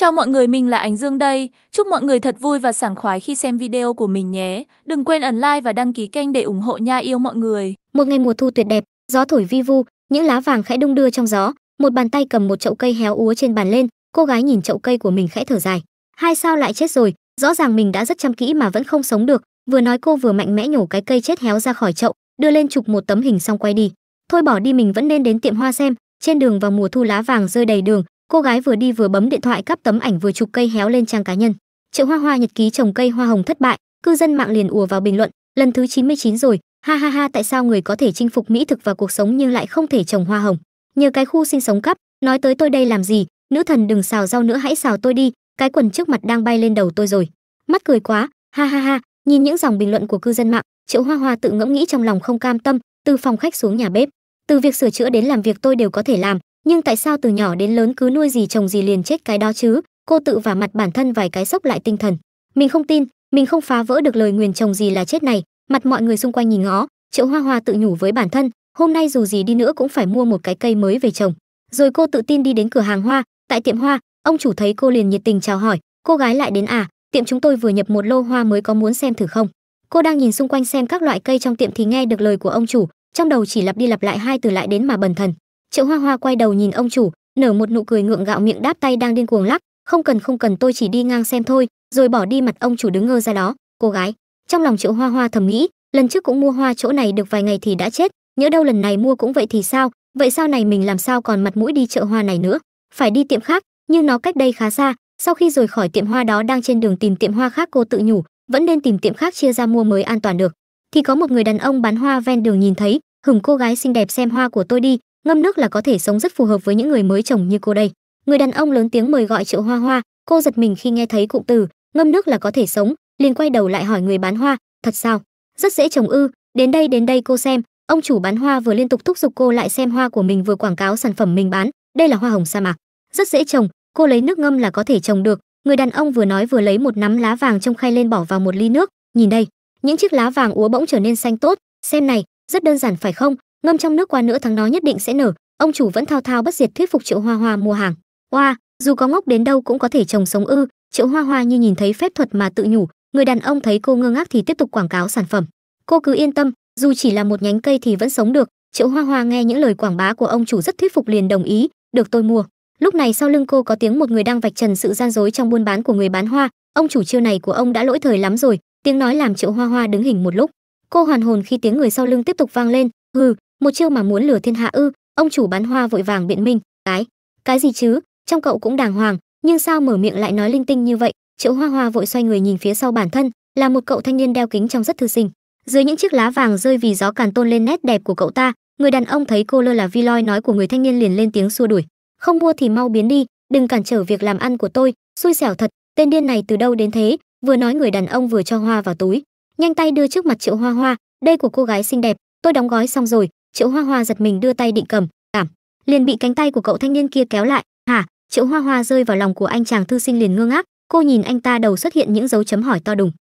Chào mọi người, mình là Ánh Dương đây. Chúc mọi người thật vui và sảng khoái khi xem video của mình nhé. Đừng quên ấn like và đăng ký kênh để ủng hộ nha yêu mọi người. Một ngày mùa thu tuyệt đẹp, gió thổi vi vu, những lá vàng khẽ đung đưa trong gió. Một bàn tay cầm một chậu cây héo úa trên bàn lên, cô gái nhìn chậu cây của mình khẽ thở dài. Hai sao lại chết rồi, rõ ràng mình đã rất chăm kỹ mà vẫn không sống được. Vừa nói cô vừa mạnh mẽ nhổ cái cây chết héo ra khỏi chậu, đưa lên chụp một tấm hình xong quay đi. Thôi bỏ đi mình vẫn nên đến tiệm hoa xem, trên đường vào mùa thu lá vàng rơi đầy đường, cô gái vừa đi vừa bấm điện thoại cắp tấm ảnh vừa chụp cây héo lên trang cá nhân triệu hoa hoa nhật ký trồng cây hoa hồng thất bại cư dân mạng liền ùa vào bình luận lần thứ 99 rồi ha ha ha tại sao người có thể chinh phục mỹ thực và cuộc sống nhưng lại không thể trồng hoa hồng nhờ cái khu sinh sống cắp nói tới tôi đây làm gì nữ thần đừng xào rau nữa hãy xào tôi đi cái quần trước mặt đang bay lên đầu tôi rồi mắt cười quá ha ha ha nhìn những dòng bình luận của cư dân mạng triệu hoa hoa tự ngẫm nghĩ trong lòng không cam tâm từ phòng khách xuống nhà bếp từ việc sửa chữa đến làm việc tôi đều có thể làm nhưng tại sao từ nhỏ đến lớn cứ nuôi gì chồng gì liền chết cái đó chứ cô tự vả mặt bản thân vài cái sốc lại tinh thần mình không tin mình không phá vỡ được lời nguyền chồng gì là chết này mặt mọi người xung quanh nhìn ngó triệu hoa hoa tự nhủ với bản thân hôm nay dù gì đi nữa cũng phải mua một cái cây mới về trồng rồi cô tự tin đi đến cửa hàng hoa tại tiệm hoa ông chủ thấy cô liền nhiệt tình chào hỏi cô gái lại đến à tiệm chúng tôi vừa nhập một lô hoa mới có muốn xem thử không cô đang nhìn xung quanh xem các loại cây trong tiệm thì nghe được lời của ông chủ trong đầu chỉ lặp đi lặp lại hai từ lại đến mà bần thần triệu hoa hoa quay đầu nhìn ông chủ nở một nụ cười ngượng gạo miệng đáp tay đang điên cuồng lắc không cần không cần tôi chỉ đi ngang xem thôi rồi bỏ đi mặt ông chủ đứng ngơ ra đó cô gái trong lòng triệu hoa hoa thầm nghĩ lần trước cũng mua hoa chỗ này được vài ngày thì đã chết nhớ đâu lần này mua cũng vậy thì sao vậy sau này mình làm sao còn mặt mũi đi chợ hoa này nữa phải đi tiệm khác nhưng nó cách đây khá xa sau khi rời khỏi tiệm hoa đó đang trên đường tìm tiệm hoa khác cô tự nhủ vẫn nên tìm tiệm khác chia ra mua mới an toàn được thì có một người đàn ông bán hoa ven đường nhìn thấy hửng cô gái xinh đẹp xem hoa của tôi đi ngâm nước là có thể sống rất phù hợp với những người mới chồng như cô đây người đàn ông lớn tiếng mời gọi triệu hoa hoa cô giật mình khi nghe thấy cụm từ ngâm nước là có thể sống liền quay đầu lại hỏi người bán hoa thật sao rất dễ trồng ư đến đây đến đây cô xem ông chủ bán hoa vừa liên tục thúc giục cô lại xem hoa của mình vừa quảng cáo sản phẩm mình bán đây là hoa hồng sa mạc rất dễ trồng cô lấy nước ngâm là có thể trồng được người đàn ông vừa nói vừa lấy một nắm lá vàng trong khay lên bỏ vào một ly nước nhìn đây những chiếc lá vàng úa bỗng trở nên xanh tốt xem này rất đơn giản phải không ngâm trong nước qua nữa tháng nó nhất định sẽ nở ông chủ vẫn thao thao bất diệt thuyết phục triệu hoa hoa mua hàng hoa dù có ngốc đến đâu cũng có thể trồng sống ư triệu hoa hoa như nhìn thấy phép thuật mà tự nhủ người đàn ông thấy cô ngơ ngác thì tiếp tục quảng cáo sản phẩm cô cứ yên tâm dù chỉ là một nhánh cây thì vẫn sống được triệu hoa hoa nghe những lời quảng bá của ông chủ rất thuyết phục liền đồng ý được tôi mua lúc này sau lưng cô có tiếng một người đang vạch trần sự gian dối trong buôn bán của người bán hoa ông chủ chiêu này của ông đã lỗi thời lắm rồi tiếng nói làm triệu hoa hoa đứng hình một lúc cô hoàn hồn khi tiếng người sau lưng tiếp tục vang lên hừ một chiêu mà muốn lừa thiên hạ ư ông chủ bán hoa vội vàng biện minh cái cái gì chứ trong cậu cũng đàng hoàng nhưng sao mở miệng lại nói linh tinh như vậy triệu hoa hoa vội xoay người nhìn phía sau bản thân là một cậu thanh niên đeo kính trông rất thư sinh dưới những chiếc lá vàng rơi vì gió càn tôn lên nét đẹp của cậu ta người đàn ông thấy cô lơ là vi loi nói của người thanh niên liền lên tiếng xua đuổi không mua thì mau biến đi đừng cản trở việc làm ăn của tôi xui xẻo thật tên điên này từ đâu đến thế vừa nói người đàn ông vừa cho hoa vào túi nhanh tay đưa trước mặt triệu hoa hoa đây của cô gái xinh đẹp tôi đóng gói xong rồi triệu hoa hoa giật mình đưa tay định cầm cảm liền bị cánh tay của cậu thanh niên kia kéo lại hả triệu hoa hoa rơi vào lòng của anh chàng thư sinh liền ngơ ngác cô nhìn anh ta đầu xuất hiện những dấu chấm hỏi to đùng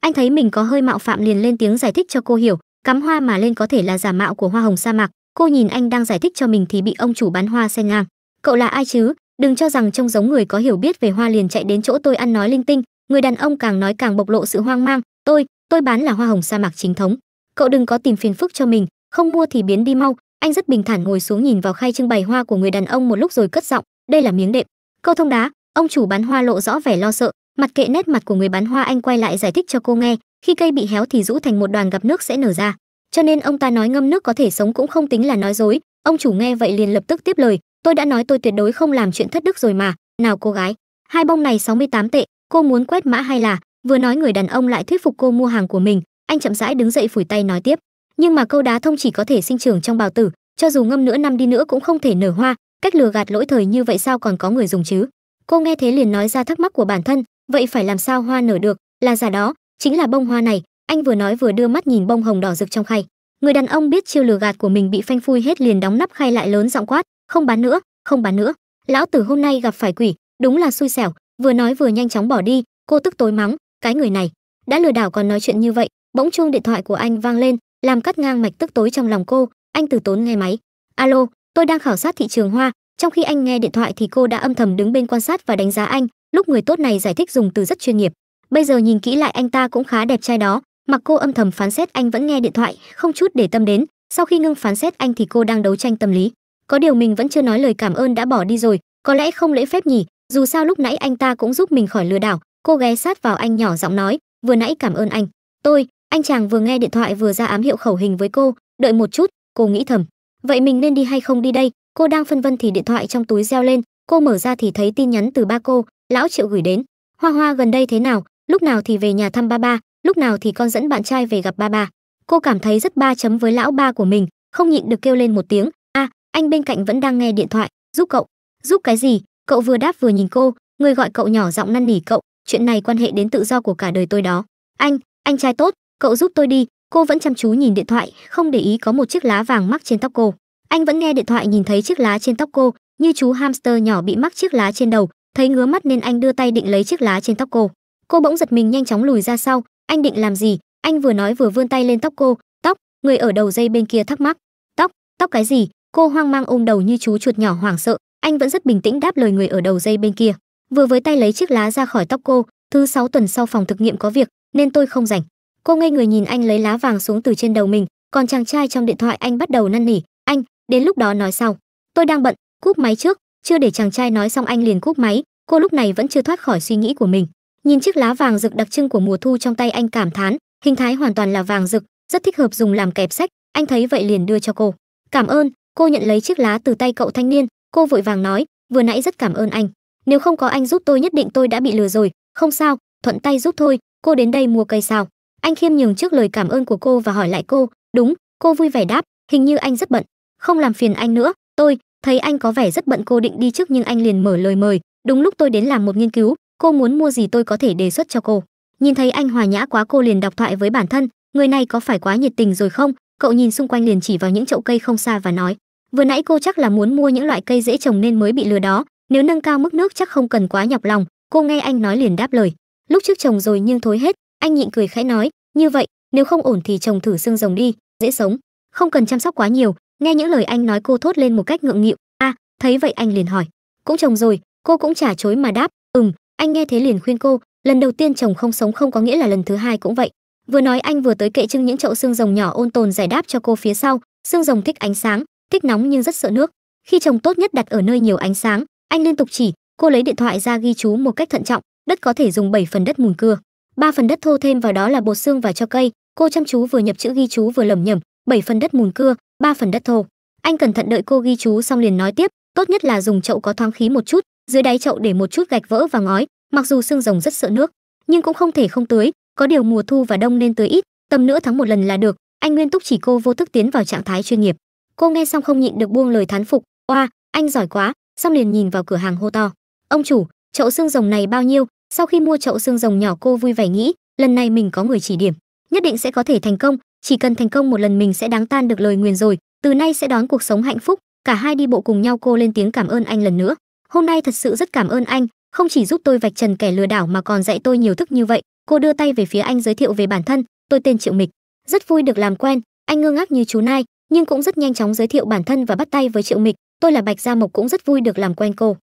anh thấy mình có hơi mạo phạm liền lên tiếng giải thích cho cô hiểu cắm hoa mà lên có thể là giả mạo của hoa hồng sa mạc cô nhìn anh đang giải thích cho mình thì bị ông chủ bán hoa xen ngang cậu là ai chứ đừng cho rằng trông giống người có hiểu biết về hoa liền chạy đến chỗ tôi ăn nói linh tinh người đàn ông càng nói càng bộc lộ sự hoang mang tôi tôi bán là hoa hồng sa mạc chính thống cậu đừng có tìm phiền phức cho mình không mua thì biến đi mau anh rất bình thản ngồi xuống nhìn vào khay trưng bày hoa của người đàn ông một lúc rồi cất giọng đây là miếng đệm câu thông đá ông chủ bán hoa lộ rõ vẻ lo sợ mặt kệ nét mặt của người bán hoa anh quay lại giải thích cho cô nghe khi cây bị héo thì rũ thành một đoàn gặp nước sẽ nở ra cho nên ông ta nói ngâm nước có thể sống cũng không tính là nói dối ông chủ nghe vậy liền lập tức tiếp lời tôi đã nói tôi tuyệt đối không làm chuyện thất đức rồi mà nào cô gái hai bông này 68 tệ cô muốn quét mã hay là vừa nói người đàn ông lại thuyết phục cô mua hàng của mình anh chậm rãi đứng dậy phủi tay nói tiếp nhưng mà câu đá thông chỉ có thể sinh trưởng trong bào tử cho dù ngâm nữa năm đi nữa cũng không thể nở hoa cách lừa gạt lỗi thời như vậy sao còn có người dùng chứ cô nghe thế liền nói ra thắc mắc của bản thân vậy phải làm sao hoa nở được là giả đó chính là bông hoa này anh vừa nói vừa đưa mắt nhìn bông hồng đỏ rực trong khay người đàn ông biết chiêu lừa gạt của mình bị phanh phui hết liền đóng nắp khay lại lớn giọng quát không bán nữa không bán nữa lão tử hôm nay gặp phải quỷ đúng là xui xẻo vừa nói vừa nhanh chóng bỏ đi cô tức tối mắng cái người này đã lừa đảo còn nói chuyện như vậy bỗng chuông điện thoại của anh vang lên làm cắt ngang mạch tức tối trong lòng cô anh từ tốn nghe máy alo tôi đang khảo sát thị trường hoa trong khi anh nghe điện thoại thì cô đã âm thầm đứng bên quan sát và đánh giá anh lúc người tốt này giải thích dùng từ rất chuyên nghiệp bây giờ nhìn kỹ lại anh ta cũng khá đẹp trai đó mặc cô âm thầm phán xét anh vẫn nghe điện thoại không chút để tâm đến sau khi ngưng phán xét anh thì cô đang đấu tranh tâm lý có điều mình vẫn chưa nói lời cảm ơn đã bỏ đi rồi có lẽ không lễ phép nhỉ dù sao lúc nãy anh ta cũng giúp mình khỏi lừa đảo cô ghé sát vào anh nhỏ giọng nói vừa nãy cảm ơn anh tôi anh chàng vừa nghe điện thoại vừa ra ám hiệu khẩu hình với cô đợi một chút cô nghĩ thầm vậy mình nên đi hay không đi đây cô đang phân vân thì điện thoại trong túi reo lên cô mở ra thì thấy tin nhắn từ ba cô lão triệu gửi đến hoa hoa gần đây thế nào lúc nào thì về nhà thăm ba ba lúc nào thì con dẫn bạn trai về gặp ba ba cô cảm thấy rất ba chấm với lão ba của mình không nhịn được kêu lên một tiếng a à, anh bên cạnh vẫn đang nghe điện thoại giúp cậu giúp cái gì cậu vừa đáp vừa nhìn cô người gọi cậu nhỏ giọng năn nỉ cậu chuyện này quan hệ đến tự do của cả đời tôi đó anh anh trai tốt cậu giúp tôi đi cô vẫn chăm chú nhìn điện thoại không để ý có một chiếc lá vàng mắc trên tóc cô anh vẫn nghe điện thoại nhìn thấy chiếc lá trên tóc cô như chú hamster nhỏ bị mắc chiếc lá trên đầu thấy ngứa mắt nên anh đưa tay định lấy chiếc lá trên tóc cô cô bỗng giật mình nhanh chóng lùi ra sau anh định làm gì anh vừa nói vừa vươn tay lên tóc cô tóc người ở đầu dây bên kia thắc mắc tóc tóc cái gì cô hoang mang ôm đầu như chú chuột nhỏ hoảng sợ anh vẫn rất bình tĩnh đáp lời người ở đầu dây bên kia vừa với tay lấy chiếc lá ra khỏi tóc cô thứ sáu tuần sau phòng thực nghiệm có việc nên tôi không rảnh cô ngây người nhìn anh lấy lá vàng xuống từ trên đầu mình còn chàng trai trong điện thoại anh bắt đầu năn nỉ anh đến lúc đó nói sau tôi đang bận cúp máy trước chưa để chàng trai nói xong anh liền cúp máy cô lúc này vẫn chưa thoát khỏi suy nghĩ của mình nhìn chiếc lá vàng rực đặc trưng của mùa thu trong tay anh cảm thán hình thái hoàn toàn là vàng rực rất thích hợp dùng làm kẹp sách anh thấy vậy liền đưa cho cô cảm ơn cô nhận lấy chiếc lá từ tay cậu thanh niên cô vội vàng nói vừa nãy rất cảm ơn anh nếu không có anh giúp tôi nhất định tôi đã bị lừa rồi không sao thuận tay giúp thôi cô đến đây mua cây sao anh khiêm nhường trước lời cảm ơn của cô và hỏi lại cô, "Đúng." Cô vui vẻ đáp, "Hình như anh rất bận, không làm phiền anh nữa, tôi thấy anh có vẻ rất bận cô định đi trước nhưng anh liền mở lời mời, "Đúng lúc tôi đến làm một nghiên cứu, cô muốn mua gì tôi có thể đề xuất cho cô." Nhìn thấy anh hòa nhã quá cô liền đọc thoại với bản thân, người này có phải quá nhiệt tình rồi không? Cậu nhìn xung quanh liền chỉ vào những chậu cây không xa và nói, vừa nãy cô chắc là muốn mua những loại cây dễ trồng nên mới bị lừa đó, nếu nâng cao mức nước chắc không cần quá nhọc lòng, cô nghe anh nói liền đáp lời lúc trước trồng rồi nhưng thối hết anh nhịn cười khẽ nói như vậy nếu không ổn thì chồng thử xương rồng đi dễ sống không cần chăm sóc quá nhiều nghe những lời anh nói cô thốt lên một cách ngượng nghịu a à, thấy vậy anh liền hỏi cũng trồng rồi cô cũng chả chối mà đáp ừm anh nghe thế liền khuyên cô lần đầu tiên chồng không sống không có nghĩa là lần thứ hai cũng vậy vừa nói anh vừa tới kệ trưng những chậu xương rồng nhỏ ôn tồn giải đáp cho cô phía sau xương rồng thích ánh sáng thích nóng nhưng rất sợ nước khi chồng tốt nhất đặt ở nơi nhiều ánh sáng anh liên tục chỉ cô lấy điện thoại ra ghi chú một cách thận trọng đất có thể dùng 7 phần đất mùn cưa ba phần đất thô thêm vào đó là bột xương và cho cây cô chăm chú vừa nhập chữ ghi chú vừa lẩm nhẩm bảy phần đất mùn cưa ba phần đất thô anh cẩn thận đợi cô ghi chú xong liền nói tiếp tốt nhất là dùng chậu có thoáng khí một chút dưới đáy chậu để một chút gạch vỡ và ngói mặc dù xương rồng rất sợ nước nhưng cũng không thể không tưới có điều mùa thu và đông nên tưới ít tầm nửa tháng một lần là được anh nguyên túc chỉ cô vô thức tiến vào trạng thái chuyên nghiệp cô nghe xong không nhịn được buông lời thán phục oa anh giỏi quá xong liền nhìn vào cửa hàng hô to ông chủ chậu xương rồng này bao nhiêu sau khi mua chậu xương rồng nhỏ cô vui vẻ nghĩ lần này mình có người chỉ điểm nhất định sẽ có thể thành công chỉ cần thành công một lần mình sẽ đáng tan được lời nguyền rồi từ nay sẽ đón cuộc sống hạnh phúc cả hai đi bộ cùng nhau cô lên tiếng cảm ơn anh lần nữa hôm nay thật sự rất cảm ơn anh không chỉ giúp tôi vạch trần kẻ lừa đảo mà còn dạy tôi nhiều thức như vậy cô đưa tay về phía anh giới thiệu về bản thân tôi tên triệu mịch rất vui được làm quen anh ngơ ngác như chú nai nhưng cũng rất nhanh chóng giới thiệu bản thân và bắt tay với triệu mịch tôi là bạch gia mộc cũng rất vui được làm quen cô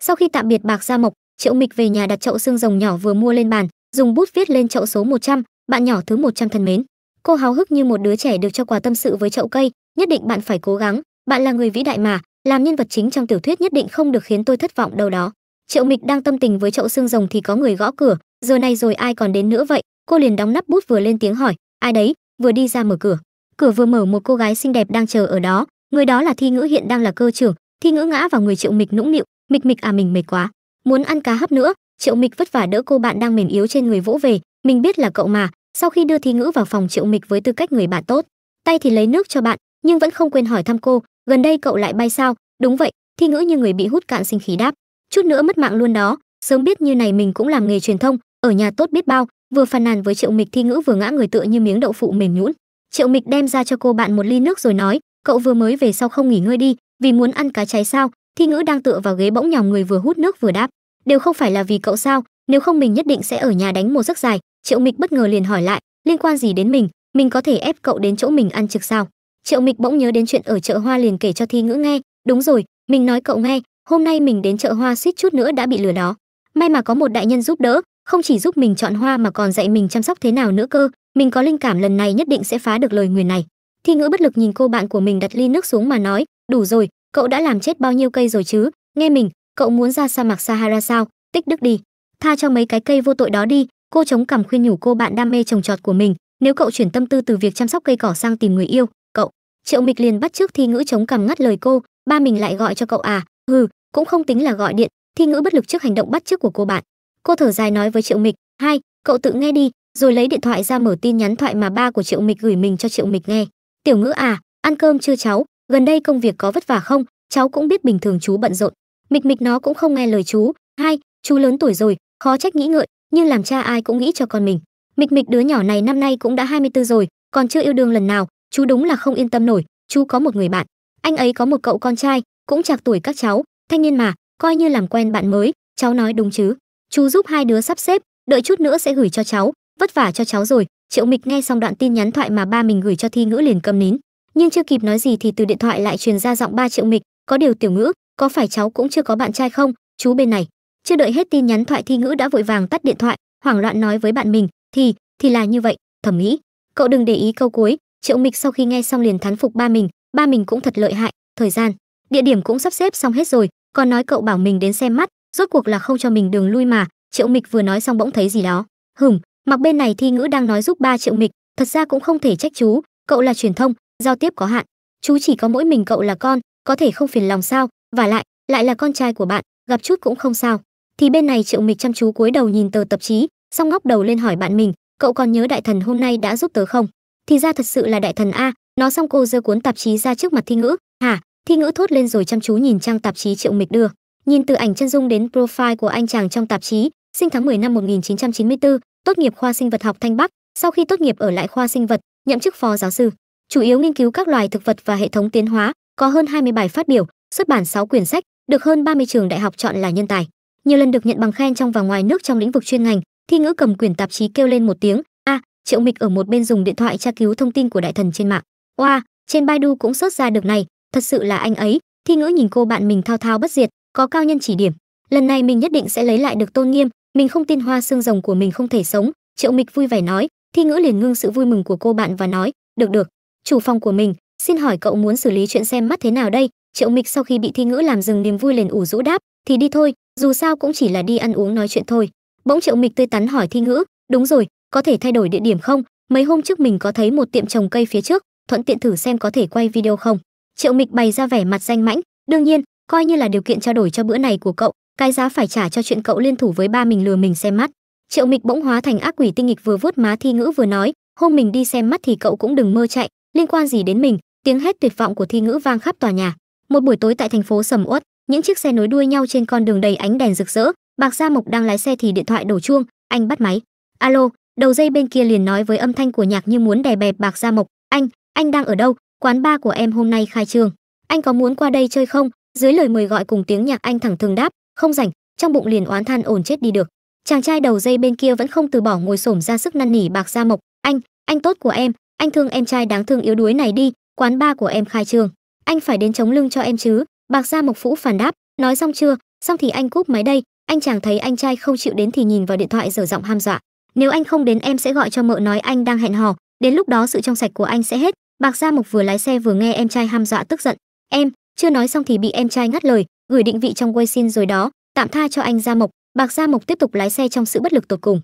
sau khi tạm biệt bạc gia mộc triệu mịch về nhà đặt chậu xương rồng nhỏ vừa mua lên bàn dùng bút viết lên chậu số 100, bạn nhỏ thứ 100 thân mến cô háo hức như một đứa trẻ được cho quà tâm sự với chậu cây nhất định bạn phải cố gắng bạn là người vĩ đại mà làm nhân vật chính trong tiểu thuyết nhất định không được khiến tôi thất vọng đâu đó triệu mịch đang tâm tình với chậu xương rồng thì có người gõ cửa giờ này rồi ai còn đến nữa vậy cô liền đóng nắp bút vừa lên tiếng hỏi ai đấy vừa đi ra mở cửa cửa vừa mở một cô gái xinh đẹp đang chờ ở đó người đó là thi ngữ hiện đang là cơ trưởng thi ngữ ngã vào người triệu mịch nũng nịu mịch mịch à mình mệt quá muốn ăn cá hấp nữa triệu mịch vất vả đỡ cô bạn đang mềm yếu trên người vỗ về mình biết là cậu mà sau khi đưa thi ngữ vào phòng triệu mịch với tư cách người bạn tốt tay thì lấy nước cho bạn nhưng vẫn không quên hỏi thăm cô gần đây cậu lại bay sao đúng vậy thi ngữ như người bị hút cạn sinh khí đáp chút nữa mất mạng luôn đó sớm biết như này mình cũng làm nghề truyền thông ở nhà tốt biết bao vừa phàn nàn với triệu mịch thi ngữ vừa ngã người tựa như miếng đậu phụ mềm nhũn triệu mịch đem ra cho cô bạn một ly nước rồi nói cậu vừa mới về sau không nghỉ ngơi đi vì muốn ăn cá cháy sao thi ngữ đang tựa vào ghế bỗng nhào người vừa hút nước vừa đáp đều không phải là vì cậu sao nếu không mình nhất định sẽ ở nhà đánh một giấc dài triệu mịch bất ngờ liền hỏi lại liên quan gì đến mình mình có thể ép cậu đến chỗ mình ăn trực sao triệu mịch bỗng nhớ đến chuyện ở chợ hoa liền kể cho thi ngữ nghe đúng rồi mình nói cậu nghe hôm nay mình đến chợ hoa suýt chút nữa đã bị lừa đó may mà có một đại nhân giúp đỡ không chỉ giúp mình chọn hoa mà còn dạy mình chăm sóc thế nào nữa cơ mình có linh cảm lần này nhất định sẽ phá được lời nguyền này thi ngữ bất lực nhìn cô bạn của mình đặt ly nước xuống mà nói đủ rồi cậu đã làm chết bao nhiêu cây rồi chứ nghe mình cậu muốn ra sa mạc sahara sao tích đức đi tha cho mấy cái cây vô tội đó đi cô chống cằm khuyên nhủ cô bạn đam mê trồng trọt của mình nếu cậu chuyển tâm tư từ việc chăm sóc cây cỏ sang tìm người yêu cậu triệu mịch liền bắt trước thi ngữ chống cằm ngắt lời cô ba mình lại gọi cho cậu à hừ cũng không tính là gọi điện thi ngữ bất lực trước hành động bắt trước của cô bạn cô thở dài nói với triệu mịch hai cậu tự nghe đi rồi lấy điện thoại ra mở tin nhắn thoại mà ba của triệu mịch gửi mình cho triệu mịch nghe tiểu ngữ à ăn cơm chưa cháu gần đây công việc có vất vả không cháu cũng biết bình thường chú bận rộn mịch mịch nó cũng không nghe lời chú hai chú lớn tuổi rồi khó trách nghĩ ngợi nhưng làm cha ai cũng nghĩ cho con mình mịch mịch đứa nhỏ này năm nay cũng đã 24 rồi còn chưa yêu đương lần nào chú đúng là không yên tâm nổi chú có một người bạn anh ấy có một cậu con trai cũng chạc tuổi các cháu thanh niên mà coi như làm quen bạn mới cháu nói đúng chứ chú giúp hai đứa sắp xếp đợi chút nữa sẽ gửi cho cháu vất vả cho cháu rồi triệu mịch nghe xong đoạn tin nhắn thoại mà ba mình gửi cho thi ngữ liền cầm nín nhưng chưa kịp nói gì thì từ điện thoại lại truyền ra giọng ba triệu mịch có điều tiểu ngữ có phải cháu cũng chưa có bạn trai không chú bên này chưa đợi hết tin nhắn thoại thi ngữ đã vội vàng tắt điện thoại hoảng loạn nói với bạn mình thì thì là như vậy thẩm nghĩ cậu đừng để ý câu cuối triệu mịch sau khi nghe xong liền thán phục ba mình ba mình cũng thật lợi hại thời gian địa điểm cũng sắp xếp xong hết rồi còn nói cậu bảo mình đến xem mắt rốt cuộc là không cho mình đường lui mà triệu mịch vừa nói xong bỗng thấy gì đó hửm mặc bên này thi ngữ đang nói giúp ba triệu mịch thật ra cũng không thể trách chú cậu là truyền thông giao tiếp có hạn chú chỉ có mỗi mình cậu là con có thể không phiền lòng sao và lại lại là con trai của bạn gặp chút cũng không sao thì bên này triệu mịch chăm chú cúi đầu nhìn tờ tạp chí xong ngóc đầu lên hỏi bạn mình cậu còn nhớ đại thần hôm nay đã giúp tớ không thì ra thật sự là đại thần a nó xong cô giơ cuốn tạp chí ra trước mặt thi ngữ hả thi ngữ thốt lên rồi chăm chú nhìn trang tạp chí triệu mịch đưa nhìn từ ảnh chân dung đến profile của anh chàng trong tạp chí sinh tháng 10 năm 1994 tốt nghiệp khoa sinh vật học thanh bắc sau khi tốt nghiệp ở lại khoa sinh vật nhậm chức phó giáo sư chủ yếu nghiên cứu các loài thực vật và hệ thống tiến hóa, có hơn 20 bài phát biểu, xuất bản 6 quyển sách, được hơn 30 trường đại học chọn là nhân tài. Nhiều lần được nhận bằng khen trong và ngoài nước trong lĩnh vực chuyên ngành, Thi Ngữ cầm quyển tạp chí kêu lên một tiếng, "A!" À, Triệu Mịch ở một bên dùng điện thoại tra cứu thông tin của đại thần trên mạng. "Oa, wow, trên Baidu cũng xuất ra được này, thật sự là anh ấy." Thi Ngữ nhìn cô bạn mình thao thao bất diệt, có cao nhân chỉ điểm, lần này mình nhất định sẽ lấy lại được tôn nghiêm, mình không tin hoa xương rồng của mình không thể sống, Triệu Mịch vui vẻ nói, Thi Ngữ liền ngưng sự vui mừng của cô bạn và nói, "Được được, chủ phòng của mình xin hỏi cậu muốn xử lý chuyện xem mắt thế nào đây triệu mịch sau khi bị thi ngữ làm dừng niềm vui liền ủ rũ đáp thì đi thôi dù sao cũng chỉ là đi ăn uống nói chuyện thôi bỗng triệu mịch tươi tắn hỏi thi ngữ đúng rồi có thể thay đổi địa điểm không mấy hôm trước mình có thấy một tiệm trồng cây phía trước thuận tiện thử xem có thể quay video không triệu mịch bày ra vẻ mặt danh mãnh đương nhiên coi như là điều kiện trao đổi cho bữa này của cậu cái giá phải trả cho chuyện cậu liên thủ với ba mình lừa mình xem mắt triệu mịch bỗng hóa thành ác quỷ tinh nghịch vừa vuốt má thi ngữ vừa nói hôm mình đi xem mắt thì cậu cũng đừng mơ chạy liên quan gì đến mình tiếng hét tuyệt vọng của thi ngữ vang khắp tòa nhà một buổi tối tại thành phố sầm uất những chiếc xe nối đuôi nhau trên con đường đầy ánh đèn rực rỡ bạc gia mộc đang lái xe thì điện thoại đổ chuông anh bắt máy alo đầu dây bên kia liền nói với âm thanh của nhạc như muốn đè bẹp bạc gia mộc anh anh đang ở đâu quán bar của em hôm nay khai trương anh có muốn qua đây chơi không dưới lời mời gọi cùng tiếng nhạc anh thẳng thừng đáp không rảnh trong bụng liền oán than ổn chết đi được chàng trai đầu dây bên kia vẫn không từ bỏ ngồi xổm ra sức năn nỉ bạc gia mộc anh anh tốt của em anh thương em trai đáng thương yếu đuối này đi quán ba của em khai trương anh phải đến chống lưng cho em chứ bạc gia mộc phũ phản đáp nói xong chưa xong thì anh cúp máy đây anh chàng thấy anh trai không chịu đến thì nhìn vào điện thoại dở giọng ham dọa nếu anh không đến em sẽ gọi cho mợ nói anh đang hẹn hò đến lúc đó sự trong sạch của anh sẽ hết bạc gia mộc vừa lái xe vừa nghe em trai ham dọa tức giận em chưa nói xong thì bị em trai ngắt lời gửi định vị trong quay xin rồi đó tạm tha cho anh gia mộc bạc gia mộc tiếp tục lái xe trong sự bất lực tột cùng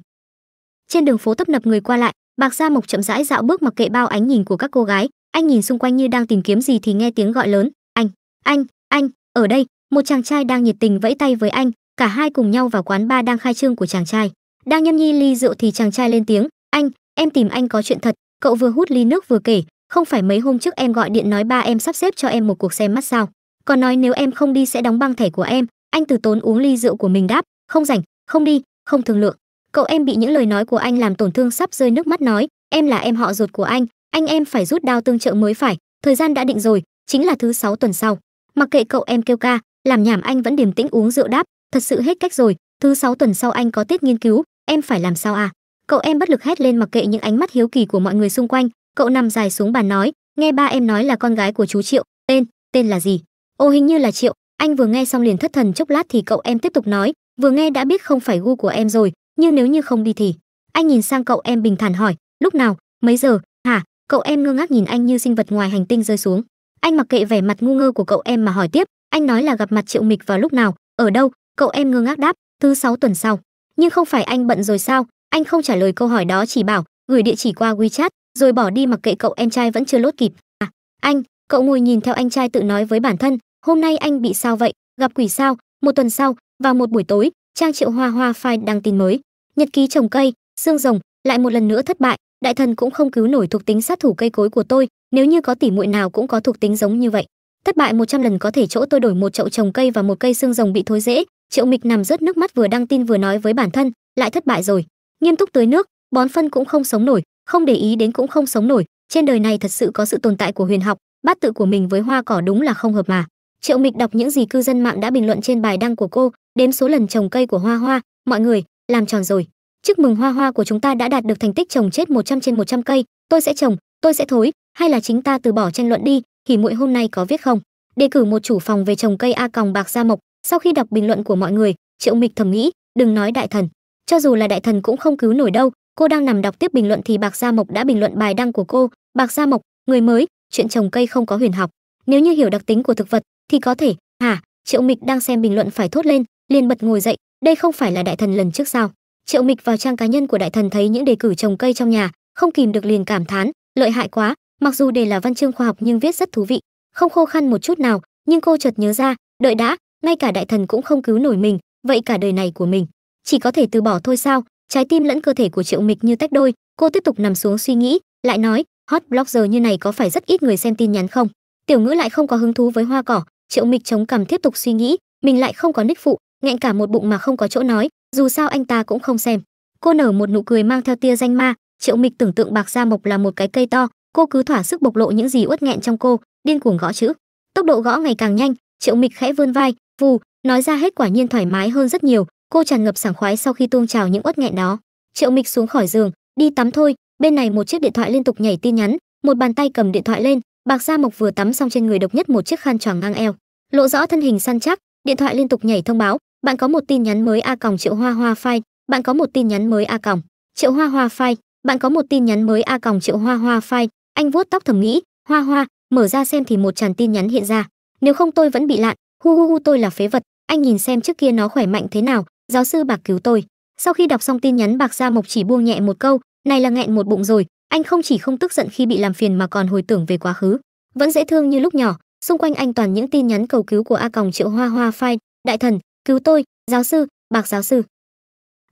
trên đường phố tấp nập người qua lại Bạc Gia Mộc chậm rãi dạo bước mặc kệ bao ánh nhìn của các cô gái, anh nhìn xung quanh như đang tìm kiếm gì thì nghe tiếng gọi lớn, "Anh, anh, anh, ở đây!" Một chàng trai đang nhiệt tình vẫy tay với anh, cả hai cùng nhau vào quán bar đang khai trương của chàng trai. Đang nhâm nhi ly rượu thì chàng trai lên tiếng, "Anh, em tìm anh có chuyện thật." Cậu vừa hút ly nước vừa kể, "Không phải mấy hôm trước em gọi điện nói ba em sắp xếp cho em một cuộc xem mắt sao? Còn nói nếu em không đi sẽ đóng băng thẻ của em." Anh từ tốn uống ly rượu của mình đáp, "Không rảnh, không đi, không thương lượng." cậu em bị những lời nói của anh làm tổn thương sắp rơi nước mắt nói em là em họ ruột của anh anh em phải rút đao tương trợ mới phải thời gian đã định rồi chính là thứ sáu tuần sau mặc kệ cậu em kêu ca làm nhảm anh vẫn điềm tĩnh uống rượu đáp thật sự hết cách rồi thứ sáu tuần sau anh có tiết nghiên cứu em phải làm sao à cậu em bất lực hét lên mặc kệ những ánh mắt hiếu kỳ của mọi người xung quanh cậu nằm dài xuống bàn nói nghe ba em nói là con gái của chú triệu tên tên là gì ô hình như là triệu anh vừa nghe xong liền thất thần chốc lát thì cậu em tiếp tục nói vừa nghe đã biết không phải gu của em rồi như nếu như không đi thì anh nhìn sang cậu em bình thản hỏi lúc nào mấy giờ hả cậu em ngơ ngác nhìn anh như sinh vật ngoài hành tinh rơi xuống anh mặc kệ vẻ mặt ngu ngơ của cậu em mà hỏi tiếp anh nói là gặp mặt triệu mịch vào lúc nào ở đâu cậu em ngơ ngác đáp thứ sáu tuần sau nhưng không phải anh bận rồi sao anh không trả lời câu hỏi đó chỉ bảo gửi địa chỉ qua wechat rồi bỏ đi mặc kệ cậu em trai vẫn chưa lốt kịp à anh cậu ngồi nhìn theo anh trai tự nói với bản thân hôm nay anh bị sao vậy gặp quỷ sao một tuần sau vào một buổi tối trang triệu hoa hoa phai đăng tin mới nhật ký trồng cây xương rồng lại một lần nữa thất bại đại thần cũng không cứu nổi thuộc tính sát thủ cây cối của tôi nếu như có tỷ muội nào cũng có thuộc tính giống như vậy thất bại 100 lần có thể chỗ tôi đổi một chậu trồng cây và một cây xương rồng bị thối rễ triệu mịch nằm rớt nước mắt vừa đăng tin vừa nói với bản thân lại thất bại rồi nghiêm túc tưới nước bón phân cũng không sống nổi không để ý đến cũng không sống nổi trên đời này thật sự có sự tồn tại của huyền học bát tự của mình với hoa cỏ đúng là không hợp mà triệu mịch đọc những gì cư dân mạng đã bình luận trên bài đăng của cô đếm số lần trồng cây của hoa hoa mọi người làm tròn rồi. Chúc mừng hoa hoa của chúng ta đã đạt được thành tích trồng chết 100 trên 100 cây, tôi sẽ trồng, tôi sẽ thối, hay là chính ta từ bỏ tranh luận đi, hỉ muội hôm nay có viết không? Đề cử một chủ phòng về trồng cây a còng bạc gia mộc, sau khi đọc bình luận của mọi người, Triệu Mịch thầm nghĩ, đừng nói đại thần, cho dù là đại thần cũng không cứu nổi đâu, cô đang nằm đọc tiếp bình luận thì Bạc Gia Mộc đã bình luận bài đăng của cô, Bạc Gia Mộc, người mới, chuyện trồng cây không có huyền học, nếu như hiểu đặc tính của thực vật thì có thể, hả? Triệu Mịch đang xem bình luận phải thốt lên, liền bật ngồi dậy, đây không phải là đại thần lần trước sao triệu mịch vào trang cá nhân của đại thần thấy những đề cử trồng cây trong nhà không kìm được liền cảm thán lợi hại quá mặc dù đề là văn chương khoa học nhưng viết rất thú vị không khô khăn một chút nào nhưng cô chợt nhớ ra đợi đã ngay cả đại thần cũng không cứu nổi mình vậy cả đời này của mình chỉ có thể từ bỏ thôi sao trái tim lẫn cơ thể của triệu mịch như tách đôi cô tiếp tục nằm xuống suy nghĩ lại nói hot blogger như này có phải rất ít người xem tin nhắn không tiểu ngữ lại không có hứng thú với hoa cỏ triệu mịch chống cằm tiếp tục suy nghĩ mình lại không có ních phụ nghẹn cả một bụng mà không có chỗ nói dù sao anh ta cũng không xem cô nở một nụ cười mang theo tia danh ma triệu mịch tưởng tượng bạc gia mộc là một cái cây to cô cứ thỏa sức bộc lộ những gì uất nghẹn trong cô điên cuồng gõ chữ tốc độ gõ ngày càng nhanh triệu mịch khẽ vươn vai vù nói ra hết quả nhiên thoải mái hơn rất nhiều cô tràn ngập sảng khoái sau khi tuông trào những uất nghẹn đó triệu mịch xuống khỏi giường đi tắm thôi bên này một chiếc điện thoại liên tục nhảy tin nhắn một bàn tay cầm điện thoại lên bạc gia mộc vừa tắm xong trên người độc nhất một chiếc khăn choàng ngang eo lộ rõ thân hình săn chắc điện thoại liên tục nhảy thông báo bạn có một tin nhắn mới a còng triệu hoa hoa phai bạn có một tin nhắn mới a còng triệu hoa hoa phai bạn có một tin nhắn mới a còng triệu hoa hoa phai anh vuốt tóc thầm nghĩ hoa hoa mở ra xem thì một tràn tin nhắn hiện ra nếu không tôi vẫn bị lạn hu hu hu tôi là phế vật anh nhìn xem trước kia nó khỏe mạnh thế nào giáo sư bạc cứu tôi sau khi đọc xong tin nhắn bạc ra mộc chỉ buông nhẹ một câu này là nghẹn một bụng rồi anh không chỉ không tức giận khi bị làm phiền mà còn hồi tưởng về quá khứ vẫn dễ thương như lúc nhỏ xung quanh anh toàn những tin nhắn cầu cứu của a còng triệu hoa hoa phai đại thần Cứu tôi, giáo sư, bạc giáo sư.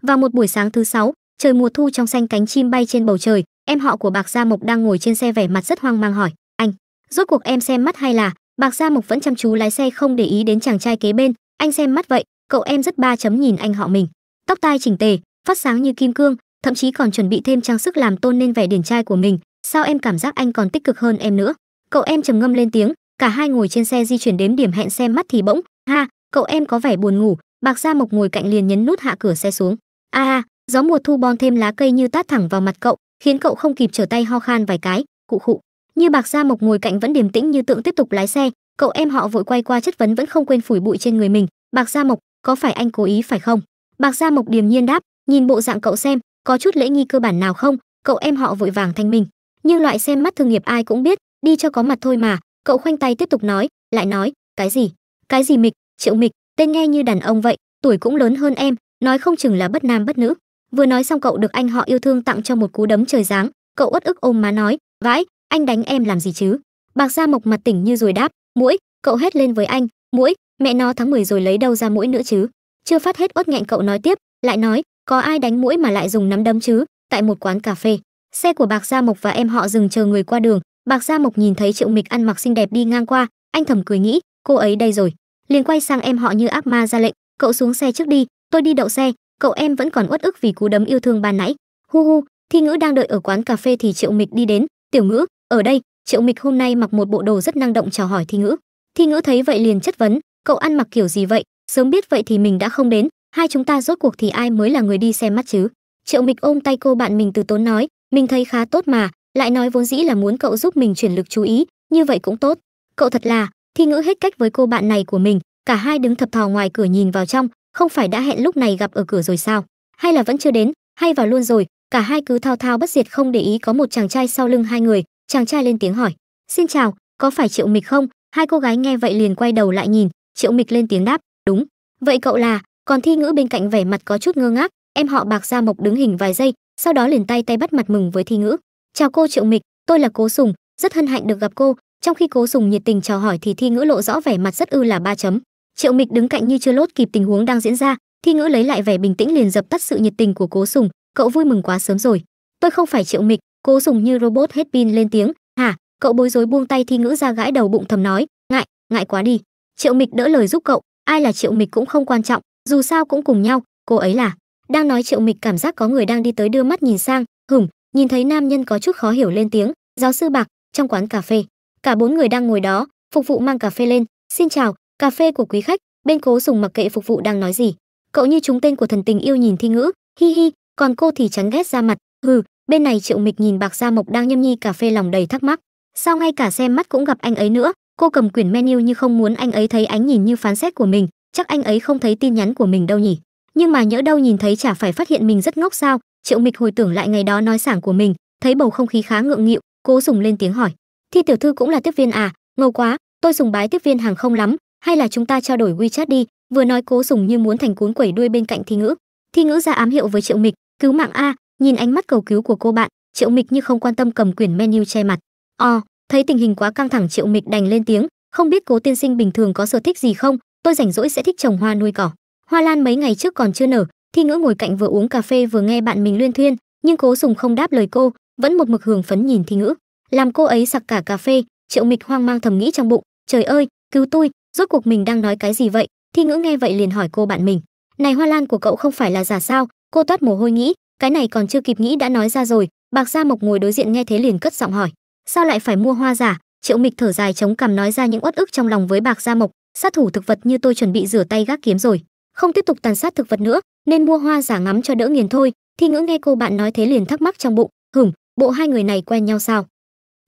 Vào một buổi sáng thứ sáu, trời mùa thu trong xanh cánh chim bay trên bầu trời, em họ của Bạc Gia Mộc đang ngồi trên xe vẻ mặt rất hoang mang hỏi, anh, rốt cuộc em xem mắt hay là, Bạc Gia Mộc vẫn chăm chú lái xe không để ý đến chàng trai kế bên, anh xem mắt vậy, cậu em rất ba chấm nhìn anh họ mình, tóc tai chỉnh tề, phát sáng như kim cương, thậm chí còn chuẩn bị thêm trang sức làm tôn nên vẻ điển trai của mình, sao em cảm giác anh còn tích cực hơn em nữa. Cậu em trầm ngâm lên tiếng, cả hai ngồi trên xe di chuyển đến điểm hẹn xem mắt thì bỗng, ha, cậu em có vẻ buồn ngủ bạc gia mộc ngồi cạnh liền nhấn nút hạ cửa xe xuống a à, gió mùa thu bon thêm lá cây như tát thẳng vào mặt cậu khiến cậu không kịp trở tay ho khan vài cái cụ khụ như bạc gia mộc ngồi cạnh vẫn điềm tĩnh như tượng tiếp tục lái xe cậu em họ vội quay qua chất vấn vẫn không quên phủi bụi trên người mình bạc gia mộc có phải anh cố ý phải không bạc gia mộc điềm nhiên đáp nhìn bộ dạng cậu xem có chút lễ nghi cơ bản nào không cậu em họ vội vàng thanh minh nhưng loại xem mắt thương nghiệp ai cũng biết đi cho có mặt thôi mà cậu khoanh tay tiếp tục nói lại nói cái gì cái gì mịch Triệu Mịch, tên nghe như đàn ông vậy, tuổi cũng lớn hơn em, nói không chừng là bất nam bất nữ. Vừa nói xong cậu được anh họ yêu thương tặng cho một cú đấm trời giáng, cậu uất ức ôm má nói, "Vãi, anh đánh em làm gì chứ?" Bạc Gia Mộc mặt tỉnh như rồi đáp, "Mũi." Cậu hét lên với anh, "Mũi, mẹ nó tháng 10 rồi lấy đâu ra mũi nữa chứ?" Chưa phát hết uất nghẹn cậu nói tiếp, lại nói, "Có ai đánh mũi mà lại dùng nắm đấm chứ?" Tại một quán cà phê, xe của Bạc Gia Mộc và em họ dừng chờ người qua đường, Bạc Gia Mộc nhìn thấy Triệu Mịch ăn mặc xinh đẹp đi ngang qua, anh thầm cười nghĩ, cô ấy đây rồi liền quay sang em họ như ác ma ra lệnh cậu xuống xe trước đi tôi đi đậu xe cậu em vẫn còn uất ức vì cú đấm yêu thương ban nãy hu hu thi ngữ đang đợi ở quán cà phê thì triệu mịch đi đến tiểu ngữ ở đây triệu mịch hôm nay mặc một bộ đồ rất năng động chào hỏi thi ngữ thi ngữ thấy vậy liền chất vấn cậu ăn mặc kiểu gì vậy sớm biết vậy thì mình đã không đến hai chúng ta rốt cuộc thì ai mới là người đi xem mắt chứ triệu mịch ôm tay cô bạn mình từ tốn nói mình thấy khá tốt mà lại nói vốn dĩ là muốn cậu giúp mình chuyển lực chú ý như vậy cũng tốt cậu thật là Thi Ngữ hết cách với cô bạn này của mình, cả hai đứng thập thò ngoài cửa nhìn vào trong, không phải đã hẹn lúc này gặp ở cửa rồi sao? Hay là vẫn chưa đến, hay vào luôn rồi, cả hai cứ thao thao bất diệt không để ý có một chàng trai sau lưng hai người, chàng trai lên tiếng hỏi: "Xin chào, có phải Triệu Mịch không?" Hai cô gái nghe vậy liền quay đầu lại nhìn, Triệu Mịch lên tiếng đáp: "Đúng." "Vậy cậu là?" Còn Thi Ngữ bên cạnh vẻ mặt có chút ngơ ngác, em họ Bạc Gia Mộc đứng hình vài giây, sau đó liền tay tay bắt mặt mừng với Thi Ngữ. "Chào cô Triệu Mịch, tôi là Cố Sùng, rất hân hạnh được gặp cô, trong khi cố dùng nhiệt tình chào hỏi thì thi ngữ lộ rõ vẻ mặt rất ư là ba chấm triệu mịch đứng cạnh như chưa lốt kịp tình huống đang diễn ra thi ngữ lấy lại vẻ bình tĩnh liền dập tắt sự nhiệt tình của cố sùng cậu vui mừng quá sớm rồi tôi không phải triệu mịch cố sùng như robot hết pin lên tiếng hả cậu bối rối buông tay thi ngữ ra gãi đầu bụng thầm nói ngại ngại quá đi triệu mịch đỡ lời giúp cậu ai là triệu mịch cũng không quan trọng dù sao cũng cùng nhau cô ấy là đang nói triệu mịch cảm giác có người đang đi tới đưa mắt nhìn sang hửng nhìn thấy nam nhân có chút khó hiểu lên tiếng giáo sư bạc trong quán cà phê cả bốn người đang ngồi đó phục vụ mang cà phê lên xin chào cà phê của quý khách bên cố sùng mặc kệ phục vụ đang nói gì cậu như chúng tên của thần tình yêu nhìn thi ngữ hi hi còn cô thì chán ghét ra mặt hừ bên này triệu mịch nhìn bạc gia mộc đang nhâm nhi cà phê lòng đầy thắc mắc sao ngay cả xem mắt cũng gặp anh ấy nữa cô cầm quyển menu như không muốn anh ấy thấy ánh nhìn như phán xét của mình chắc anh ấy không thấy tin nhắn của mình đâu nhỉ nhưng mà nhỡ đâu nhìn thấy chả phải phát hiện mình rất ngốc sao triệu mịch hồi tưởng lại ngày đó nói sảng của mình thấy bầu không khí khá ngượng nghịu cố sùng lên tiếng hỏi thi tiểu thư cũng là tiếp viên à ngầu quá tôi sùng bái tiếp viên hàng không lắm hay là chúng ta trao đổi wechat đi vừa nói cố sùng như muốn thành cuốn quẩy đuôi bên cạnh thi ngữ thi ngữ ra ám hiệu với triệu mịch cứu mạng a nhìn ánh mắt cầu cứu của cô bạn triệu mịch như không quan tâm cầm quyển menu che mặt o thấy tình hình quá căng thẳng triệu mịch đành lên tiếng không biết cố tiên sinh bình thường có sở thích gì không tôi rảnh rỗi sẽ thích trồng hoa nuôi cỏ hoa lan mấy ngày trước còn chưa nở thi ngữ ngồi cạnh vừa uống cà phê vừa nghe bạn mình luyên thuyên nhưng cố sùng không đáp lời cô vẫn một mực hưởng phấn nhìn thi ngữ làm cô ấy sặc cả cà phê triệu mịch hoang mang thầm nghĩ trong bụng trời ơi cứu tôi rốt cuộc mình đang nói cái gì vậy thi ngữ nghe vậy liền hỏi cô bạn mình này hoa lan của cậu không phải là giả sao cô toát mồ hôi nghĩ cái này còn chưa kịp nghĩ đã nói ra rồi bạc gia mộc ngồi đối diện nghe thế liền cất giọng hỏi sao lại phải mua hoa giả triệu mịch thở dài chống cằm nói ra những uất ức trong lòng với bạc gia mộc sát thủ thực vật như tôi chuẩn bị rửa tay gác kiếm rồi không tiếp tục tàn sát thực vật nữa nên mua hoa giả ngắm cho đỡ nghiền thôi thi ngữ nghe cô bạn nói thế liền thắc mắc trong bụng hửm bộ hai người này quen nhau sao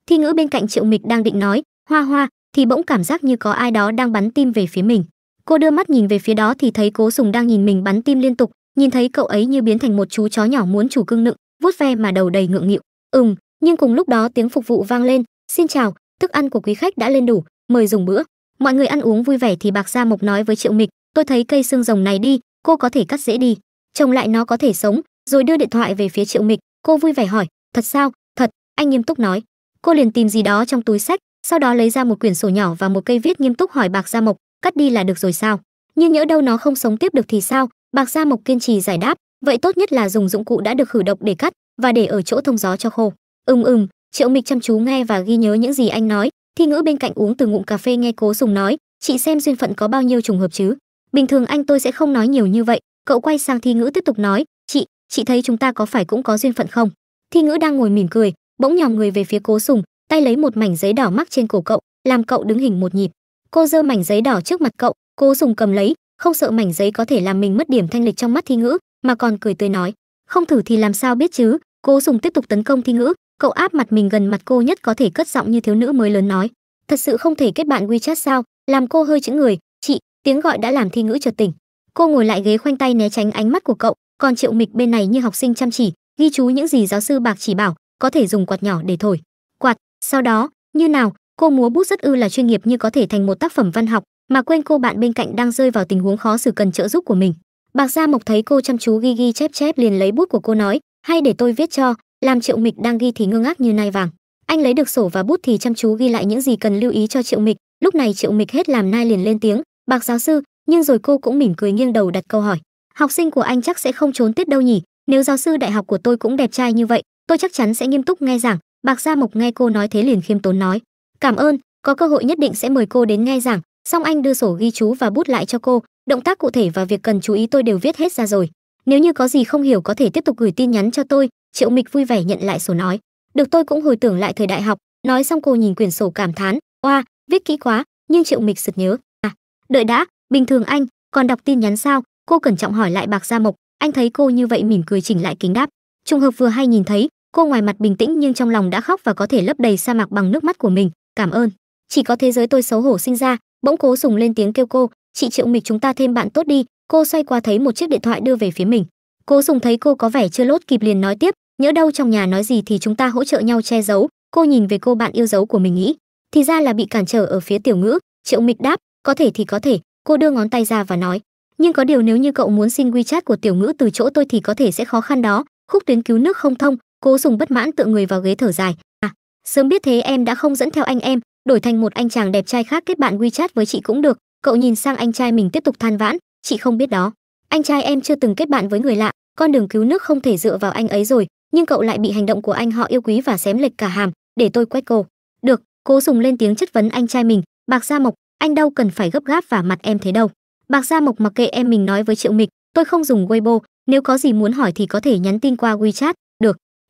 thi ngữ bên cạnh triệu mịch đang định nói hoa hoa thì bỗng cảm giác như có ai đó đang bắn tim về phía mình cô đưa mắt nhìn về phía đó thì thấy cố sùng đang nhìn mình bắn tim liên tục nhìn thấy cậu ấy như biến thành một chú chó nhỏ muốn chủ cưng nựng vuốt ve mà đầu đầy ngượng nghịu ừm nhưng cùng lúc đó tiếng phục vụ vang lên xin chào thức ăn của quý khách đã lên đủ mời dùng bữa mọi người ăn uống vui vẻ thì bạc gia mộc nói với triệu mịch tôi thấy cây xương rồng này đi cô có thể cắt dễ đi trồng lại nó có thể sống rồi đưa điện thoại về phía triệu mịch cô vui vẻ hỏi thật sao thật anh nghiêm túc nói cô liền tìm gì đó trong túi sách sau đó lấy ra một quyển sổ nhỏ và một cây viết nghiêm túc hỏi bạc gia mộc cắt đi là được rồi sao nhưng nhỡ đâu nó không sống tiếp được thì sao bạc gia mộc kiên trì giải đáp vậy tốt nhất là dùng dụng cụ đã được khử độc để cắt và để ở chỗ thông gió cho khô ừm ừm triệu mịch chăm chú nghe và ghi nhớ những gì anh nói thi ngữ bên cạnh uống từ ngụm cà phê nghe cố sùng nói chị xem duyên phận có bao nhiêu trùng hợp chứ bình thường anh tôi sẽ không nói nhiều như vậy cậu quay sang thi ngữ tiếp tục nói chị chị thấy chúng ta có phải cũng có duyên phận không thi ngữ đang ngồi mỉm cười bỗng nhòm người về phía cố sùng tay lấy một mảnh giấy đỏ mắc trên cổ cậu làm cậu đứng hình một nhịp cô giơ mảnh giấy đỏ trước mặt cậu cố sùng cầm lấy không sợ mảnh giấy có thể làm mình mất điểm thanh lịch trong mắt thi ngữ mà còn cười tươi nói không thử thì làm sao biết chứ cố sùng tiếp tục tấn công thi ngữ cậu áp mặt mình gần mặt cô nhất có thể cất giọng như thiếu nữ mới lớn nói thật sự không thể kết bạn wechat sao làm cô hơi chững người chị tiếng gọi đã làm thi ngữ chợt tỉnh cô ngồi lại ghế khoanh tay né tránh ánh mắt của cậu còn triệu mịch bên này như học sinh chăm chỉ ghi chú những gì giáo sư bạc chỉ bảo có thể dùng quạt nhỏ để thổi quạt sau đó như nào cô múa bút rất ư là chuyên nghiệp như có thể thành một tác phẩm văn học mà quên cô bạn bên cạnh đang rơi vào tình huống khó xử cần trợ giúp của mình bạc gia mộc thấy cô chăm chú ghi ghi chép chép liền lấy bút của cô nói hay để tôi viết cho làm triệu mịch đang ghi thì ngơ ngác như nai vàng anh lấy được sổ và bút thì chăm chú ghi lại những gì cần lưu ý cho triệu mịch lúc này triệu mịch hết làm nai liền lên tiếng bạc giáo sư nhưng rồi cô cũng mỉm cười nghiêng đầu đặt câu hỏi học sinh của anh chắc sẽ không trốn tiết đâu nhỉ nếu giáo sư đại học của tôi cũng đẹp trai như vậy tôi chắc chắn sẽ nghiêm túc nghe giảng bạc gia mộc nghe cô nói thế liền khiêm tốn nói cảm ơn có cơ hội nhất định sẽ mời cô đến nghe giảng xong anh đưa sổ ghi chú và bút lại cho cô động tác cụ thể và việc cần chú ý tôi đều viết hết ra rồi nếu như có gì không hiểu có thể tiếp tục gửi tin nhắn cho tôi triệu mịch vui vẻ nhận lại sổ nói được tôi cũng hồi tưởng lại thời đại học nói xong cô nhìn quyển sổ cảm thán oa viết kỹ quá nhưng triệu mịch sực nhớ à đợi đã bình thường anh còn đọc tin nhắn sao cô cẩn trọng hỏi lại bạc gia mộc anh thấy cô như vậy mỉm cười chỉnh lại kính đáp trùng hợp vừa hay nhìn thấy cô ngoài mặt bình tĩnh nhưng trong lòng đã khóc và có thể lấp đầy sa mạc bằng nước mắt của mình cảm ơn chỉ có thế giới tôi xấu hổ sinh ra bỗng cố sùng lên tiếng kêu cô chị triệu mịch chúng ta thêm bạn tốt đi cô xoay qua thấy một chiếc điện thoại đưa về phía mình cố sùng thấy cô có vẻ chưa lốt kịp liền nói tiếp nhớ đâu trong nhà nói gì thì chúng ta hỗ trợ nhau che giấu cô nhìn về cô bạn yêu dấu của mình nghĩ thì ra là bị cản trở ở phía tiểu ngữ triệu mịch đáp có thể thì có thể cô đưa ngón tay ra và nói nhưng có điều nếu như cậu muốn xin wechat của tiểu ngữ từ chỗ tôi thì có thể sẽ khó khăn đó khúc tuyến cứu nước không thông cố dùng bất mãn tựa người vào ghế thở dài à sớm biết thế em đã không dẫn theo anh em đổi thành một anh chàng đẹp trai khác kết bạn wechat với chị cũng được cậu nhìn sang anh trai mình tiếp tục than vãn chị không biết đó anh trai em chưa từng kết bạn với người lạ con đường cứu nước không thể dựa vào anh ấy rồi nhưng cậu lại bị hành động của anh họ yêu quý và xém lệch cả hàm để tôi quét cô được cố dùng lên tiếng chất vấn anh trai mình bạc gia mộc anh đâu cần phải gấp gáp và mặt em thế đâu bạc gia mộc mặc kệ em mình nói với triệu mịch tôi không dùng weibo nếu có gì muốn hỏi thì có thể nhắn tin qua wechat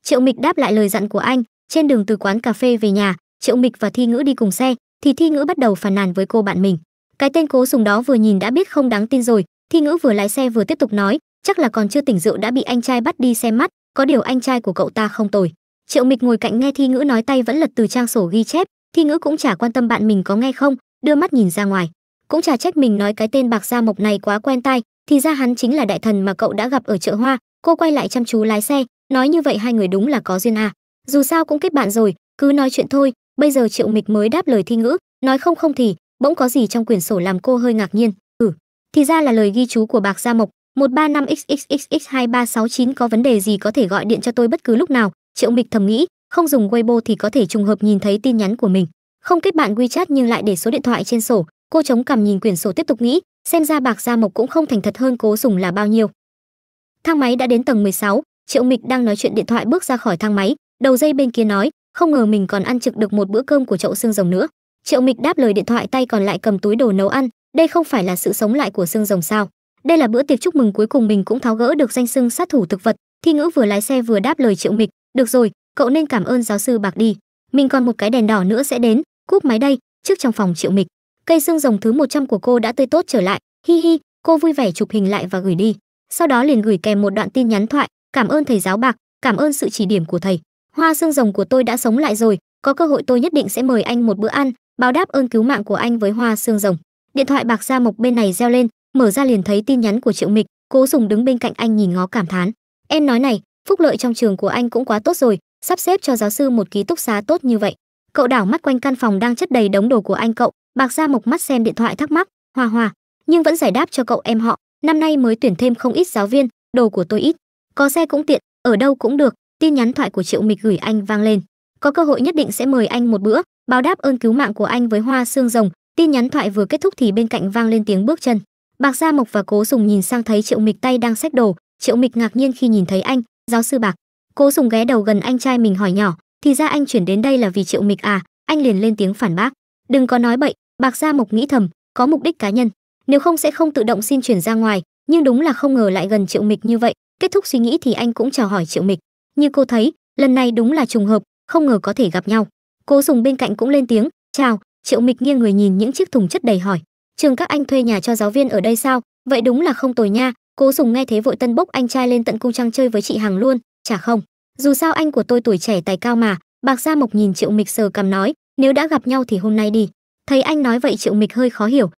triệu mịch đáp lại lời dặn của anh trên đường từ quán cà phê về nhà triệu mịch và thi ngữ đi cùng xe thì thi ngữ bắt đầu phàn nàn với cô bạn mình cái tên cố sùng đó vừa nhìn đã biết không đáng tin rồi thi ngữ vừa lái xe vừa tiếp tục nói chắc là còn chưa tỉnh rượu đã bị anh trai bắt đi xem mắt có điều anh trai của cậu ta không tồi triệu mịch ngồi cạnh nghe thi ngữ nói tay vẫn lật từ trang sổ ghi chép thi ngữ cũng chả quan tâm bạn mình có nghe không đưa mắt nhìn ra ngoài cũng chả trách mình nói cái tên bạc gia mộc này quá quen tai thì ra hắn chính là đại thần mà cậu đã gặp ở chợ hoa cô quay lại chăm chú lái xe nói như vậy hai người đúng là có duyên à dù sao cũng kết bạn rồi cứ nói chuyện thôi bây giờ triệu mịch mới đáp lời thi ngữ nói không không thì bỗng có gì trong quyển sổ làm cô hơi ngạc nhiên ừ thì ra là lời ghi chú của bạc gia mộc một ba 135 xxxx chín có vấn đề gì có thể gọi điện cho tôi bất cứ lúc nào, Triệu Mịch thầm nghĩ, không dùng Weibo thì có thể trùng hợp nhìn thấy tin nhắn của mình. Không kết bạn WeChat nhưng lại để số điện thoại trên sổ, cô chống cằm nhìn quyển sổ tiếp tục nghĩ, xem ra bạc gia mộc cũng không thành thật hơn cố dùng là bao nhiêu thang máy đã đến tầng 16, triệu mịch đang nói chuyện điện thoại bước ra khỏi thang máy đầu dây bên kia nói không ngờ mình còn ăn trực được một bữa cơm của chậu xương rồng nữa triệu mịch đáp lời điện thoại tay còn lại cầm túi đồ nấu ăn đây không phải là sự sống lại của xương rồng sao đây là bữa tiệc chúc mừng cuối cùng mình cũng tháo gỡ được danh xưng sát thủ thực vật thi ngữ vừa lái xe vừa đáp lời triệu mịch được rồi cậu nên cảm ơn giáo sư bạc đi mình còn một cái đèn đỏ nữa sẽ đến cúp máy đây trước trong phòng triệu mịch cây xương rồng thứ 100 của cô đã tươi tốt trở lại hi hi cô vui vẻ chụp hình lại và gửi đi sau đó liền gửi kèm một đoạn tin nhắn thoại cảm ơn thầy giáo bạc cảm ơn sự chỉ điểm của thầy hoa xương rồng của tôi đã sống lại rồi có cơ hội tôi nhất định sẽ mời anh một bữa ăn báo đáp ơn cứu mạng của anh với hoa xương rồng điện thoại bạc gia mộc bên này reo lên mở ra liền thấy tin nhắn của triệu mịch cố dùng đứng bên cạnh anh nhìn ngó cảm thán em nói này phúc lợi trong trường của anh cũng quá tốt rồi sắp xếp cho giáo sư một ký túc xá tốt như vậy cậu đảo mắt quanh căn phòng đang chất đầy đống đồ của anh cậu bạc gia mộc mắt xem điện thoại thắc mắc hoa hoa nhưng vẫn giải đáp cho cậu em họ năm nay mới tuyển thêm không ít giáo viên đồ của tôi ít có xe cũng tiện ở đâu cũng được tin nhắn thoại của triệu mịch gửi anh vang lên có cơ hội nhất định sẽ mời anh một bữa báo đáp ơn cứu mạng của anh với hoa xương rồng tin nhắn thoại vừa kết thúc thì bên cạnh vang lên tiếng bước chân bạc gia mộc và cố dùng nhìn sang thấy triệu mịch tay đang xách đồ triệu mịch ngạc nhiên khi nhìn thấy anh giáo sư bạc cố dùng ghé đầu gần anh trai mình hỏi nhỏ thì ra anh chuyển đến đây là vì triệu mịch à anh liền lên tiếng phản bác đừng có nói bậy bạc gia mộc nghĩ thầm có mục đích cá nhân nếu không sẽ không tự động xin chuyển ra ngoài nhưng đúng là không ngờ lại gần triệu mịch như vậy kết thúc suy nghĩ thì anh cũng chào hỏi triệu mịch như cô thấy lần này đúng là trùng hợp không ngờ có thể gặp nhau cố dùng bên cạnh cũng lên tiếng chào triệu mịch nghiêng người nhìn những chiếc thùng chất đầy hỏi trường các anh thuê nhà cho giáo viên ở đây sao vậy đúng là không tồi nha cố dùng nghe thế vội tân bốc anh trai lên tận cung trăng chơi với chị hằng luôn chả không dù sao anh của tôi tuổi trẻ tài cao mà bạc gia mộc nhìn triệu mịch sờ cằm nói nếu đã gặp nhau thì hôm nay đi thấy anh nói vậy triệu mịch hơi khó hiểu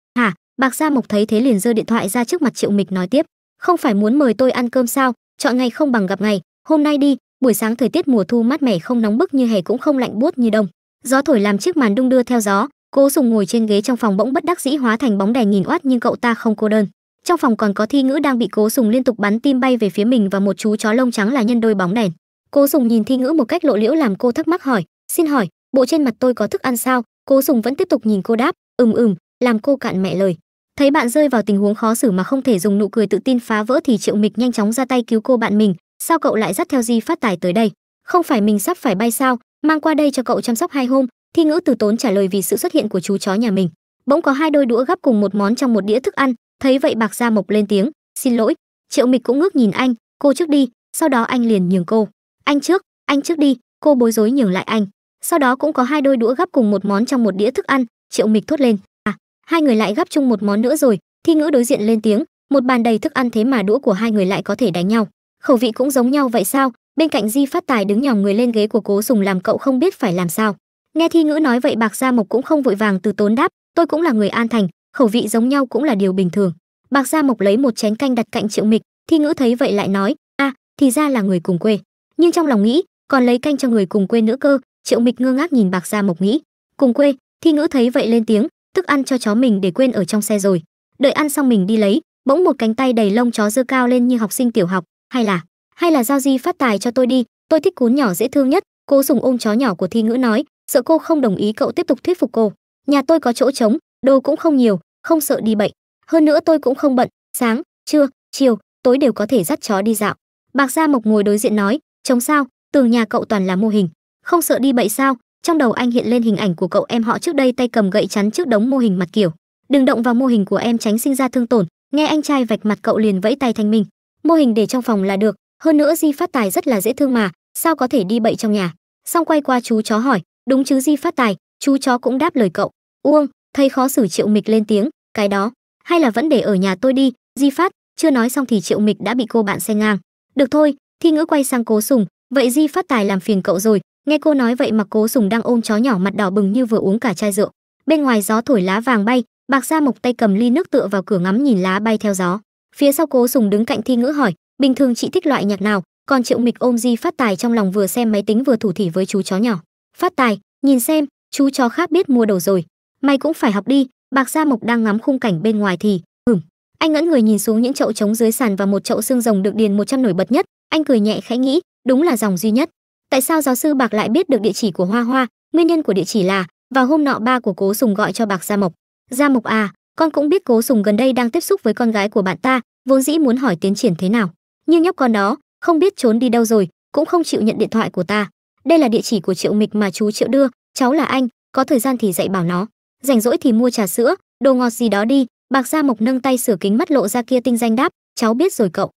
Bạc Gia Mộc thấy thế liền giơ điện thoại ra trước mặt Triệu Mịch nói tiếp, "Không phải muốn mời tôi ăn cơm sao, chọn ngày không bằng gặp ngày, hôm nay đi, buổi sáng thời tiết mùa thu mát mẻ không nóng bức như hè cũng không lạnh buốt như đông." Gió thổi làm chiếc màn đung đưa theo gió, Cố Dùng ngồi trên ghế trong phòng bỗng bất đắc dĩ hóa thành bóng đèn nghìn oát nhưng cậu ta không cô đơn. Trong phòng còn có Thi Ngữ đang bị Cố Dùng liên tục bắn tim bay về phía mình và một chú chó lông trắng là nhân đôi bóng đèn. Cố Dùng nhìn Thi Ngữ một cách lộ liễu làm cô thắc mắc hỏi, "Xin hỏi, bộ trên mặt tôi có thức ăn sao?" Cố Dùng vẫn tiếp tục nhìn cô đáp, "Ừm ừm, làm cô cạn mẹ lời thấy bạn rơi vào tình huống khó xử mà không thể dùng nụ cười tự tin phá vỡ thì triệu mịch nhanh chóng ra tay cứu cô bạn mình sao cậu lại dắt theo di phát tài tới đây không phải mình sắp phải bay sao mang qua đây cho cậu chăm sóc hai hôm thi ngữ từ tốn trả lời vì sự xuất hiện của chú chó nhà mình bỗng có hai đôi đũa gắp cùng một món trong một đĩa thức ăn thấy vậy bạc gia mộc lên tiếng xin lỗi triệu mịch cũng ngước nhìn anh cô trước đi sau đó anh liền nhường cô anh trước anh trước đi cô bối rối nhường lại anh sau đó cũng có hai đôi đũa gắp cùng một món trong một đĩa thức ăn triệu mịch thốt lên hai người lại gắp chung một món nữa rồi thi ngữ đối diện lên tiếng một bàn đầy thức ăn thế mà đũa của hai người lại có thể đánh nhau khẩu vị cũng giống nhau vậy sao bên cạnh di phát tài đứng nhòm người lên ghế của cố dùng làm cậu không biết phải làm sao nghe thi ngữ nói vậy bạc gia mộc cũng không vội vàng từ tốn đáp tôi cũng là người an thành khẩu vị giống nhau cũng là điều bình thường bạc gia mộc lấy một chén canh đặt cạnh triệu mịch thi ngữ thấy vậy lại nói a à, thì ra là người cùng quê nhưng trong lòng nghĩ còn lấy canh cho người cùng quê nữa cơ triệu mịch ngơ ngác nhìn bạc gia mộc nghĩ cùng quê thi ngữ thấy vậy lên tiếng thức ăn cho chó mình để quên ở trong xe rồi đợi ăn xong mình đi lấy bỗng một cánh tay đầy lông chó dơ cao lên như học sinh tiểu học hay là hay là giao di phát tài cho tôi đi tôi thích cún nhỏ dễ thương nhất cô dùng ôm chó nhỏ của thi ngữ nói sợ cô không đồng ý cậu tiếp tục thuyết phục cô nhà tôi có chỗ trống đồ cũng không nhiều không sợ đi bệnh hơn nữa tôi cũng không bận sáng trưa chiều tối đều có thể dắt chó đi dạo bạc gia mộc ngồi đối diện nói chống sao tường nhà cậu toàn là mô hình không sợ đi bậy sao trong đầu anh hiện lên hình ảnh của cậu em họ trước đây tay cầm gậy chắn trước đống mô hình mặt kiểu đừng động vào mô hình của em tránh sinh ra thương tổn nghe anh trai vạch mặt cậu liền vẫy tay thanh minh mô hình để trong phòng là được hơn nữa di phát tài rất là dễ thương mà sao có thể đi bậy trong nhà xong quay qua chú chó hỏi đúng chứ di phát tài chú chó cũng đáp lời cậu uông thấy khó xử triệu mịch lên tiếng cái đó hay là vẫn để ở nhà tôi đi di phát chưa nói xong thì triệu mịch đã bị cô bạn xe ngang được thôi thi ngữ quay sang cố sùng vậy di phát tài làm phiền cậu rồi nghe cô nói vậy mà cố sùng đang ôm chó nhỏ mặt đỏ bừng như vừa uống cả chai rượu bên ngoài gió thổi lá vàng bay bạc gia mộc tay cầm ly nước tựa vào cửa ngắm nhìn lá bay theo gió phía sau cố sùng đứng cạnh thi ngữ hỏi bình thường chị thích loại nhạc nào còn triệu mịch ôm di phát tài trong lòng vừa xem máy tính vừa thủ thỉ với chú chó nhỏ phát tài nhìn xem chú chó khác biết mua đồ rồi mày cũng phải học đi bạc gia mộc đang ngắm khung cảnh bên ngoài thì hửm anh ngẫn người nhìn xuống những chậu trống dưới sàn và một chậu xương rồng được điền một trăm nổi bật nhất anh cười nhẹ khẽ nghĩ đúng là dòng duy nhất tại sao giáo sư bạc lại biết được địa chỉ của hoa hoa nguyên nhân của địa chỉ là vào hôm nọ ba của cố sùng gọi cho bạc gia mộc gia mộc à con cũng biết cố sùng gần đây đang tiếp xúc với con gái của bạn ta vốn dĩ muốn hỏi tiến triển thế nào nhưng nhóc con đó không biết trốn đi đâu rồi cũng không chịu nhận điện thoại của ta đây là địa chỉ của triệu mịch mà chú triệu đưa cháu là anh có thời gian thì dạy bảo nó rảnh rỗi thì mua trà sữa đồ ngọt gì đó đi bạc gia mộc nâng tay sửa kính mắt lộ ra kia tinh danh đáp cháu biết rồi cậu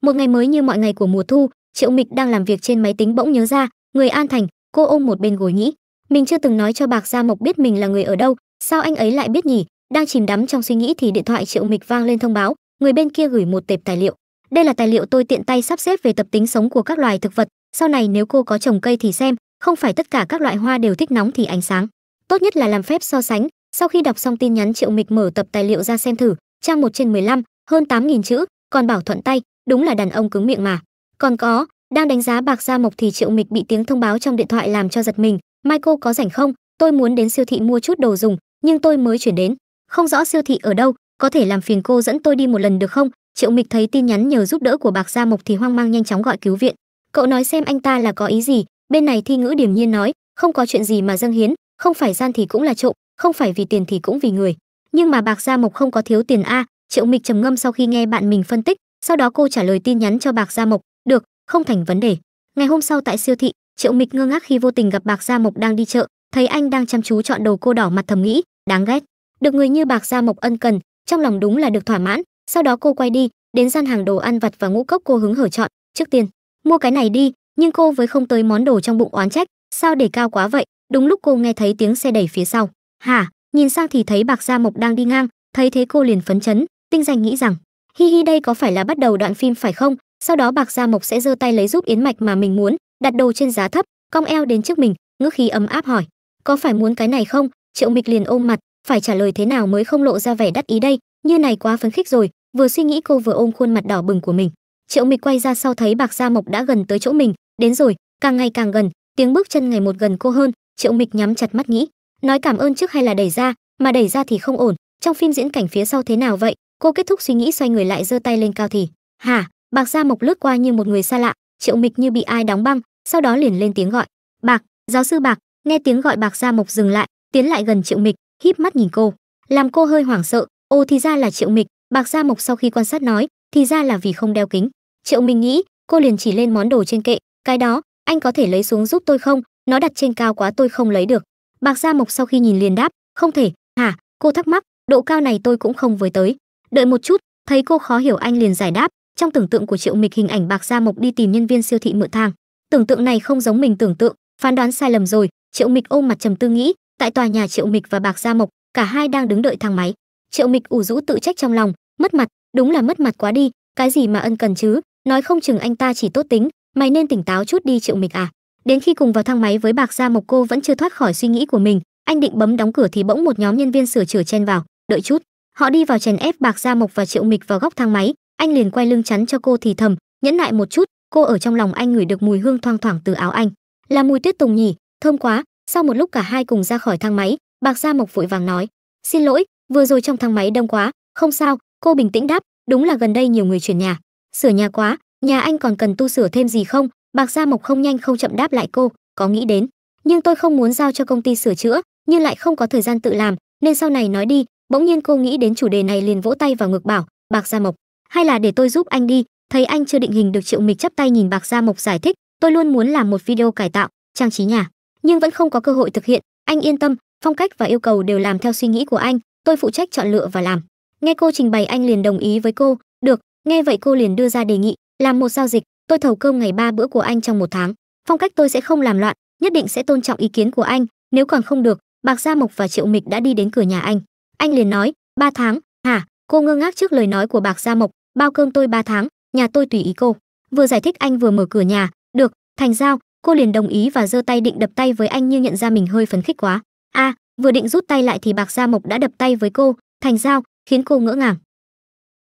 một ngày mới như mọi ngày của mùa thu triệu mịch đang làm việc trên máy tính bỗng nhớ ra người an thành cô ôm một bên gối nghĩ mình chưa từng nói cho bạc gia mộc biết mình là người ở đâu sao anh ấy lại biết nhỉ đang chìm đắm trong suy nghĩ thì điện thoại triệu mịch vang lên thông báo người bên kia gửi một tệp tài liệu đây là tài liệu tôi tiện tay sắp xếp về tập tính sống của các loài thực vật sau này nếu cô có trồng cây thì xem không phải tất cả các loại hoa đều thích nóng thì ánh sáng tốt nhất là làm phép so sánh sau khi đọc xong tin nhắn triệu mịch mở tập tài liệu ra xem thử trang một trên 15, hơn 8.000 chữ còn bảo thuận tay đúng là đàn ông cứng miệng mà còn có đang đánh giá bạc gia mộc thì triệu mịch bị tiếng thông báo trong điện thoại làm cho giật mình michael có rảnh không tôi muốn đến siêu thị mua chút đồ dùng nhưng tôi mới chuyển đến không rõ siêu thị ở đâu có thể làm phiền cô dẫn tôi đi một lần được không triệu mịch thấy tin nhắn nhờ giúp đỡ của bạc gia mộc thì hoang mang nhanh chóng gọi cứu viện cậu nói xem anh ta là có ý gì bên này thi ngữ điềm nhiên nói không có chuyện gì mà dâng hiến không phải gian thì cũng là trộm không phải vì tiền thì cũng vì người nhưng mà bạc gia mộc không có thiếu tiền a triệu mịch trầm ngâm sau khi nghe bạn mình phân tích sau đó cô trả lời tin nhắn cho bạc gia mộc được, không thành vấn đề. Ngày hôm sau tại siêu thị, Triệu Mịch ngơ ngác khi vô tình gặp Bạc Gia Mộc đang đi chợ, thấy anh đang chăm chú chọn đồ cô đỏ mặt thầm nghĩ, đáng ghét. Được người như Bạc Gia Mộc ân cần, trong lòng đúng là được thỏa mãn, sau đó cô quay đi, đến gian hàng đồ ăn vặt và ngũ cốc cô hứng hở chọn, trước tiên, mua cái này đi, nhưng cô với không tới món đồ trong bụng oán trách, sao để cao quá vậy? Đúng lúc cô nghe thấy tiếng xe đẩy phía sau. Hả? Nhìn sang thì thấy Bạc Gia Mộc đang đi ngang, thấy thế cô liền phấn chấn, tinh danh nghĩ rằng, hi hi đây có phải là bắt đầu đoạn phim phải không? sau đó bạc gia mộc sẽ giơ tay lấy giúp yến mạch mà mình muốn đặt đồ trên giá thấp cong eo đến trước mình ngữ khí ấm áp hỏi có phải muốn cái này không triệu mịch liền ôm mặt phải trả lời thế nào mới không lộ ra vẻ đắc ý đây như này quá phấn khích rồi vừa suy nghĩ cô vừa ôm khuôn mặt đỏ bừng của mình triệu mịch quay ra sau thấy bạc gia mộc đã gần tới chỗ mình đến rồi càng ngày càng gần tiếng bước chân ngày một gần cô hơn triệu mịch nhắm chặt mắt nghĩ nói cảm ơn trước hay là đẩy ra mà đẩy ra thì không ổn trong phim diễn cảnh phía sau thế nào vậy cô kết thúc suy nghĩ xoay người lại giơ tay lên cao thì hả Bạc Gia Mộc lướt qua như một người xa lạ, Triệu Mịch như bị ai đóng băng, sau đó liền lên tiếng gọi, "Bạc, giáo sư Bạc." Nghe tiếng gọi Bạc Gia Mộc dừng lại, tiến lại gần Triệu Mịch, híp mắt nhìn cô, làm cô hơi hoảng sợ, "Ô thì ra là Triệu Mịch." Bạc Gia Mộc sau khi quan sát nói, "Thì ra là vì không đeo kính." Triệu Mịch nghĩ, cô liền chỉ lên món đồ trên kệ, "Cái đó, anh có thể lấy xuống giúp tôi không? Nó đặt trên cao quá tôi không lấy được." Bạc Gia Mộc sau khi nhìn liền đáp, "Không thể." "Hả?" Cô thắc mắc, "Độ cao này tôi cũng không với tới." Đợi một chút, thấy cô khó hiểu anh liền giải đáp, trong tưởng tượng của triệu mịch hình ảnh bạc gia mộc đi tìm nhân viên siêu thị mượn thang tưởng tượng này không giống mình tưởng tượng phán đoán sai lầm rồi triệu mịch ôm mặt trầm tư nghĩ tại tòa nhà triệu mịch và bạc gia mộc cả hai đang đứng đợi thang máy triệu mịch ủ rũ tự trách trong lòng mất mặt đúng là mất mặt quá đi cái gì mà ân cần chứ nói không chừng anh ta chỉ tốt tính mày nên tỉnh táo chút đi triệu mịch à đến khi cùng vào thang máy với bạc gia mộc cô vẫn chưa thoát khỏi suy nghĩ của mình anh định bấm đóng cửa thì bỗng một nhóm nhân viên sửa chữa chen vào đợi chút họ đi vào chèn ép bạc gia mộc và triệu mịch vào góc thang máy anh liền quay lưng chắn cho cô thì thầm nhẫn nại một chút cô ở trong lòng anh ngửi được mùi hương thoang thoảng từ áo anh là mùi tuyết tùng nhỉ thơm quá sau một lúc cả hai cùng ra khỏi thang máy bạc gia mộc vội vàng nói xin lỗi vừa rồi trong thang máy đông quá không sao cô bình tĩnh đáp đúng là gần đây nhiều người chuyển nhà sửa nhà quá nhà anh còn cần tu sửa thêm gì không bạc gia mộc không nhanh không chậm đáp lại cô có nghĩ đến nhưng tôi không muốn giao cho công ty sửa chữa nhưng lại không có thời gian tự làm nên sau này nói đi bỗng nhiên cô nghĩ đến chủ đề này liền vỗ tay vào ngực bảo bạc gia mộc hay là để tôi giúp anh đi thấy anh chưa định hình được triệu mịch chắp tay nhìn bạc gia mộc giải thích tôi luôn muốn làm một video cải tạo trang trí nhà nhưng vẫn không có cơ hội thực hiện anh yên tâm phong cách và yêu cầu đều làm theo suy nghĩ của anh tôi phụ trách chọn lựa và làm nghe cô trình bày anh liền đồng ý với cô được nghe vậy cô liền đưa ra đề nghị làm một giao dịch tôi thầu cơm ngày ba bữa của anh trong một tháng phong cách tôi sẽ không làm loạn nhất định sẽ tôn trọng ý kiến của anh nếu còn không được bạc gia mộc và triệu mịch đã đi đến cửa nhà anh anh liền nói ba tháng hả cô ngơ ngác trước lời nói của bạc gia mộc bao cơm tôi 3 tháng, nhà tôi tùy ý cô. Vừa giải thích anh vừa mở cửa nhà, được, thành giao, cô liền đồng ý và giơ tay định đập tay với anh như nhận ra mình hơi phấn khích quá. A, à, vừa định rút tay lại thì Bạc Gia Mộc đã đập tay với cô, thành giao, khiến cô ngỡ ngàng.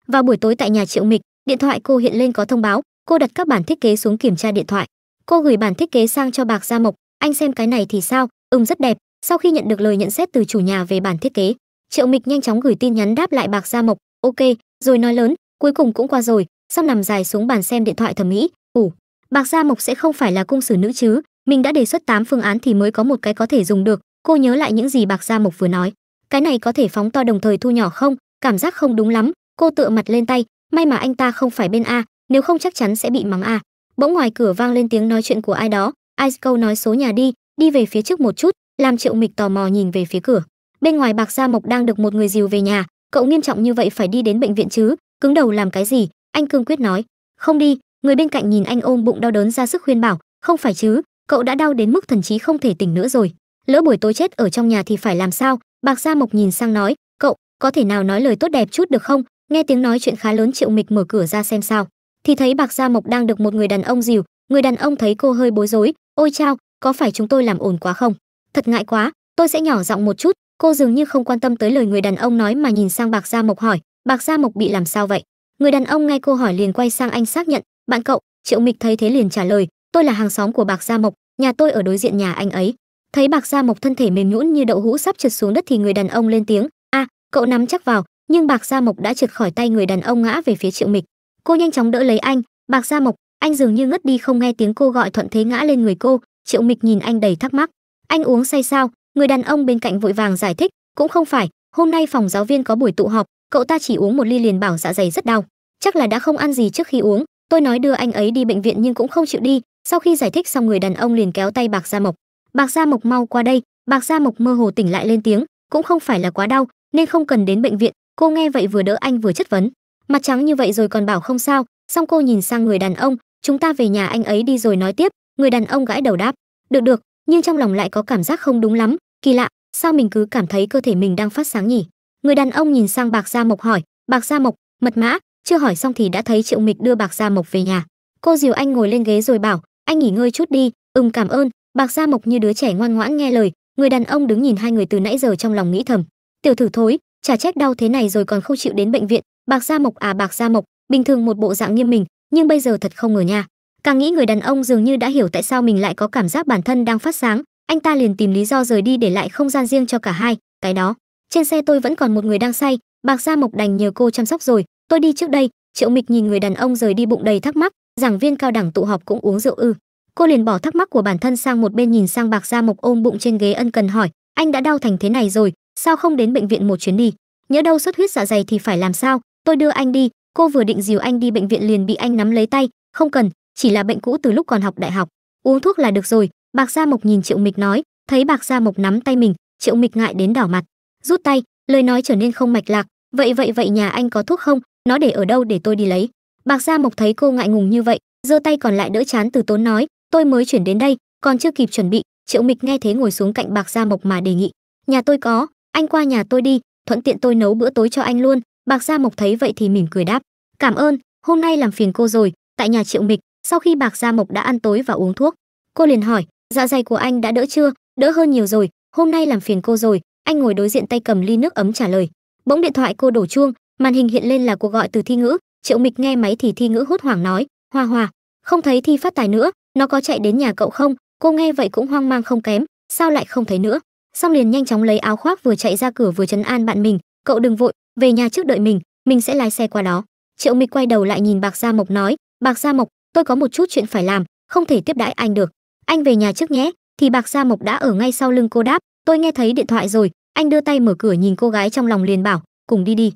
Vào buổi tối tại nhà Triệu Mịch, điện thoại cô hiện lên có thông báo, cô đặt các bản thiết kế xuống kiểm tra điện thoại. Cô gửi bản thiết kế sang cho Bạc Gia Mộc, anh xem cái này thì sao? Ừm rất đẹp. Sau khi nhận được lời nhận xét từ chủ nhà về bản thiết kế, Triệu Mịch nhanh chóng gửi tin nhắn đáp lại Bạc Gia Mộc, "Ok." Rồi nói lớn, cuối cùng cũng qua rồi sắp nằm dài xuống bàn xem điện thoại thẩm mỹ ủ bạc gia mộc sẽ không phải là cung xử nữ chứ mình đã đề xuất 8 phương án thì mới có một cái có thể dùng được cô nhớ lại những gì bạc gia mộc vừa nói cái này có thể phóng to đồng thời thu nhỏ không cảm giác không đúng lắm cô tựa mặt lên tay may mà anh ta không phải bên a nếu không chắc chắn sẽ bị mắng a bỗng ngoài cửa vang lên tiếng nói chuyện của ai đó ai câu nói số nhà đi đi về phía trước một chút làm triệu mịch tò mò nhìn về phía cửa bên ngoài bạc gia mộc đang được một người dìu về nhà cậu nghiêm trọng như vậy phải đi đến bệnh viện chứ cứng đầu làm cái gì anh cương quyết nói không đi người bên cạnh nhìn anh ôm bụng đau đớn ra sức khuyên bảo không phải chứ cậu đã đau đến mức thần trí không thể tỉnh nữa rồi lỡ buổi tối chết ở trong nhà thì phải làm sao bạc gia mộc nhìn sang nói cậu có thể nào nói lời tốt đẹp chút được không nghe tiếng nói chuyện khá lớn triệu mịch mở cửa ra xem sao thì thấy bạc gia mộc đang được một người đàn ông dìu người đàn ông thấy cô hơi bối rối ôi chao có phải chúng tôi làm ồn quá không thật ngại quá tôi sẽ nhỏ giọng một chút cô dường như không quan tâm tới lời người đàn ông nói mà nhìn sang bạc gia mộc hỏi bạc gia mộc bị làm sao vậy người đàn ông nghe cô hỏi liền quay sang anh xác nhận bạn cậu triệu mịch thấy thế liền trả lời tôi là hàng xóm của bạc gia mộc nhà tôi ở đối diện nhà anh ấy thấy bạc gia mộc thân thể mềm nhũn như đậu hũ sắp trượt xuống đất thì người đàn ông lên tiếng a à, cậu nắm chắc vào nhưng bạc gia mộc đã trượt khỏi tay người đàn ông ngã về phía triệu mịch cô nhanh chóng đỡ lấy anh bạc gia mộc anh dường như ngất đi không nghe tiếng cô gọi thuận thế ngã lên người cô triệu mịch nhìn anh đầy thắc mắc anh uống say sao người đàn ông bên cạnh vội vàng giải thích cũng không phải hôm nay phòng giáo viên có buổi tụ họp cậu ta chỉ uống một ly liền bảo dạ dày rất đau chắc là đã không ăn gì trước khi uống tôi nói đưa anh ấy đi bệnh viện nhưng cũng không chịu đi sau khi giải thích xong người đàn ông liền kéo tay bạc gia mộc bạc gia mộc mau qua đây bạc gia mộc mơ hồ tỉnh lại lên tiếng cũng không phải là quá đau nên không cần đến bệnh viện cô nghe vậy vừa đỡ anh vừa chất vấn mặt trắng như vậy rồi còn bảo không sao xong cô nhìn sang người đàn ông chúng ta về nhà anh ấy đi rồi nói tiếp người đàn ông gãi đầu đáp được được nhưng trong lòng lại có cảm giác không đúng lắm kỳ lạ sao mình cứ cảm thấy cơ thể mình đang phát sáng nhỉ người đàn ông nhìn sang bạc gia mộc hỏi bạc gia mộc mật mã chưa hỏi xong thì đã thấy triệu mịch đưa bạc gia mộc về nhà cô dìu anh ngồi lên ghế rồi bảo anh nghỉ ngơi chút đi ừm cảm ơn bạc gia mộc như đứa trẻ ngoan ngoãn nghe lời người đàn ông đứng nhìn hai người từ nãy giờ trong lòng nghĩ thầm tiểu thử thối chả trách đau thế này rồi còn không chịu đến bệnh viện bạc gia mộc à bạc gia mộc bình thường một bộ dạng nghiêm mình nhưng bây giờ thật không ngờ nha càng nghĩ người đàn ông dường như đã hiểu tại sao mình lại có cảm giác bản thân đang phát sáng anh ta liền tìm lý do rời đi để lại không gian riêng cho cả hai cái đó trên xe tôi vẫn còn một người đang say bạc gia mộc đành nhờ cô chăm sóc rồi tôi đi trước đây triệu mịch nhìn người đàn ông rời đi bụng đầy thắc mắc giảng viên cao đẳng tụ họp cũng uống rượu ư cô liền bỏ thắc mắc của bản thân sang một bên nhìn sang bạc gia mộc ôm bụng trên ghế ân cần hỏi anh đã đau thành thế này rồi sao không đến bệnh viện một chuyến đi nhớ đâu xuất huyết dạ dày thì phải làm sao tôi đưa anh đi cô vừa định dìu anh đi bệnh viện liền bị anh nắm lấy tay không cần chỉ là bệnh cũ từ lúc còn học đại học uống thuốc là được rồi bạc gia mộc nhìn triệu mịch nói thấy bạc gia mộc nắm tay mình triệu mịch ngại đến đỏ mặt rút tay lời nói trở nên không mạch lạc vậy vậy vậy nhà anh có thuốc không nó để ở đâu để tôi đi lấy bạc gia mộc thấy cô ngại ngùng như vậy giơ tay còn lại đỡ chán từ tốn nói tôi mới chuyển đến đây còn chưa kịp chuẩn bị triệu mịch nghe thế ngồi xuống cạnh bạc gia mộc mà đề nghị nhà tôi có anh qua nhà tôi đi thuận tiện tôi nấu bữa tối cho anh luôn bạc gia mộc thấy vậy thì mỉm cười đáp cảm ơn hôm nay làm phiền cô rồi tại nhà triệu mịch sau khi bạc gia mộc đã ăn tối và uống thuốc cô liền hỏi dạ dày của anh đã đỡ chưa đỡ hơn nhiều rồi hôm nay làm phiền cô rồi anh ngồi đối diện tay cầm ly nước ấm trả lời bỗng điện thoại cô đổ chuông màn hình hiện lên là cuộc gọi từ thi ngữ triệu mịch nghe máy thì thi ngữ hốt hoảng nói hoa hoa không thấy thi phát tài nữa nó có chạy đến nhà cậu không cô nghe vậy cũng hoang mang không kém sao lại không thấy nữa xong liền nhanh chóng lấy áo khoác vừa chạy ra cửa vừa chấn an bạn mình cậu đừng vội về nhà trước đợi mình mình sẽ lái xe qua đó triệu mịch quay đầu lại nhìn bạc gia mộc nói bạc gia mộc tôi có một chút chuyện phải làm không thể tiếp đãi anh được anh về nhà trước nhé thì bạc gia mộc đã ở ngay sau lưng cô đáp tôi nghe thấy điện thoại rồi anh đưa tay mở cửa nhìn cô gái trong lòng liền bảo cùng đi đi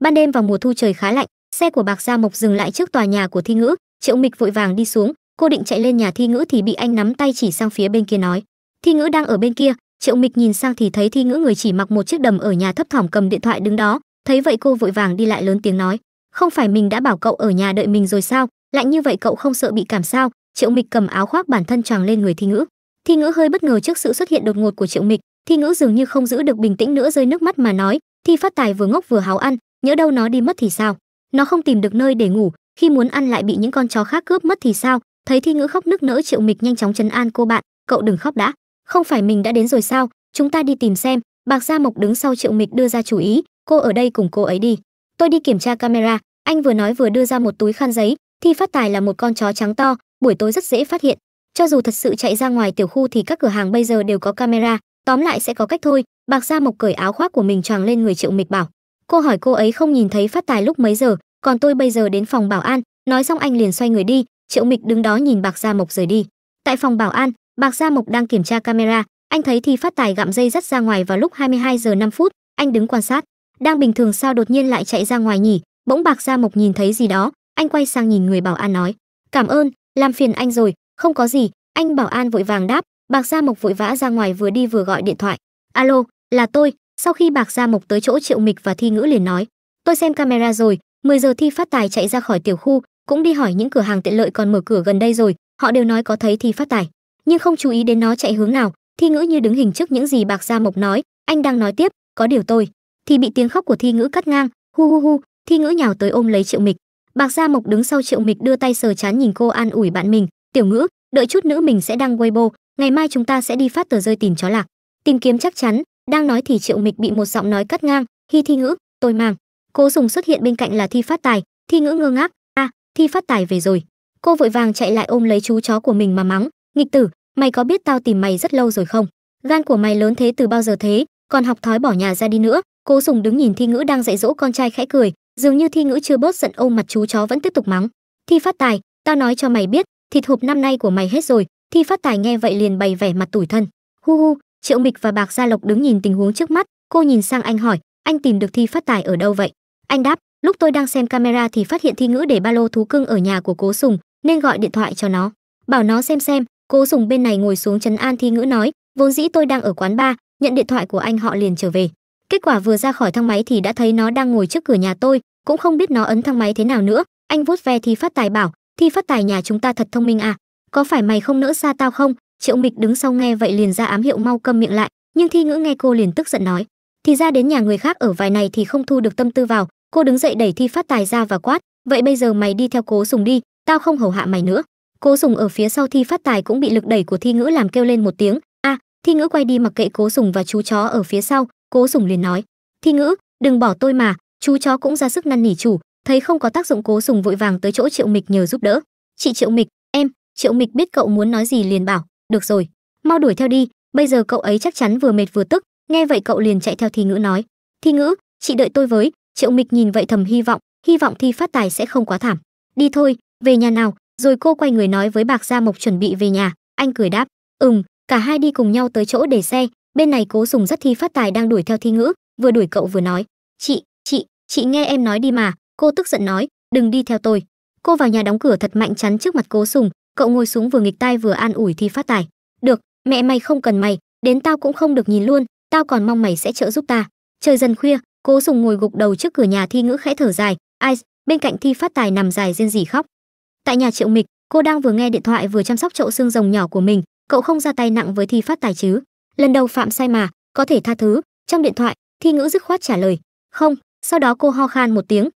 ban đêm vào mùa thu trời khá lạnh xe của bạc gia mộc dừng lại trước tòa nhà của thi ngữ triệu mịch vội vàng đi xuống cô định chạy lên nhà thi ngữ thì bị anh nắm tay chỉ sang phía bên kia nói thi ngữ đang ở bên kia triệu mịch nhìn sang thì thấy thi ngữ người chỉ mặc một chiếc đầm ở nhà thấp thỏm cầm điện thoại đứng đó thấy vậy cô vội vàng đi lại lớn tiếng nói không phải mình đã bảo cậu ở nhà đợi mình rồi sao lạnh như vậy cậu không sợ bị cảm sao triệu mịch cầm áo khoác bản thân tràng lên người thi ngữ thi ngữ hơi bất ngờ trước sự xuất hiện đột ngột của triệu mịch thi ngữ dường như không giữ được bình tĩnh nữa rơi nước mắt mà nói thi phát tài vừa ngốc vừa háo ăn nhỡ đâu nó đi mất thì sao nó không tìm được nơi để ngủ khi muốn ăn lại bị những con chó khác cướp mất thì sao thấy thi ngữ khóc nức nở, triệu mịch nhanh chóng chấn an cô bạn cậu đừng khóc đã không phải mình đã đến rồi sao chúng ta đi tìm xem bạc gia mộc đứng sau triệu mịch đưa ra chủ ý cô ở đây cùng cô ấy đi tôi đi kiểm tra camera anh vừa nói vừa đưa ra một túi khăn giấy thi phát tài là một con chó trắng to buổi tối rất dễ phát hiện cho dù thật sự chạy ra ngoài tiểu khu thì các cửa hàng bây giờ đều có camera tóm lại sẽ có cách thôi bạc gia mộc cởi áo khoác của mình choàng lên người triệu mịch bảo cô hỏi cô ấy không nhìn thấy phát tài lúc mấy giờ còn tôi bây giờ đến phòng bảo an nói xong anh liền xoay người đi triệu mịch đứng đó nhìn bạc gia mộc rời đi tại phòng bảo an bạc gia mộc đang kiểm tra camera anh thấy thì phát tài gặm dây dắt ra ngoài vào lúc 22 giờ 5 phút anh đứng quan sát đang bình thường sao đột nhiên lại chạy ra ngoài nhỉ bỗng bạc gia mộc nhìn thấy gì đó anh quay sang nhìn người bảo an nói cảm ơn làm phiền anh rồi không có gì anh bảo an vội vàng đáp bạc gia mộc vội vã ra ngoài vừa đi vừa gọi điện thoại alo là tôi sau khi bạc gia mộc tới chỗ triệu mịch và thi ngữ liền nói tôi xem camera rồi 10 giờ thi phát tài chạy ra khỏi tiểu khu cũng đi hỏi những cửa hàng tiện lợi còn mở cửa gần đây rồi họ đều nói có thấy thi phát tài nhưng không chú ý đến nó chạy hướng nào thi ngữ như đứng hình trước những gì bạc gia mộc nói anh đang nói tiếp có điều tôi thì bị tiếng khóc của thi ngữ cắt ngang hu hu hu thi ngữ nhào tới ôm lấy triệu mịch bạc gia mộc đứng sau triệu mịch đưa tay sờ chán nhìn cô an ủi bạn mình tiểu ngữ đợi chút nữa mình sẽ đăng weibo ngày mai chúng ta sẽ đi phát tờ rơi tìm chó lạc tìm kiếm chắc chắn đang nói thì triệu mịch bị một giọng nói cắt ngang hi thi ngữ tôi mang cố dùng xuất hiện bên cạnh là thi phát tài thi ngữ ngơ ngác a à, thi phát tài về rồi cô vội vàng chạy lại ôm lấy chú chó của mình mà mắng nghịch tử mày có biết tao tìm mày rất lâu rồi không gan của mày lớn thế từ bao giờ thế còn học thói bỏ nhà ra đi nữa cố sùng đứng nhìn thi ngữ đang dạy dỗ con trai khẽ cười dường như thi ngữ chưa bớt giận ôm mặt chú chó vẫn tiếp tục mắng thi phát tài tao nói cho mày biết thịt hộp năm nay của mày hết rồi thi phát tài nghe vậy liền bày vẻ mặt tủi thân hu hu triệu mịch và bạc gia lộc đứng nhìn tình huống trước mắt cô nhìn sang anh hỏi anh tìm được thi phát tài ở đâu vậy anh đáp lúc tôi đang xem camera thì phát hiện thi ngữ để ba lô thú cưng ở nhà của cố sùng nên gọi điện thoại cho nó bảo nó xem xem cố sùng bên này ngồi xuống trấn an thi ngữ nói vốn dĩ tôi đang ở quán bar nhận điện thoại của anh họ liền trở về kết quả vừa ra khỏi thang máy thì đã thấy nó đang ngồi trước cửa nhà tôi cũng không biết nó ấn thang máy thế nào nữa anh vuốt ve Thi phát tài bảo thi phát tài nhà chúng ta thật thông minh à có phải mày không nỡ xa tao không triệu mịch đứng sau nghe vậy liền ra ám hiệu mau câm miệng lại nhưng thi ngữ nghe cô liền tức giận nói thì ra đến nhà người khác ở vài này thì không thu được tâm tư vào cô đứng dậy đẩy thi phát tài ra và quát vậy bây giờ mày đi theo cố sùng đi tao không hầu hạ mày nữa cố Sùng ở phía sau thi phát tài cũng bị lực đẩy của thi ngữ làm kêu lên một tiếng a à, thi ngữ quay đi mặc kệ cố sùng và chú chó ở phía sau cố Sùng liền nói thi ngữ đừng bỏ tôi mà chú chó cũng ra sức năn nỉ chủ thấy không có tác dụng cố sùng vội vàng tới chỗ triệu mịch nhờ giúp đỡ chị triệu mịch em triệu mịch biết cậu muốn nói gì liền bảo được rồi mau đuổi theo đi bây giờ cậu ấy chắc chắn vừa mệt vừa tức nghe vậy cậu liền chạy theo thi ngữ nói thi ngữ chị đợi tôi với triệu mịch nhìn vậy thầm hy vọng hy vọng thi phát tài sẽ không quá thảm đi thôi về nhà nào rồi cô quay người nói với bạc gia mộc chuẩn bị về nhà anh cười đáp ừm cả hai đi cùng nhau tới chỗ để xe bên này cố dùng rất thi phát tài đang đuổi theo thi ngữ vừa đuổi cậu vừa nói chị chị chị nghe em nói đi mà cô tức giận nói đừng đi theo tôi cô vào nhà đóng cửa thật mạnh chắn trước mặt cố sùng cậu ngồi xuống vừa nghịch tay vừa an ủi thì phát tài được mẹ mày không cần mày đến tao cũng không được nhìn luôn tao còn mong mày sẽ trợ giúp ta trời dần khuya cố sùng ngồi gục đầu trước cửa nhà thi ngữ khẽ thở dài ai bên cạnh thi phát tài nằm dài rên rỉ khóc tại nhà triệu mịch cô đang vừa nghe điện thoại vừa chăm sóc chậu xương rồng nhỏ của mình cậu không ra tay nặng với thi phát tài chứ lần đầu phạm sai mà có thể tha thứ trong điện thoại thi ngữ dứt khoát trả lời không sau đó cô ho khan một tiếng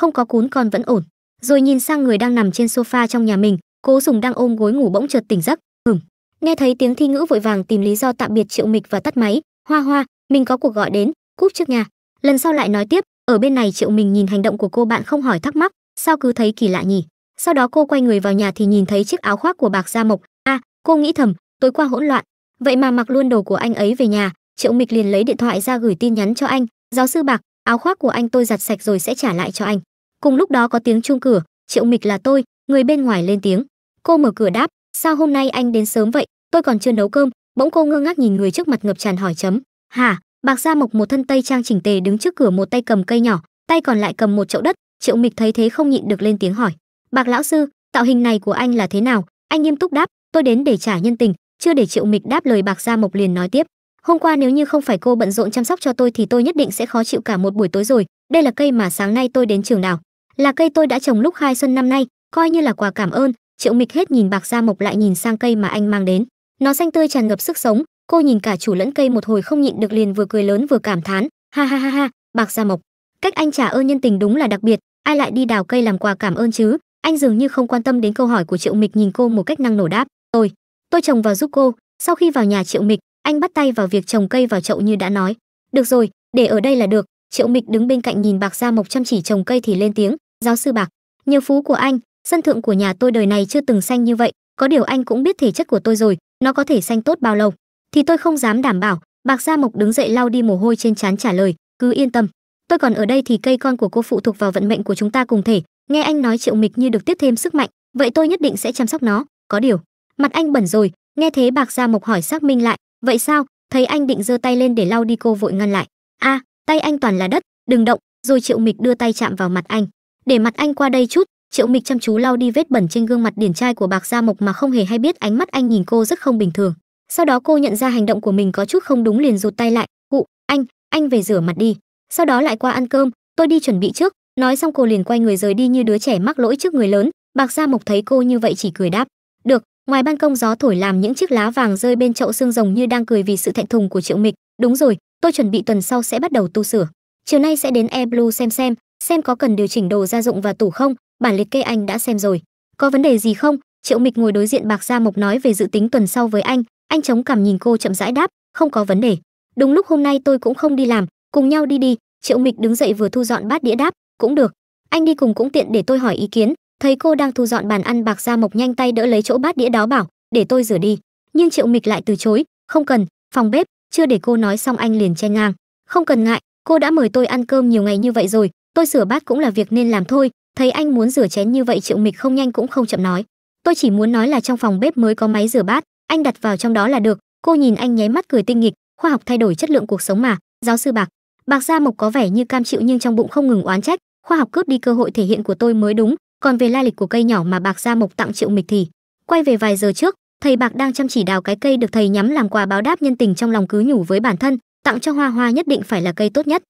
không có cún con vẫn ổn rồi nhìn sang người đang nằm trên sofa trong nhà mình cố dùng đang ôm gối ngủ bỗng chợt tỉnh giấc hửng nghe thấy tiếng thi ngữ vội vàng tìm lý do tạm biệt triệu mịch và tắt máy hoa hoa mình có cuộc gọi đến cúp trước nhà lần sau lại nói tiếp ở bên này triệu mình nhìn hành động của cô bạn không hỏi thắc mắc sao cứ thấy kỳ lạ nhỉ sau đó cô quay người vào nhà thì nhìn thấy chiếc áo khoác của bạc gia mộc a à, cô nghĩ thầm tối qua hỗn loạn vậy mà mặc luôn đồ của anh ấy về nhà triệu mịch liền lấy điện thoại ra gửi tin nhắn cho anh giáo sư bạc áo khoác của anh tôi giặt sạch rồi sẽ trả lại cho anh cùng lúc đó có tiếng chuông cửa triệu mịch là tôi người bên ngoài lên tiếng cô mở cửa đáp sao hôm nay anh đến sớm vậy tôi còn chưa nấu cơm bỗng cô ngơ ngác nhìn người trước mặt ngập tràn hỏi chấm hả bạc gia mộc một thân tây trang chỉnh tề đứng trước cửa một tay cầm cây nhỏ tay còn lại cầm một chậu đất triệu mịch thấy thế không nhịn được lên tiếng hỏi bạc lão sư tạo hình này của anh là thế nào anh nghiêm túc đáp tôi đến để trả nhân tình chưa để triệu mịch đáp lời bạc gia mộc liền nói tiếp hôm qua nếu như không phải cô bận rộn chăm sóc cho tôi thì tôi nhất định sẽ khó chịu cả một buổi tối rồi đây là cây mà sáng nay tôi đến trường nào là cây tôi đã trồng lúc khai xuân năm nay coi như là quà cảm ơn triệu mịch hết nhìn bạc gia mộc lại nhìn sang cây mà anh mang đến nó xanh tươi tràn ngập sức sống cô nhìn cả chủ lẫn cây một hồi không nhịn được liền vừa cười lớn vừa cảm thán ha ha ha ha bạc gia mộc cách anh trả ơn nhân tình đúng là đặc biệt ai lại đi đào cây làm quà cảm ơn chứ anh dường như không quan tâm đến câu hỏi của triệu mịch nhìn cô một cách năng nổ đáp tôi tôi trồng vào giúp cô sau khi vào nhà triệu mịch anh bắt tay vào việc trồng cây vào chậu như đã nói được rồi để ở đây là được triệu mịch đứng bên cạnh nhìn bạc gia mộc chăm chỉ trồng cây thì lên tiếng giáo sư bạc nhiều phú của anh sân thượng của nhà tôi đời này chưa từng xanh như vậy có điều anh cũng biết thể chất của tôi rồi nó có thể xanh tốt bao lâu thì tôi không dám đảm bảo bạc gia mộc đứng dậy lau đi mồ hôi trên trán trả lời cứ yên tâm tôi còn ở đây thì cây con của cô phụ thuộc vào vận mệnh của chúng ta cùng thể nghe anh nói triệu mịch như được tiếp thêm sức mạnh vậy tôi nhất định sẽ chăm sóc nó có điều mặt anh bẩn rồi nghe thế bạc gia mộc hỏi xác minh lại vậy sao thấy anh định giơ tay lên để lau đi cô vội ngăn lại a à, tay anh toàn là đất đừng động rồi triệu mịch đưa tay chạm vào mặt anh để mặt anh qua đây chút triệu mịch chăm chú lau đi vết bẩn trên gương mặt điển trai của bạc gia mộc mà không hề hay biết ánh mắt anh nhìn cô rất không bình thường sau đó cô nhận ra hành động của mình có chút không đúng liền rụt tay lại cụ anh anh về rửa mặt đi sau đó lại qua ăn cơm tôi đi chuẩn bị trước nói xong cô liền quay người rời đi như đứa trẻ mắc lỗi trước người lớn bạc gia mộc thấy cô như vậy chỉ cười đáp được ngoài ban công gió thổi làm những chiếc lá vàng rơi bên chậu xương rồng như đang cười vì sự thẹn thùng của triệu mịch đúng rồi tôi chuẩn bị tuần sau sẽ bắt đầu tu sửa chiều nay sẽ đến e blue xem xem xem có cần điều chỉnh đồ gia dụng và tủ không bản liệt kê anh đã xem rồi có vấn đề gì không triệu mịch ngồi đối diện bạc gia mộc nói về dự tính tuần sau với anh anh chống cảm nhìn cô chậm rãi đáp không có vấn đề đúng lúc hôm nay tôi cũng không đi làm cùng nhau đi đi triệu mịch đứng dậy vừa thu dọn bát đĩa đáp cũng được anh đi cùng cũng tiện để tôi hỏi ý kiến thấy cô đang thu dọn bàn ăn bạc gia mộc nhanh tay đỡ lấy chỗ bát đĩa đó bảo để tôi rửa đi nhưng triệu mịch lại từ chối không cần phòng bếp chưa để cô nói xong anh liền chen ngang không cần ngại cô đã mời tôi ăn cơm nhiều ngày như vậy rồi tôi rửa bát cũng là việc nên làm thôi thấy anh muốn rửa chén như vậy triệu mịch không nhanh cũng không chậm nói tôi chỉ muốn nói là trong phòng bếp mới có máy rửa bát anh đặt vào trong đó là được cô nhìn anh nháy mắt cười tinh nghịch khoa học thay đổi chất lượng cuộc sống mà giáo sư bạc bạc gia mộc có vẻ như cam chịu nhưng trong bụng không ngừng oán trách khoa học cướp đi cơ hội thể hiện của tôi mới đúng còn về lai lịch của cây nhỏ mà bạc gia mộc tặng triệu mịch thì quay về vài giờ trước thầy bạc đang chăm chỉ đào cái cây được thầy nhắm làm quà báo đáp nhân tình trong lòng cứ nhủ với bản thân tặng cho hoa hoa nhất định phải là cây tốt nhất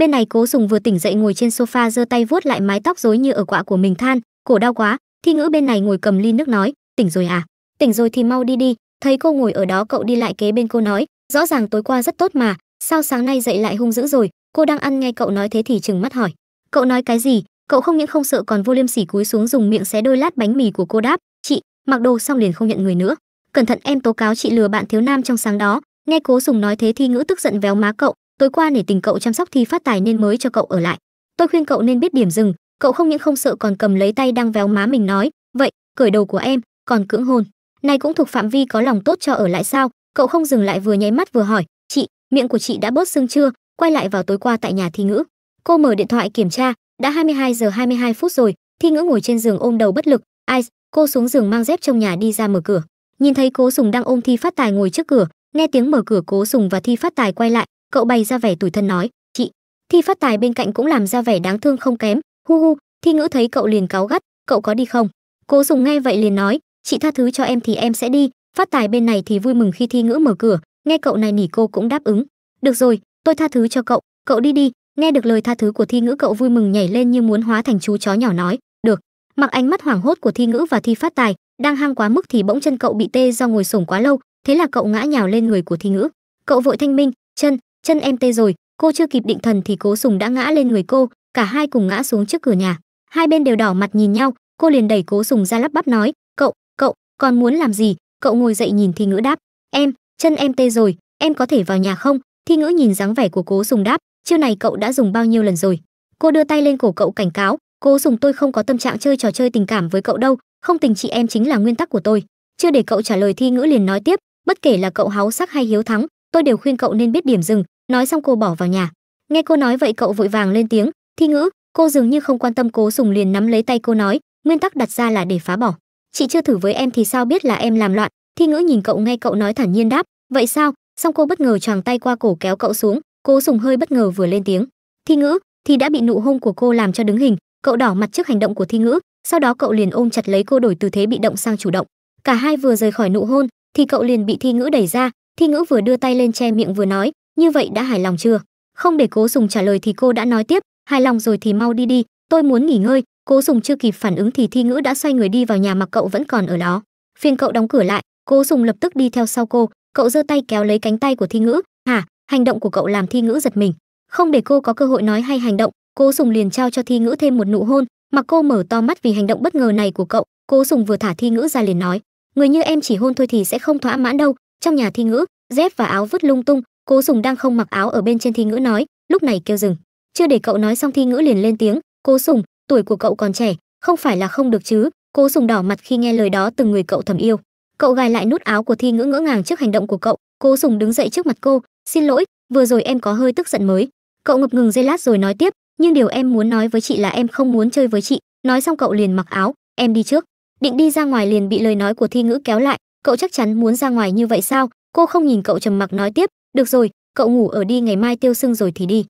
bên này cố sùng vừa tỉnh dậy ngồi trên sofa giơ tay vuốt lại mái tóc rối như ở quạ của mình than cổ đau quá thi ngữ bên này ngồi cầm ly nước nói tỉnh rồi à tỉnh rồi thì mau đi đi thấy cô ngồi ở đó cậu đi lại kế bên cô nói rõ ràng tối qua rất tốt mà sao sáng nay dậy lại hung dữ rồi cô đang ăn nghe cậu nói thế thì trừng mắt hỏi cậu nói cái gì cậu không những không sợ còn vô liêm sỉ cúi xuống dùng miệng xé đôi lát bánh mì của cô đáp chị mặc đồ xong liền không nhận người nữa cẩn thận em tố cáo chị lừa bạn thiếu nam trong sáng đó nghe cố sùng nói thế thi ngữ tức giận véo má cậu tối qua nể tình cậu chăm sóc thi phát tài nên mới cho cậu ở lại tôi khuyên cậu nên biết điểm dừng cậu không những không sợ còn cầm lấy tay đang véo má mình nói vậy cởi đầu của em còn cưỡng hôn này cũng thuộc phạm vi có lòng tốt cho ở lại sao cậu không dừng lại vừa nháy mắt vừa hỏi chị miệng của chị đã bớt sưng chưa quay lại vào tối qua tại nhà thi ngữ cô mở điện thoại kiểm tra đã 22 giờ 22 phút rồi thi ngữ ngồi trên giường ôm đầu bất lực ai cô xuống giường mang dép trong nhà đi ra mở cửa nhìn thấy cố sùng đang ôm thi phát tài ngồi trước cửa nghe tiếng mở cửa cố sùng và thi phát tài quay lại cậu bày ra vẻ tủi thân nói chị thi phát tài bên cạnh cũng làm ra vẻ đáng thương không kém hu hu thi ngữ thấy cậu liền cáo gắt cậu có đi không cố dùng nghe vậy liền nói chị tha thứ cho em thì em sẽ đi phát tài bên này thì vui mừng khi thi ngữ mở cửa nghe cậu này nỉ cô cũng đáp ứng được rồi tôi tha thứ cho cậu cậu đi đi nghe được lời tha thứ của thi ngữ cậu vui mừng nhảy lên như muốn hóa thành chú chó nhỏ nói được mặc ánh mắt hoảng hốt của thi ngữ và thi phát tài đang hang quá mức thì bỗng chân cậu bị tê do ngồi sổm quá lâu thế là cậu ngã nhào lên người của thi ngữ cậu vội thanh minh chân chân em tê rồi cô chưa kịp định thần thì cố sùng đã ngã lên người cô cả hai cùng ngã xuống trước cửa nhà hai bên đều đỏ mặt nhìn nhau cô liền đẩy cố sùng ra lắp bắp nói cậu cậu còn muốn làm gì cậu ngồi dậy nhìn thi ngữ đáp em chân em tê rồi em có thể vào nhà không thi ngữ nhìn dáng vẻ của cố sùng đáp chiêu này cậu đã dùng bao nhiêu lần rồi cô đưa tay lên cổ cậu cảnh cáo cố sùng tôi không có tâm trạng chơi trò chơi tình cảm với cậu đâu không tình chị em chính là nguyên tắc của tôi chưa để cậu trả lời thi ngữ liền nói tiếp bất kể là cậu háu sắc hay hiếu thắng tôi đều khuyên cậu nên biết điểm dừng nói xong cô bỏ vào nhà nghe cô nói vậy cậu vội vàng lên tiếng thi ngữ cô dường như không quan tâm cố sùng liền nắm lấy tay cô nói nguyên tắc đặt ra là để phá bỏ chị chưa thử với em thì sao biết là em làm loạn thi ngữ nhìn cậu nghe cậu nói thản nhiên đáp vậy sao xong cô bất ngờ choàng tay qua cổ kéo cậu xuống cố sùng hơi bất ngờ vừa lên tiếng thi ngữ thì đã bị nụ hôn của cô làm cho đứng hình cậu đỏ mặt trước hành động của thi ngữ sau đó cậu liền ôm chặt lấy cô đổi từ thế bị động sang chủ động cả hai vừa rời khỏi nụ hôn thì cậu liền bị thi ngữ đẩy ra thi ngữ vừa đưa tay lên che miệng vừa nói như vậy đã hài lòng chưa không để cố sùng trả lời thì cô đã nói tiếp hài lòng rồi thì mau đi đi tôi muốn nghỉ ngơi cố sùng chưa kịp phản ứng thì thi ngữ đã xoay người đi vào nhà mà cậu vẫn còn ở đó phiên cậu đóng cửa lại cố sùng lập tức đi theo sau cô cậu giơ tay kéo lấy cánh tay của thi ngữ hả hành động của cậu làm thi ngữ giật mình không để cô có cơ hội nói hay hành động cố sùng liền trao cho thi ngữ thêm một nụ hôn mà cô mở to mắt vì hành động bất ngờ này của cậu cố sùng vừa thả thi ngữ ra liền nói người như em chỉ hôn thôi thì sẽ không thỏa mãn đâu trong nhà thi ngữ dép và áo vứt lung tung cố sùng đang không mặc áo ở bên trên thi ngữ nói lúc này kêu dừng chưa để cậu nói xong thi ngữ liền lên tiếng cố sùng tuổi của cậu còn trẻ không phải là không được chứ cố sùng đỏ mặt khi nghe lời đó từ người cậu thầm yêu cậu gài lại nút áo của thi ngữ ngỡ ngàng trước hành động của cậu cố sùng đứng dậy trước mặt cô xin lỗi vừa rồi em có hơi tức giận mới cậu ngập ngừng giây lát rồi nói tiếp nhưng điều em muốn nói với chị là em không muốn chơi với chị nói xong cậu liền mặc áo em đi trước định đi ra ngoài liền bị lời nói của thi ngữ kéo lại cậu chắc chắn muốn ra ngoài như vậy sao cô không nhìn cậu trầm mặc nói tiếp được rồi cậu ngủ ở đi ngày mai tiêu sưng rồi thì đi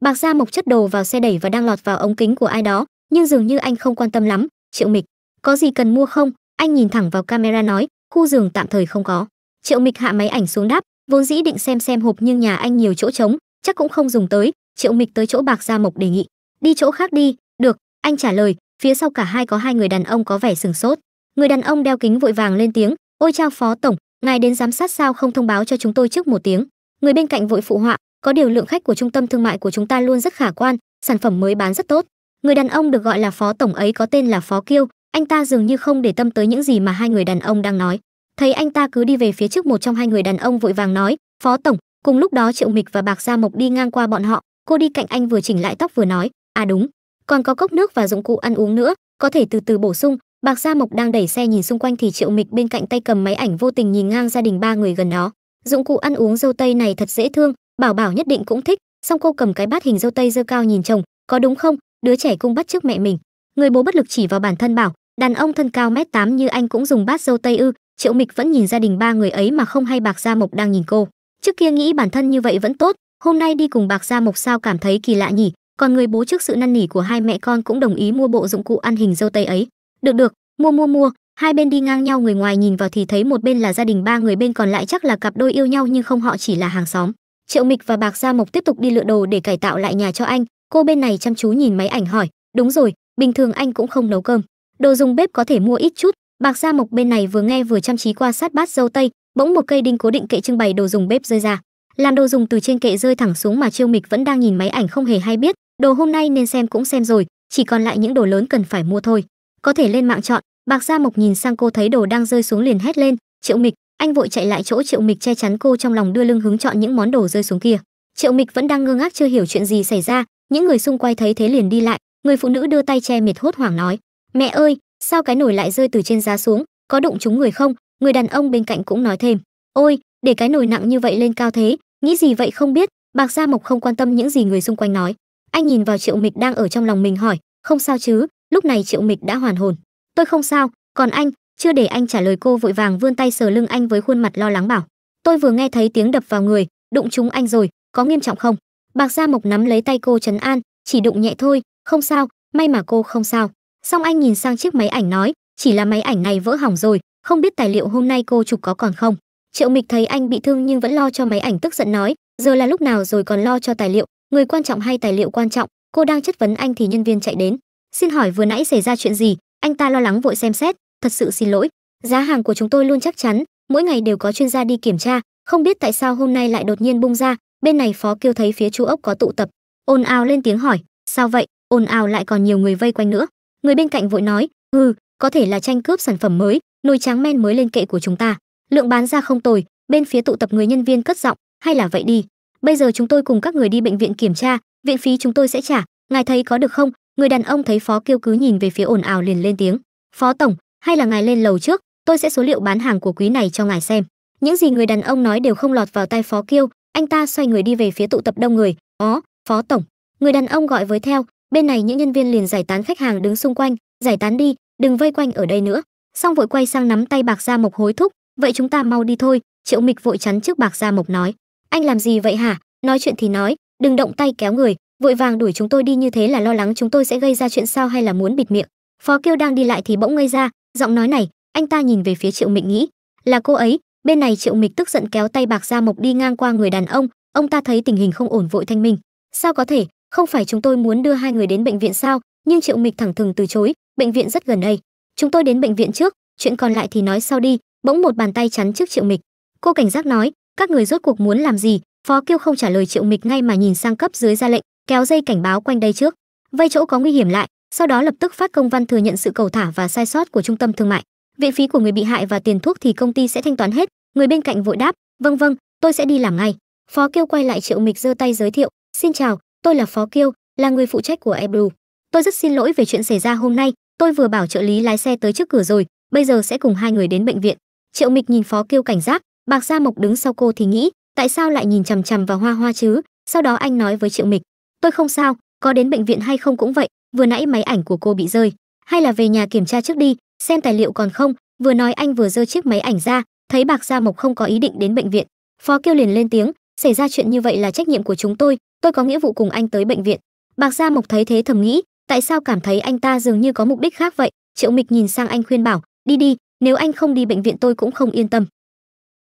bạc gia mộc chất đồ vào xe đẩy và đang lọt vào ống kính của ai đó nhưng dường như anh không quan tâm lắm triệu mịch có gì cần mua không anh nhìn thẳng vào camera nói khu giường tạm thời không có triệu mịch hạ máy ảnh xuống đáp vốn dĩ định xem xem hộp nhưng nhà anh nhiều chỗ trống chắc cũng không dùng tới triệu mịch tới chỗ bạc gia mộc đề nghị đi chỗ khác đi được anh trả lời phía sau cả hai có hai người đàn ông có vẻ sừng sốt người đàn ông đeo kính vội vàng lên tiếng ôi chao phó tổng ngài đến giám sát sao không thông báo cho chúng tôi trước một tiếng người bên cạnh vội phụ họa có điều lượng khách của trung tâm thương mại của chúng ta luôn rất khả quan sản phẩm mới bán rất tốt người đàn ông được gọi là phó tổng ấy có tên là phó kiêu anh ta dường như không để tâm tới những gì mà hai người đàn ông đang nói thấy anh ta cứ đi về phía trước một trong hai người đàn ông vội vàng nói phó tổng cùng lúc đó triệu mịch và bạc gia mộc đi ngang qua bọn họ cô đi cạnh anh vừa chỉnh lại tóc vừa nói à đúng còn có cốc nước và dụng cụ ăn uống nữa có thể từ từ bổ sung bạc gia mộc đang đẩy xe nhìn xung quanh thì triệu mịch bên cạnh tay cầm máy ảnh vô tình nhìn ngang gia đình ba người gần nó dụng cụ ăn uống dâu tây này thật dễ thương bảo bảo nhất định cũng thích xong cô cầm cái bát hình dâu tây dơ cao nhìn chồng có đúng không đứa trẻ cung bắt trước mẹ mình người bố bất lực chỉ vào bản thân bảo đàn ông thân cao mét tám như anh cũng dùng bát dâu tây ư triệu mịch vẫn nhìn gia đình ba người ấy mà không hay bạc gia mộc đang nhìn cô trước kia nghĩ bản thân như vậy vẫn tốt hôm nay đi cùng bạc gia mộc sao cảm thấy kỳ lạ nhỉ còn người bố trước sự năn nỉ của hai mẹ con cũng đồng ý mua bộ dụng cụ ăn hình dâu tây ấy được được mua mua mua hai bên đi ngang nhau người ngoài nhìn vào thì thấy một bên là gia đình ba người bên còn lại chắc là cặp đôi yêu nhau nhưng không họ chỉ là hàng xóm triệu mịch và bạc gia mộc tiếp tục đi lựa đồ để cải tạo lại nhà cho anh cô bên này chăm chú nhìn máy ảnh hỏi đúng rồi bình thường anh cũng không nấu cơm đồ dùng bếp có thể mua ít chút bạc gia mộc bên này vừa nghe vừa chăm trí qua sát bát dâu tây bỗng một cây đinh cố định kệ trưng bày đồ dùng bếp rơi ra làm đồ dùng từ trên kệ rơi thẳng xuống mà chiêu mịch vẫn đang nhìn máy ảnh không hề hay biết đồ hôm nay nên xem cũng xem rồi chỉ còn lại những đồ lớn cần phải mua thôi có thể lên mạng chọn bạc gia mộc nhìn sang cô thấy đồ đang rơi xuống liền hét lên triệu mịch anh vội chạy lại chỗ triệu mịch che chắn cô trong lòng đưa lưng hướng chọn những món đồ rơi xuống kia triệu mịch vẫn đang ngơ ngác chưa hiểu chuyện gì xảy ra những người xung quanh thấy thế liền đi lại người phụ nữ đưa tay che miệt hốt hoảng nói mẹ ơi sao cái nồi lại rơi từ trên giá xuống có đụng chúng người không người đàn ông bên cạnh cũng nói thêm ôi để cái nồi nặng như vậy lên cao thế nghĩ gì vậy không biết bạc gia mộc không quan tâm những gì người xung quanh nói anh nhìn vào triệu mịch đang ở trong lòng mình hỏi không sao chứ lúc này triệu mịch đã hoàn hồn tôi không sao còn anh chưa để anh trả lời cô vội vàng vươn tay sờ lưng anh với khuôn mặt lo lắng bảo tôi vừa nghe thấy tiếng đập vào người đụng chúng anh rồi có nghiêm trọng không bạc gia mộc nắm lấy tay cô trấn an chỉ đụng nhẹ thôi không sao may mà cô không sao xong anh nhìn sang chiếc máy ảnh nói chỉ là máy ảnh này vỡ hỏng rồi không biết tài liệu hôm nay cô chụp có còn không triệu mịch thấy anh bị thương nhưng vẫn lo cho máy ảnh tức giận nói giờ là lúc nào rồi còn lo cho tài liệu người quan trọng hay tài liệu quan trọng cô đang chất vấn anh thì nhân viên chạy đến xin hỏi vừa nãy xảy ra chuyện gì anh ta lo lắng vội xem xét thật sự xin lỗi giá hàng của chúng tôi luôn chắc chắn mỗi ngày đều có chuyên gia đi kiểm tra không biết tại sao hôm nay lại đột nhiên bung ra bên này phó kêu thấy phía chú ốc có tụ tập ồn ào lên tiếng hỏi sao vậy ồn ào lại còn nhiều người vây quanh nữa người bên cạnh vội nói ừ có thể là tranh cướp sản phẩm mới nồi tráng men mới lên kệ của chúng ta lượng bán ra không tồi bên phía tụ tập người nhân viên cất giọng hay là vậy đi bây giờ chúng tôi cùng các người đi bệnh viện kiểm tra viện phí chúng tôi sẽ trả ngài thấy có được không người đàn ông thấy phó kiêu cứ nhìn về phía ồn ào liền lên tiếng phó tổng hay là ngài lên lầu trước tôi sẽ số liệu bán hàng của quý này cho ngài xem những gì người đàn ông nói đều không lọt vào tai phó kiêu anh ta xoay người đi về phía tụ tập đông người ó phó tổng người đàn ông gọi với theo bên này những nhân viên liền giải tán khách hàng đứng xung quanh giải tán đi đừng vây quanh ở đây nữa xong vội quay sang nắm tay bạc gia mộc hối thúc vậy chúng ta mau đi thôi triệu mịch vội chắn trước bạc gia mộc nói anh làm gì vậy hả nói chuyện thì nói đừng động tay kéo người vội vàng đuổi chúng tôi đi như thế là lo lắng chúng tôi sẽ gây ra chuyện sao hay là muốn bịt miệng phó kiêu đang đi lại thì bỗng ngây ra giọng nói này anh ta nhìn về phía triệu mịch nghĩ là cô ấy bên này triệu mịch tức giận kéo tay bạc gia mộc đi ngang qua người đàn ông ông ta thấy tình hình không ổn vội thanh minh sao có thể không phải chúng tôi muốn đưa hai người đến bệnh viện sao nhưng triệu mịch thẳng thừng từ chối bệnh viện rất gần đây chúng tôi đến bệnh viện trước chuyện còn lại thì nói sau đi bỗng một bàn tay chắn trước triệu mịch cô cảnh giác nói các người rốt cuộc muốn làm gì phó kiêu không trả lời triệu mịch ngay mà nhìn sang cấp dưới ra lệnh kéo dây cảnh báo quanh đây trước vây chỗ có nguy hiểm lại sau đó lập tức phát công văn thừa nhận sự cầu thả và sai sót của trung tâm thương mại viện phí của người bị hại và tiền thuốc thì công ty sẽ thanh toán hết người bên cạnh vội đáp vâng vâng tôi sẽ đi làm ngay phó kiêu quay lại triệu mịch giơ tay giới thiệu xin chào tôi là phó kiêu là người phụ trách của ebru tôi rất xin lỗi về chuyện xảy ra hôm nay tôi vừa bảo trợ lý lái xe tới trước cửa rồi bây giờ sẽ cùng hai người đến bệnh viện triệu mịch nhìn phó kiêu cảnh giác bạc gia mộc đứng sau cô thì nghĩ tại sao lại nhìn chằm chằm vào hoa hoa chứ sau đó anh nói với triệu mịch tôi không sao có đến bệnh viện hay không cũng vậy vừa nãy máy ảnh của cô bị rơi hay là về nhà kiểm tra trước đi xem tài liệu còn không vừa nói anh vừa giơ chiếc máy ảnh ra thấy bạc gia mộc không có ý định đến bệnh viện phó kêu liền lên tiếng xảy ra chuyện như vậy là trách nhiệm của chúng tôi tôi có nghĩa vụ cùng anh tới bệnh viện bạc gia mộc thấy thế thầm nghĩ tại sao cảm thấy anh ta dường như có mục đích khác vậy triệu mịch nhìn sang anh khuyên bảo đi đi nếu anh không đi bệnh viện tôi cũng không yên tâm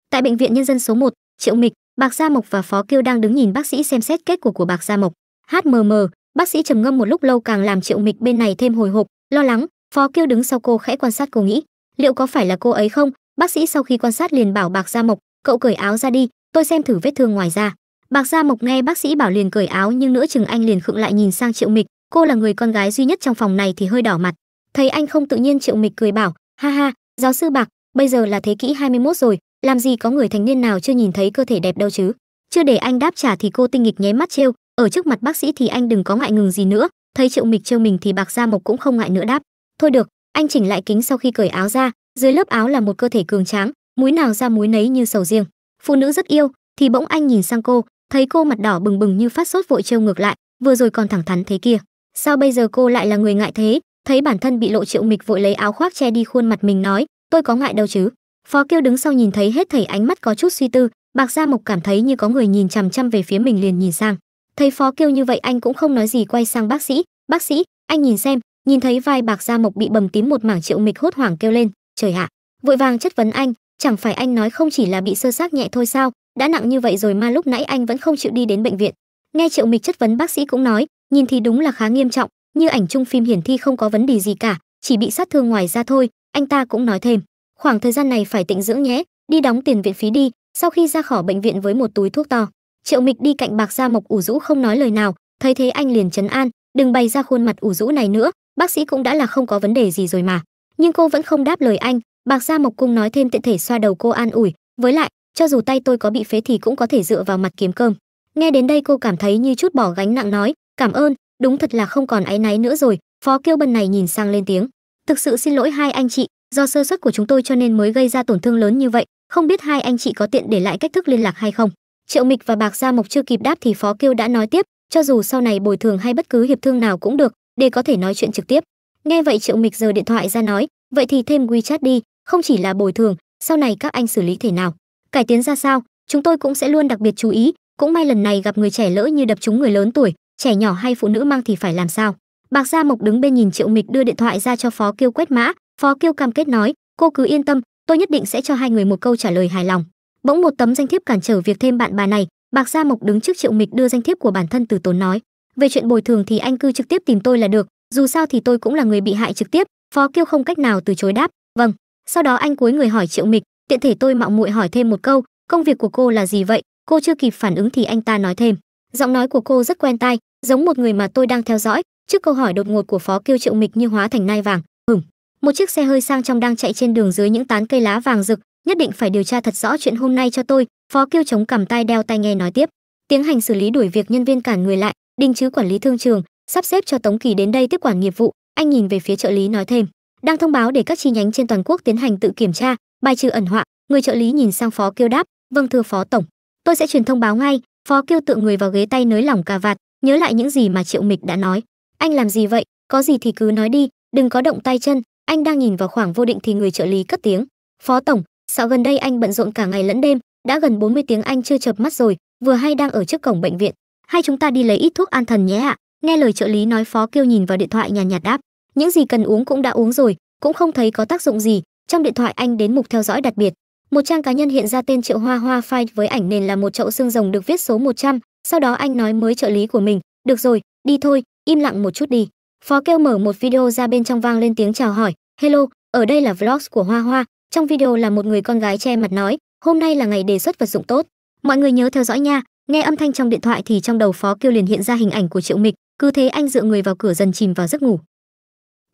tại bệnh viện nhân dân số 1, triệu mịch bạc gia mộc và phó kêu đang đứng nhìn bác sĩ xem xét kết quả của bạc gia mộc hmm bác sĩ trầm ngâm một lúc lâu càng làm triệu mịch bên này thêm hồi hộp lo lắng phó kiêu đứng sau cô khẽ quan sát cô nghĩ liệu có phải là cô ấy không bác sĩ sau khi quan sát liền bảo bạc gia mộc cậu cởi áo ra đi tôi xem thử vết thương ngoài da bạc gia mộc nghe bác sĩ bảo liền cởi áo nhưng nữa chừng anh liền khựng lại nhìn sang triệu mịch cô là người con gái duy nhất trong phòng này thì hơi đỏ mặt thấy anh không tự nhiên triệu mịch cười bảo ha ha giáo sư bạc bây giờ là thế kỷ 21 rồi làm gì có người thành niên nào chưa nhìn thấy cơ thể đẹp đâu chứ chưa để anh đáp trả thì cô tinh nghịch nháy mắt trêu ở trước mặt bác sĩ thì anh đừng có ngại ngừng gì nữa thấy triệu mịch trêu mình thì bạc gia mộc cũng không ngại nữa đáp thôi được anh chỉnh lại kính sau khi cởi áo ra dưới lớp áo là một cơ thể cường tráng múi nào ra múi nấy như sầu riêng phụ nữ rất yêu thì bỗng anh nhìn sang cô thấy cô mặt đỏ bừng bừng như phát sốt vội trêu ngược lại vừa rồi còn thẳng thắn thế kia sao bây giờ cô lại là người ngại thế thấy bản thân bị lộ triệu mịch vội lấy áo khoác che đi khuôn mặt mình nói tôi có ngại đâu chứ phó kêu đứng sau nhìn thấy hết thảy ánh mắt có chút suy tư bạc gia mộc cảm thấy như có người nhìn chằm chằm về phía mình liền nhìn sang thấy phó kêu như vậy anh cũng không nói gì quay sang bác sĩ bác sĩ anh nhìn xem nhìn thấy vai bạc da mộc bị bầm tím một mảng triệu mịch hốt hoảng kêu lên trời ạ vội vàng chất vấn anh chẳng phải anh nói không chỉ là bị sơ sát nhẹ thôi sao đã nặng như vậy rồi mà lúc nãy anh vẫn không chịu đi đến bệnh viện nghe triệu mịch chất vấn bác sĩ cũng nói nhìn thì đúng là khá nghiêm trọng như ảnh chung phim hiển thi không có vấn đề gì cả chỉ bị sát thương ngoài ra thôi anh ta cũng nói thêm khoảng thời gian này phải tịnh dưỡng nhé đi đóng tiền viện phí đi sau khi ra khỏi bệnh viện với một túi thuốc to triệu mịch đi cạnh bạc gia mộc ủ rũ không nói lời nào thấy thế anh liền chấn an đừng bày ra khuôn mặt ủ rũ này nữa bác sĩ cũng đã là không có vấn đề gì rồi mà nhưng cô vẫn không đáp lời anh bạc gia mộc cung nói thêm tiện thể xoa đầu cô an ủi với lại cho dù tay tôi có bị phế thì cũng có thể dựa vào mặt kiếm cơm nghe đến đây cô cảm thấy như chút bỏ gánh nặng nói cảm ơn đúng thật là không còn áy náy nữa rồi phó kiêu bần này nhìn sang lên tiếng thực sự xin lỗi hai anh chị do sơ suất của chúng tôi cho nên mới gây ra tổn thương lớn như vậy không biết hai anh chị có tiện để lại cách thức liên lạc hay không Triệu Mịch và Bạc Gia Mộc chưa kịp đáp thì Phó Kiêu đã nói tiếp, cho dù sau này bồi thường hay bất cứ hiệp thương nào cũng được, để có thể nói chuyện trực tiếp. Nghe vậy Triệu Mịch giơ điện thoại ra nói, vậy thì thêm WeChat đi, không chỉ là bồi thường, sau này các anh xử lý thế nào, cải tiến ra sao, chúng tôi cũng sẽ luôn đặc biệt chú ý, cũng may lần này gặp người trẻ lỡ như đập trúng người lớn tuổi, trẻ nhỏ hay phụ nữ mang thì phải làm sao. Bạc Gia Mộc đứng bên nhìn Triệu Mịch đưa điện thoại ra cho Phó Kiêu quét mã, Phó Kiêu cam kết nói, cô cứ yên tâm, tôi nhất định sẽ cho hai người một câu trả lời hài lòng bỗng một tấm danh thiếp cản trở việc thêm bạn bà này bạc gia mộc đứng trước triệu mịch đưa danh thiếp của bản thân từ tốn nói về chuyện bồi thường thì anh cứ trực tiếp tìm tôi là được dù sao thì tôi cũng là người bị hại trực tiếp phó kiêu không cách nào từ chối đáp vâng sau đó anh cuối người hỏi triệu mịch tiện thể tôi mạo muội hỏi thêm một câu công việc của cô là gì vậy cô chưa kịp phản ứng thì anh ta nói thêm giọng nói của cô rất quen tai giống một người mà tôi đang theo dõi trước câu hỏi đột ngột của phó kiêu triệu mịch như hóa thành nai vàng hửng một chiếc xe hơi sang trong đang chạy trên đường dưới những tán cây lá vàng rực nhất định phải điều tra thật rõ chuyện hôm nay cho tôi phó kiêu chống cầm tay đeo tai nghe nói tiếp tiếng hành xử lý đuổi việc nhân viên cản người lại đinh chứ quản lý thương trường sắp xếp cho tống kỳ đến đây tiếp quản nghiệp vụ anh nhìn về phía trợ lý nói thêm đang thông báo để các chi nhánh trên toàn quốc tiến hành tự kiểm tra bài trừ ẩn họa người trợ lý nhìn sang phó kiêu đáp vâng thưa phó tổng tôi sẽ truyền thông báo ngay phó kiêu tự người vào ghế tay nới lỏng cà vạt nhớ lại những gì mà triệu mịch đã nói anh làm gì vậy có gì thì cứ nói đi đừng có động tay chân anh đang nhìn vào khoảng vô định thì người trợ lý cất tiếng phó tổng Dạo gần đây anh bận rộn cả ngày lẫn đêm, đã gần 40 tiếng anh chưa chợp mắt rồi, vừa hay đang ở trước cổng bệnh viện. Hai chúng ta đi lấy ít thuốc an thần nhé ạ." Nghe lời trợ lý nói Phó Kiêu nhìn vào điện thoại nhàn nhạt, đáp, "Những gì cần uống cũng đã uống rồi, cũng không thấy có tác dụng gì." Trong điện thoại anh đến mục theo dõi đặc biệt, một trang cá nhân hiện ra tên Triệu Hoa Hoa Fight với ảnh nền là một chậu xương rồng được viết số 100, sau đó anh nói mới trợ lý của mình, "Được rồi, đi thôi, im lặng một chút đi." Phó Kêu mở một video ra bên trong vang lên tiếng chào hỏi, "Hello, ở đây là vlogs của Hoa Hoa, trong video là một người con gái che mặt nói hôm nay là ngày đề xuất vật dụng tốt mọi người nhớ theo dõi nha nghe âm thanh trong điện thoại thì trong đầu phó kiêu liền hiện ra hình ảnh của triệu mịch cứ thế anh dựa người vào cửa dần chìm vào giấc ngủ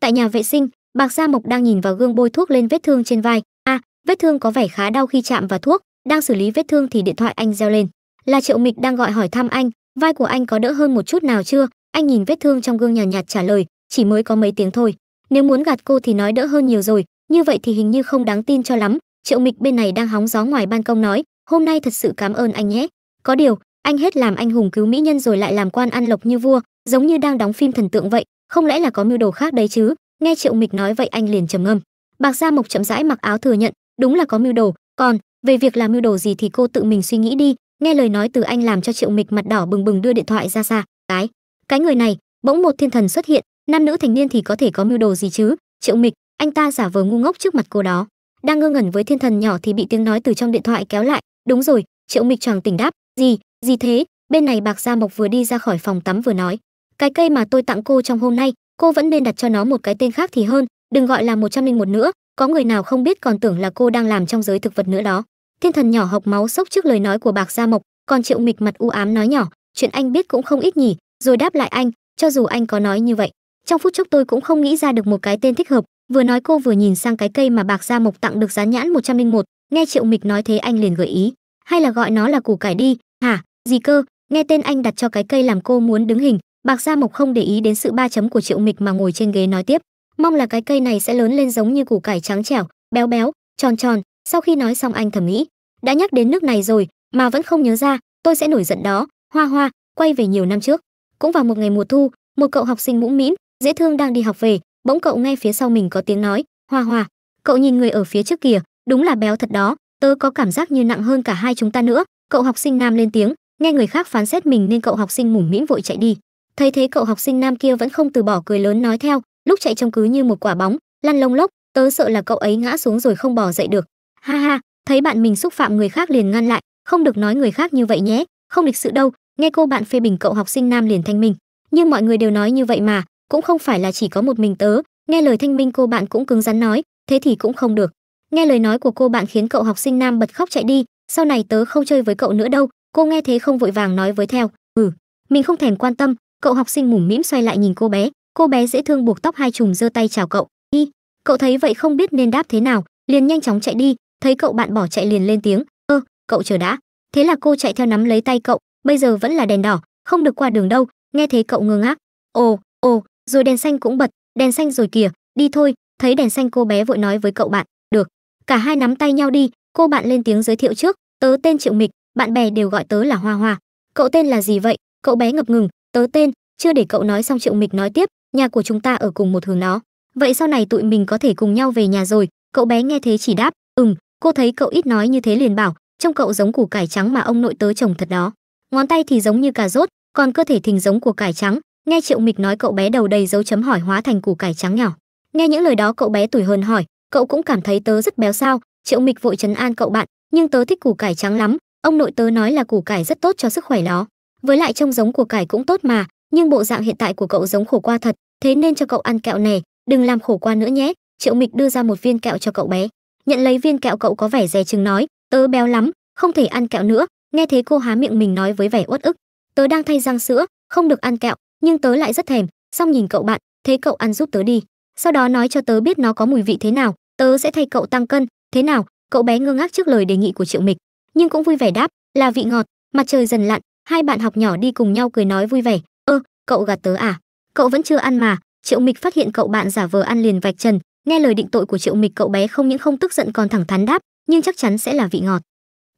tại nhà vệ sinh bạc gia mộc đang nhìn vào gương bôi thuốc lên vết thương trên vai a à, vết thương có vẻ khá đau khi chạm vào thuốc đang xử lý vết thương thì điện thoại anh reo lên là triệu mịch đang gọi hỏi thăm anh vai của anh có đỡ hơn một chút nào chưa anh nhìn vết thương trong gương nhàn nhạt, nhạt trả lời chỉ mới có mấy tiếng thôi nếu muốn gạt cô thì nói đỡ hơn nhiều rồi như vậy thì hình như không đáng tin cho lắm triệu mịch bên này đang hóng gió ngoài ban công nói hôm nay thật sự cảm ơn anh nhé có điều anh hết làm anh hùng cứu mỹ nhân rồi lại làm quan ăn lộc như vua giống như đang đóng phim thần tượng vậy không lẽ là có mưu đồ khác đấy chứ nghe triệu mịch nói vậy anh liền trầm ngâm bạc gia mộc chậm rãi mặc áo thừa nhận đúng là có mưu đồ còn về việc làm mưu đồ gì thì cô tự mình suy nghĩ đi nghe lời nói từ anh làm cho triệu mịch mặt đỏ bừng bừng đưa điện thoại ra xa cái cái người này bỗng một thiên thần xuất hiện nam nữ thành niên thì có thể có mưu đồ gì chứ triệu mịch anh ta giả vờ ngu ngốc trước mặt cô đó đang ngơ ngẩn với thiên thần nhỏ thì bị tiếng nói từ trong điện thoại kéo lại đúng rồi triệu mịch choàng tỉnh đáp gì gì thế bên này bạc gia mộc vừa đi ra khỏi phòng tắm vừa nói cái cây mà tôi tặng cô trong hôm nay cô vẫn nên đặt cho nó một cái tên khác thì hơn đừng gọi là một trăm linh một nữa có người nào không biết còn tưởng là cô đang làm trong giới thực vật nữa đó thiên thần nhỏ học máu sốc trước lời nói của bạc gia mộc còn triệu mịch mặt u ám nói nhỏ chuyện anh biết cũng không ít nhỉ rồi đáp lại anh cho dù anh có nói như vậy trong phút chốc tôi cũng không nghĩ ra được một cái tên thích hợp vừa nói cô vừa nhìn sang cái cây mà bạc gia mộc tặng được giá nhãn 101, nghe triệu mịch nói thế anh liền gợi ý hay là gọi nó là củ cải đi hả gì cơ nghe tên anh đặt cho cái cây làm cô muốn đứng hình bạc gia mộc không để ý đến sự ba chấm của triệu mịch mà ngồi trên ghế nói tiếp mong là cái cây này sẽ lớn lên giống như củ cải trắng trẻo béo béo tròn tròn sau khi nói xong anh thầm nghĩ đã nhắc đến nước này rồi mà vẫn không nhớ ra tôi sẽ nổi giận đó hoa hoa quay về nhiều năm trước cũng vào một ngày mùa thu một cậu học sinh mũm mĩm dễ thương đang đi học về bỗng cậu nghe phía sau mình có tiếng nói hoa hoa cậu nhìn người ở phía trước kìa đúng là béo thật đó tớ có cảm giác như nặng hơn cả hai chúng ta nữa cậu học sinh nam lên tiếng nghe người khác phán xét mình nên cậu học sinh mủng mĩm vội chạy đi thấy thế cậu học sinh nam kia vẫn không từ bỏ cười lớn nói theo lúc chạy trông cứ như một quả bóng lăn lông lốc tớ sợ là cậu ấy ngã xuống rồi không bỏ dậy được ha ha thấy bạn mình xúc phạm người khác liền ngăn lại không được nói người khác như vậy nhé không lịch sự đâu nghe cô bạn phê bình cậu học sinh nam liền thanh minh nhưng mọi người đều nói như vậy mà cũng không phải là chỉ có một mình tớ nghe lời thanh minh cô bạn cũng cứng rắn nói thế thì cũng không được nghe lời nói của cô bạn khiến cậu học sinh nam bật khóc chạy đi sau này tớ không chơi với cậu nữa đâu cô nghe thế không vội vàng nói với theo ừ mình không thèm quan tâm cậu học sinh mủm mĩm xoay lại nhìn cô bé cô bé dễ thương buộc tóc hai chùm giơ tay chào cậu y cậu thấy vậy không biết nên đáp thế nào liền nhanh chóng chạy đi thấy cậu bạn bỏ chạy liền lên tiếng ơ cậu chờ đã thế là cô chạy theo nắm lấy tay cậu bây giờ vẫn là đèn đỏ không được qua đường đâu nghe thế cậu ngơ ngác ồ ồ rồi đèn xanh cũng bật đèn xanh rồi kìa đi thôi thấy đèn xanh cô bé vội nói với cậu bạn được cả hai nắm tay nhau đi cô bạn lên tiếng giới thiệu trước tớ tên triệu mịch bạn bè đều gọi tớ là hoa hoa cậu tên là gì vậy cậu bé ngập ngừng tớ tên chưa để cậu nói xong triệu mịch nói tiếp nhà của chúng ta ở cùng một hướng nó vậy sau này tụi mình có thể cùng nhau về nhà rồi cậu bé nghe thế chỉ đáp ừm cô thấy cậu ít nói như thế liền bảo trông cậu giống củ cải trắng mà ông nội tớ trồng thật đó ngón tay thì giống như cà rốt còn cơ thể thình giống của cải trắng nghe triệu mịch nói cậu bé đầu đầy dấu chấm hỏi hóa thành củ cải trắng nhỏ nghe những lời đó cậu bé tuổi hơn hỏi cậu cũng cảm thấy tớ rất béo sao triệu mịch vội chấn an cậu bạn nhưng tớ thích củ cải trắng lắm ông nội tớ nói là củ cải rất tốt cho sức khỏe nó. với lại trông giống củ cải cũng tốt mà nhưng bộ dạng hiện tại của cậu giống khổ qua thật thế nên cho cậu ăn kẹo này đừng làm khổ qua nữa nhé triệu mịch đưa ra một viên kẹo cho cậu bé nhận lấy viên kẹo cậu có vẻ dè chừng nói tớ béo lắm không thể ăn kẹo nữa nghe thế cô há miệng mình nói với vẻ uất ức tớ đang thay răng sữa không được ăn kẹo nhưng tớ lại rất thèm xong nhìn cậu bạn thế cậu ăn giúp tớ đi sau đó nói cho tớ biết nó có mùi vị thế nào tớ sẽ thay cậu tăng cân thế nào cậu bé ngơ ngác trước lời đề nghị của triệu mịch nhưng cũng vui vẻ đáp là vị ngọt mặt trời dần lặn hai bạn học nhỏ đi cùng nhau cười nói vui vẻ ơ cậu gạt tớ à cậu vẫn chưa ăn mà triệu mịch phát hiện cậu bạn giả vờ ăn liền vạch trần nghe lời định tội của triệu mịch cậu bé không những không tức giận còn thẳng thắn đáp nhưng chắc chắn sẽ là vị ngọt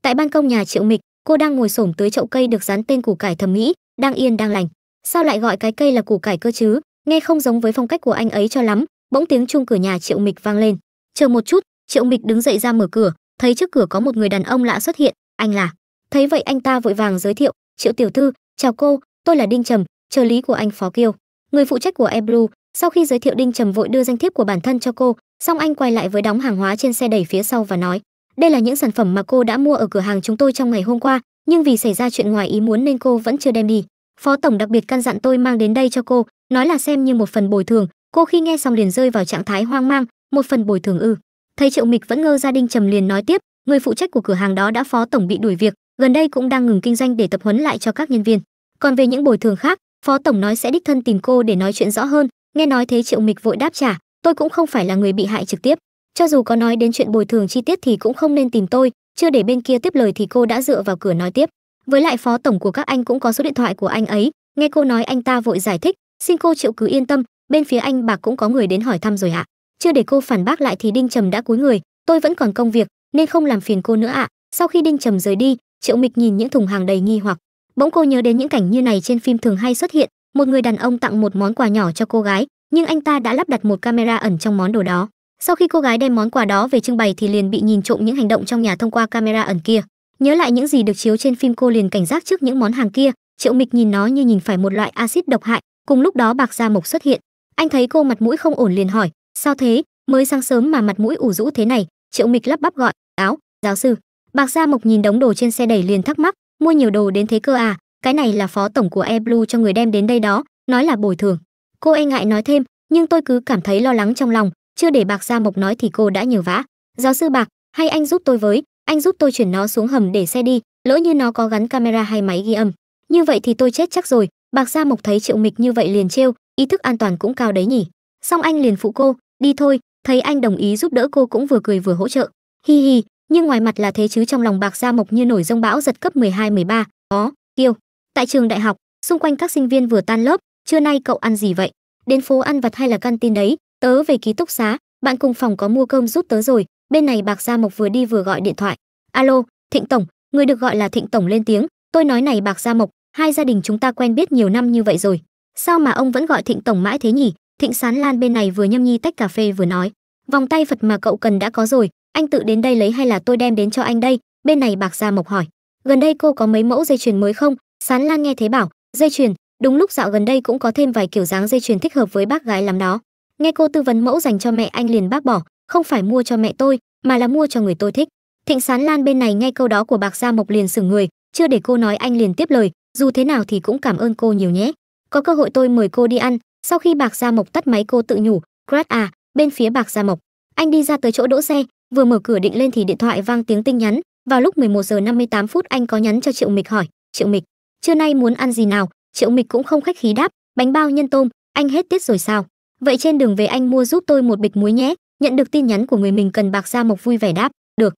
tại ban công nhà triệu mịch cô đang ngồi xổm tưới chậu cây được dán tên củ cải thẩm mỹ đang yên đang lành sao lại gọi cái cây là củ cải cơ chứ nghe không giống với phong cách của anh ấy cho lắm bỗng tiếng chuông cửa nhà triệu mịch vang lên chờ một chút triệu mịch đứng dậy ra mở cửa thấy trước cửa có một người đàn ông lạ xuất hiện anh là thấy vậy anh ta vội vàng giới thiệu triệu tiểu thư chào cô tôi là đinh trầm trợ lý của anh phó kiêu người phụ trách của eblu sau khi giới thiệu đinh trầm vội đưa danh thiếp của bản thân cho cô xong anh quay lại với đóng hàng hóa trên xe đẩy phía sau và nói đây là những sản phẩm mà cô đã mua ở cửa hàng chúng tôi trong ngày hôm qua nhưng vì xảy ra chuyện ngoài ý muốn nên cô vẫn chưa đem đi phó tổng đặc biệt căn dặn tôi mang đến đây cho cô nói là xem như một phần bồi thường cô khi nghe xong liền rơi vào trạng thái hoang mang một phần bồi thường ư thấy triệu mịch vẫn ngơ ra đinh trầm liền nói tiếp người phụ trách của cửa hàng đó đã phó tổng bị đuổi việc gần đây cũng đang ngừng kinh doanh để tập huấn lại cho các nhân viên còn về những bồi thường khác phó tổng nói sẽ đích thân tìm cô để nói chuyện rõ hơn nghe nói thế triệu mịch vội đáp trả tôi cũng không phải là người bị hại trực tiếp cho dù có nói đến chuyện bồi thường chi tiết thì cũng không nên tìm tôi chưa để bên kia tiếp lời thì cô đã dựa vào cửa nói tiếp với lại phó tổng của các anh cũng có số điện thoại của anh ấy nghe cô nói anh ta vội giải thích xin cô triệu cứ yên tâm bên phía anh bạc cũng có người đến hỏi thăm rồi ạ chưa để cô phản bác lại thì đinh trầm đã cúi người tôi vẫn còn công việc nên không làm phiền cô nữa ạ sau khi đinh trầm rời đi triệu mịch nhìn những thùng hàng đầy nghi hoặc bỗng cô nhớ đến những cảnh như này trên phim thường hay xuất hiện một người đàn ông tặng một món quà nhỏ cho cô gái nhưng anh ta đã lắp đặt một camera ẩn trong món đồ đó sau khi cô gái đem món quà đó về trưng bày thì liền bị nhìn trộm những hành động trong nhà thông qua camera ẩn kia nhớ lại những gì được chiếu trên phim cô liền cảnh giác trước những món hàng kia triệu mịch nhìn nó như nhìn phải một loại axit độc hại cùng lúc đó bạc gia mộc xuất hiện anh thấy cô mặt mũi không ổn liền hỏi sao thế mới sáng sớm mà mặt mũi ủ rũ thế này triệu mịch lắp bắp gọi áo giáo sư bạc gia mộc nhìn đống đồ trên xe đẩy liền thắc mắc mua nhiều đồ đến thế cơ à cái này là phó tổng của e blue cho người đem đến đây đó nói là bồi thường cô e ngại nói thêm nhưng tôi cứ cảm thấy lo lắng trong lòng chưa để bạc gia mộc nói thì cô đã nhờ vả giáo sư bạc hay anh giúp tôi với anh giúp tôi chuyển nó xuống hầm để xe đi lỡ như nó có gắn camera hay máy ghi âm như vậy thì tôi chết chắc rồi bạc gia mộc thấy triệu mịch như vậy liền trêu ý thức an toàn cũng cao đấy nhỉ xong anh liền phụ cô đi thôi thấy anh đồng ý giúp đỡ cô cũng vừa cười vừa hỗ trợ hi hi nhưng ngoài mặt là thế chứ trong lòng bạc gia mộc như nổi rông bão giật cấp 12 13 ó kêu. tại trường đại học xung quanh các sinh viên vừa tan lớp trưa nay cậu ăn gì vậy đến phố ăn vặt hay là căn tin đấy tớ về ký túc xá bạn cùng phòng có mua cơm giúp tớ rồi bên này bạc gia mộc vừa đi vừa gọi điện thoại alo thịnh tổng người được gọi là thịnh tổng lên tiếng tôi nói này bạc gia mộc hai gia đình chúng ta quen biết nhiều năm như vậy rồi sao mà ông vẫn gọi thịnh tổng mãi thế nhỉ thịnh sán lan bên này vừa nhâm nhi tách cà phê vừa nói vòng tay phật mà cậu cần đã có rồi anh tự đến đây lấy hay là tôi đem đến cho anh đây bên này bạc gia mộc hỏi gần đây cô có mấy mẫu dây chuyền mới không sán lan nghe thấy bảo dây chuyền đúng lúc dạo gần đây cũng có thêm vài kiểu dáng dây chuyền thích hợp với bác gái lắm đó nghe cô tư vấn mẫu dành cho mẹ anh liền bác bỏ không phải mua cho mẹ tôi mà là mua cho người tôi thích thịnh sán lan bên này nghe câu đó của bạc gia mộc liền sửng người chưa để cô nói anh liền tiếp lời dù thế nào thì cũng cảm ơn cô nhiều nhé có cơ hội tôi mời cô đi ăn sau khi bạc gia mộc tắt máy cô tự nhủ grad à bên phía bạc gia mộc anh đi ra tới chỗ đỗ xe vừa mở cửa định lên thì điện thoại vang tiếng tin nhắn vào lúc 11 giờ 58 phút anh có nhắn cho triệu mịch hỏi triệu mịch trưa nay muốn ăn gì nào triệu mịch cũng không khách khí đáp bánh bao nhân tôm anh hết tiết rồi sao vậy trên đường về anh mua giúp tôi một bịch muối nhé nhận được tin nhắn của người mình cần bạc gia mộc vui vẻ đáp được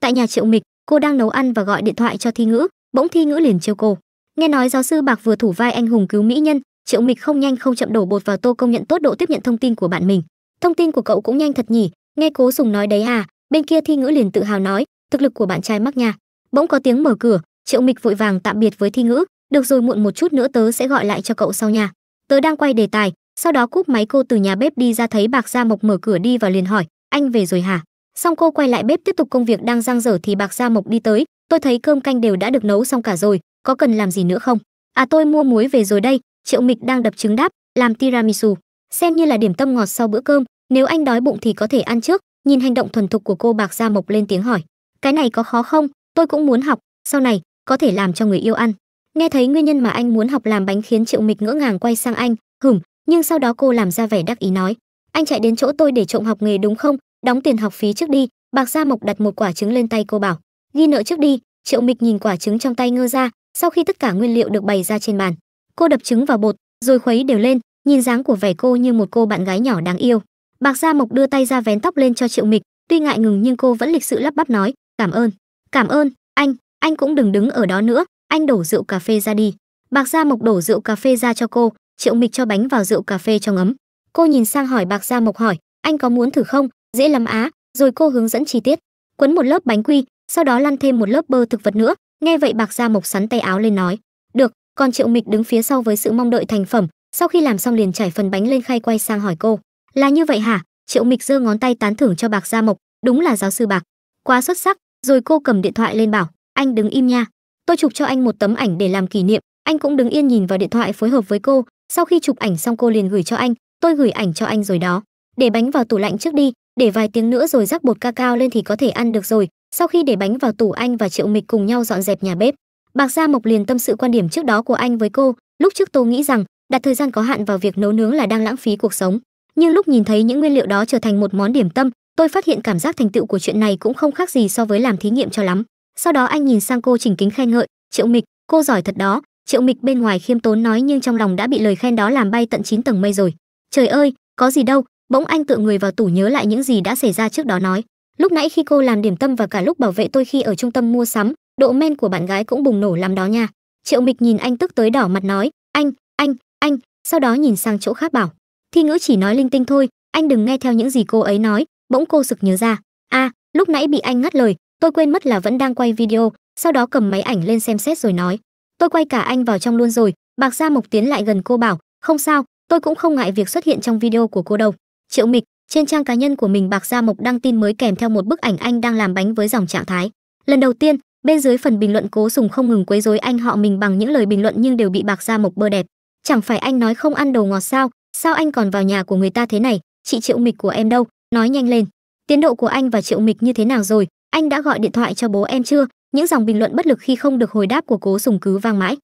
tại nhà triệu mịch cô đang nấu ăn và gọi điện thoại cho thi ngữ bỗng thi ngữ liền trêu cô nghe nói giáo sư bạc vừa thủ vai anh hùng cứu mỹ nhân triệu mịch không nhanh không chậm đổ bột vào tô công nhận tốt độ tiếp nhận thông tin của bạn mình thông tin của cậu cũng nhanh thật nhỉ nghe cố sùng nói đấy à bên kia thi ngữ liền tự hào nói thực lực của bạn trai mắc nha bỗng có tiếng mở cửa triệu mịch vội vàng tạm biệt với thi ngữ được rồi muộn một chút nữa tớ sẽ gọi lại cho cậu sau nhà tớ đang quay đề tài sau đó cúp máy cô từ nhà bếp đi ra thấy bạc gia mộc mở cửa đi vào liền hỏi anh về rồi hả xong cô quay lại bếp tiếp tục công việc đang răng dở thì bạc gia mộc đi tới tôi thấy cơm canh đều đã được nấu xong cả rồi có cần làm gì nữa không à tôi mua muối về rồi đây triệu mịch đang đập trứng đáp làm tiramisu xem như là điểm tâm ngọt sau bữa cơm nếu anh đói bụng thì có thể ăn trước nhìn hành động thuần thục của cô bạc gia mộc lên tiếng hỏi cái này có khó không tôi cũng muốn học sau này có thể làm cho người yêu ăn nghe thấy nguyên nhân mà anh muốn học làm bánh khiến triệu mịch ngỡ ngàng quay sang anh hửm nhưng sau đó cô làm ra vẻ đắc ý nói anh chạy đến chỗ tôi để trộm học nghề đúng không đóng tiền học phí trước đi bạc gia mộc đặt một quả trứng lên tay cô bảo ghi nợ trước đi triệu mịch nhìn quả trứng trong tay ngơ ra sau khi tất cả nguyên liệu được bày ra trên bàn cô đập trứng vào bột rồi khuấy đều lên nhìn dáng của vẻ cô như một cô bạn gái nhỏ đáng yêu bạc gia mộc đưa tay ra vén tóc lên cho triệu mịch tuy ngại ngừng nhưng cô vẫn lịch sự lắp bắp nói cảm ơn cảm ơn anh anh cũng đừng đứng ở đó nữa anh đổ rượu cà phê ra đi bạc gia mộc đổ rượu cà phê ra cho cô triệu mịch cho bánh vào rượu cà phê trong ấm cô nhìn sang hỏi bạc gia mộc hỏi anh có muốn thử không dễ lắm á rồi cô hướng dẫn chi tiết quấn một lớp bánh quy sau đó lăn thêm một lớp bơ thực vật nữa nghe vậy bạc gia mộc sắn tay áo lên nói được còn triệu mịch đứng phía sau với sự mong đợi thành phẩm sau khi làm xong liền trải phần bánh lên khay quay sang hỏi cô là như vậy hả triệu mịch giơ ngón tay tán thưởng cho bạc gia mộc đúng là giáo sư bạc quá xuất sắc rồi cô cầm điện thoại lên bảo anh đứng im nha tôi chụp cho anh một tấm ảnh để làm kỷ niệm anh cũng đứng yên nhìn vào điện thoại phối hợp với cô sau khi chụp ảnh xong cô liền gửi cho anh tôi gửi ảnh cho anh rồi đó để bánh vào tủ lạnh trước đi để vài tiếng nữa rồi rắc bột ca cao lên thì có thể ăn được rồi sau khi để bánh vào tủ anh và triệu mịch cùng nhau dọn dẹp nhà bếp bạc gia mộc liền tâm sự quan điểm trước đó của anh với cô lúc trước tôi nghĩ rằng đặt thời gian có hạn vào việc nấu nướng là đang lãng phí cuộc sống nhưng lúc nhìn thấy những nguyên liệu đó trở thành một món điểm tâm tôi phát hiện cảm giác thành tựu của chuyện này cũng không khác gì so với làm thí nghiệm cho lắm sau đó anh nhìn sang cô chỉnh kính khen ngợi triệu mịch cô giỏi thật đó triệu mịch bên ngoài khiêm tốn nói nhưng trong lòng đã bị lời khen đó làm bay tận chín tầng mây rồi trời ơi có gì đâu bỗng anh tự người vào tủ nhớ lại những gì đã xảy ra trước đó nói lúc nãy khi cô làm điểm tâm và cả lúc bảo vệ tôi khi ở trung tâm mua sắm độ men của bạn gái cũng bùng nổ làm đó nha triệu mịch nhìn anh tức tới đỏ mặt nói anh anh anh sau đó nhìn sang chỗ khác bảo thi ngữ chỉ nói linh tinh thôi anh đừng nghe theo những gì cô ấy nói bỗng cô sực nhớ ra a à, lúc nãy bị anh ngắt lời tôi quên mất là vẫn đang quay video sau đó cầm máy ảnh lên xem xét rồi nói tôi quay cả anh vào trong luôn rồi bạc gia mộc tiến lại gần cô bảo không sao tôi cũng không ngại việc xuất hiện trong video của cô đâu triệu mịch trên trang cá nhân của mình bạc gia mộc đăng tin mới kèm theo một bức ảnh anh đang làm bánh với dòng trạng thái lần đầu tiên bên dưới phần bình luận cố sùng không ngừng quấy rối anh họ mình bằng những lời bình luận nhưng đều bị bạc gia mộc bơ đẹp chẳng phải anh nói không ăn đồ ngọt sao sao anh còn vào nhà của người ta thế này chị triệu mịch của em đâu nói nhanh lên tiến độ của anh và triệu mịch như thế nào rồi anh đã gọi điện thoại cho bố em chưa những dòng bình luận bất lực khi không được hồi đáp của cố sùng cứ vang mãi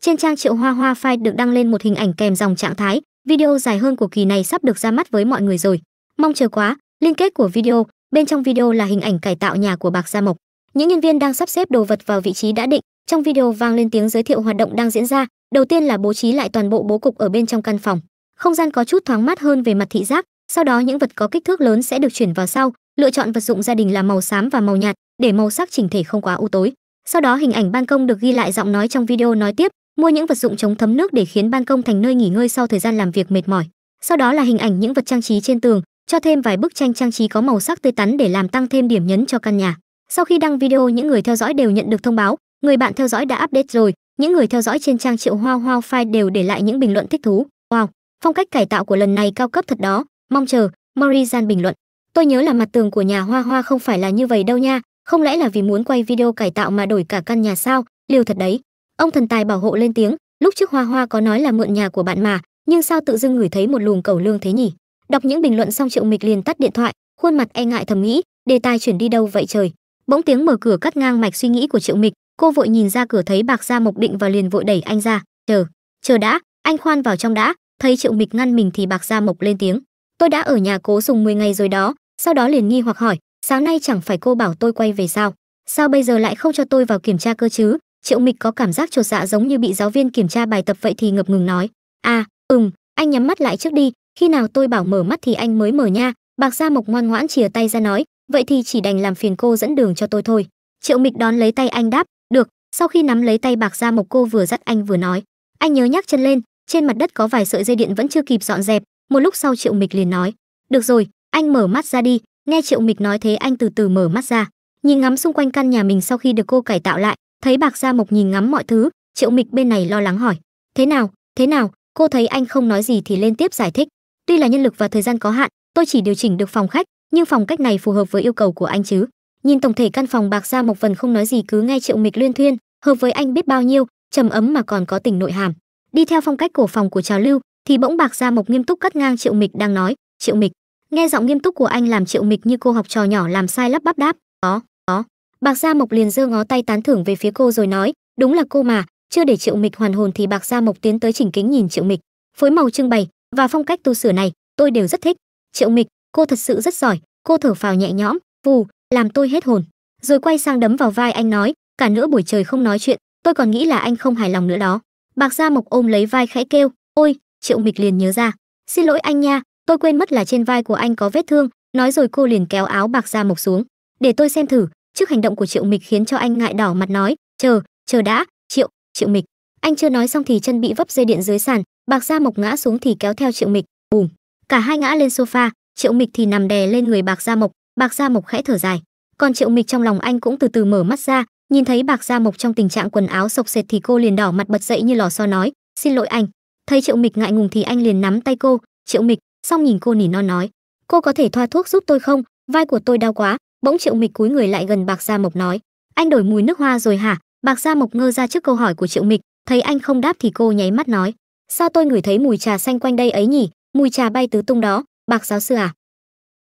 trên trang triệu hoa hoa file được đăng lên một hình ảnh kèm dòng trạng thái video dài hơn của kỳ này sắp được ra mắt với mọi người rồi mong chờ quá liên kết của video bên trong video là hình ảnh cải tạo nhà của bạc gia mộc những nhân viên đang sắp xếp đồ vật vào vị trí đã định trong video vang lên tiếng giới thiệu hoạt động đang diễn ra đầu tiên là bố trí lại toàn bộ bố cục ở bên trong căn phòng không gian có chút thoáng mát hơn về mặt thị giác sau đó những vật có kích thước lớn sẽ được chuyển vào sau lựa chọn vật dụng gia đình là màu xám và màu nhạt để màu sắc chỉnh thể không quá u tối sau đó hình ảnh ban công được ghi lại giọng nói trong video nói tiếp mua những vật dụng chống thấm nước để khiến ban công thành nơi nghỉ ngơi sau thời gian làm việc mệt mỏi sau đó là hình ảnh những vật trang trí trên tường cho thêm vài bức tranh trang trí có màu sắc tươi tắn để làm tăng thêm điểm nhấn cho căn nhà sau khi đăng video những người theo dõi đều nhận được thông báo người bạn theo dõi đã update rồi những người theo dõi trên trang triệu hoa hoa file đều để lại những bình luận thích thú wow phong cách cải tạo của lần này cao cấp thật đó mong chờ Marizan bình luận tôi nhớ là mặt tường của nhà hoa hoa không phải là như vậy đâu nha không lẽ là vì muốn quay video cải tạo mà đổi cả căn nhà sao liều thật đấy ông thần tài bảo hộ lên tiếng lúc trước hoa hoa có nói là mượn nhà của bạn mà nhưng sao tự dưng ngửi thấy một luồng cầu lương thế nhỉ đọc những bình luận xong triệu mịch liền tắt điện thoại khuôn mặt e ngại thầm nghĩ đề tài chuyển đi đâu vậy trời bỗng tiếng mở cửa cắt ngang mạch suy nghĩ của triệu mịch cô vội nhìn ra cửa thấy bạc gia mộc định và liền vội đẩy anh ra chờ chờ đã anh khoan vào trong đã thấy triệu mịch ngăn mình thì bạc gia mộc lên tiếng tôi đã ở nhà cố dùng 10 ngày rồi đó sau đó liền nghi hoặc hỏi sáng nay chẳng phải cô bảo tôi quay về sao sao bây giờ lại không cho tôi vào kiểm tra cơ chứ triệu mịch có cảm giác chột dạ giống như bị giáo viên kiểm tra bài tập vậy thì ngập ngừng nói à ừm anh nhắm mắt lại trước đi khi nào tôi bảo mở mắt thì anh mới mở nha bạc gia mộc ngoan ngoãn chìa tay ra nói vậy thì chỉ đành làm phiền cô dẫn đường cho tôi thôi triệu mịch đón lấy tay anh đáp được sau khi nắm lấy tay bạc gia mộc cô vừa dắt anh vừa nói anh nhớ nhắc chân lên trên mặt đất có vài sợi dây điện vẫn chưa kịp dọn dẹp một lúc sau triệu mịch liền nói được rồi anh mở mắt ra đi nghe triệu mịch nói thế anh từ từ mở mắt ra nhìn ngắm xung quanh căn nhà mình sau khi được cô cải tạo lại thấy bạc gia mộc nhìn ngắm mọi thứ triệu mịch bên này lo lắng hỏi thế nào thế nào cô thấy anh không nói gì thì lên tiếp giải thích tuy là nhân lực và thời gian có hạn tôi chỉ điều chỉnh được phòng khách nhưng phòng cách này phù hợp với yêu cầu của anh chứ nhìn tổng thể căn phòng bạc gia mộc phần không nói gì cứ nghe triệu mịch luyên thuyên hợp với anh biết bao nhiêu trầm ấm mà còn có tình nội hàm đi theo phong cách cổ phòng của trào lưu thì bỗng bạc gia mộc nghiêm túc cắt ngang triệu mịch đang nói triệu mịch nghe giọng nghiêm túc của anh làm triệu mịch như cô học trò nhỏ làm sai lắp bắp đáp có có bạc gia mộc liền giơ ngó tay tán thưởng về phía cô rồi nói đúng là cô mà chưa để triệu mịch hoàn hồn thì bạc gia mộc tiến tới chỉnh kính nhìn triệu mịch phối màu trưng bày và phong cách tu sửa này tôi đều rất thích triệu mịch cô thật sự rất giỏi cô thở phào nhẹ nhõm vù làm tôi hết hồn rồi quay sang đấm vào vai anh nói cả nửa buổi trời không nói chuyện tôi còn nghĩ là anh không hài lòng nữa đó bạc gia mộc ôm lấy vai khẽ kêu ôi triệu mịch liền nhớ ra xin lỗi anh nha tôi quên mất là trên vai của anh có vết thương nói rồi cô liền kéo áo bạc ra mộc xuống để tôi xem thử trước hành động của triệu mịch khiến cho anh ngại đỏ mặt nói chờ chờ đã triệu triệu mịch anh chưa nói xong thì chân bị vấp dây điện dưới sàn bạc da mộc ngã xuống thì kéo theo triệu mịch bùm cả hai ngã lên sofa triệu mịch thì nằm đè lên người bạc da mộc bạc da mộc khẽ thở dài còn triệu mịch trong lòng anh cũng từ từ mở mắt ra nhìn thấy bạc da mộc trong tình trạng quần áo sộc sệt thì cô liền đỏ mặt bật dậy như lò xo nói xin lỗi anh thấy triệu mịch ngại ngùng thì anh liền nắm tay cô triệu mịch xong nhìn cô nỉ non nói cô có thể thoa thuốc giúp tôi không vai của tôi đau quá bỗng triệu mịch cúi người lại gần bạc gia mộc nói anh đổi mùi nước hoa rồi hả bạc gia mộc ngơ ra trước câu hỏi của triệu mịch thấy anh không đáp thì cô nháy mắt nói sao tôi ngửi thấy mùi trà xanh quanh đây ấy nhỉ mùi trà bay tứ tung đó bạc giáo sư à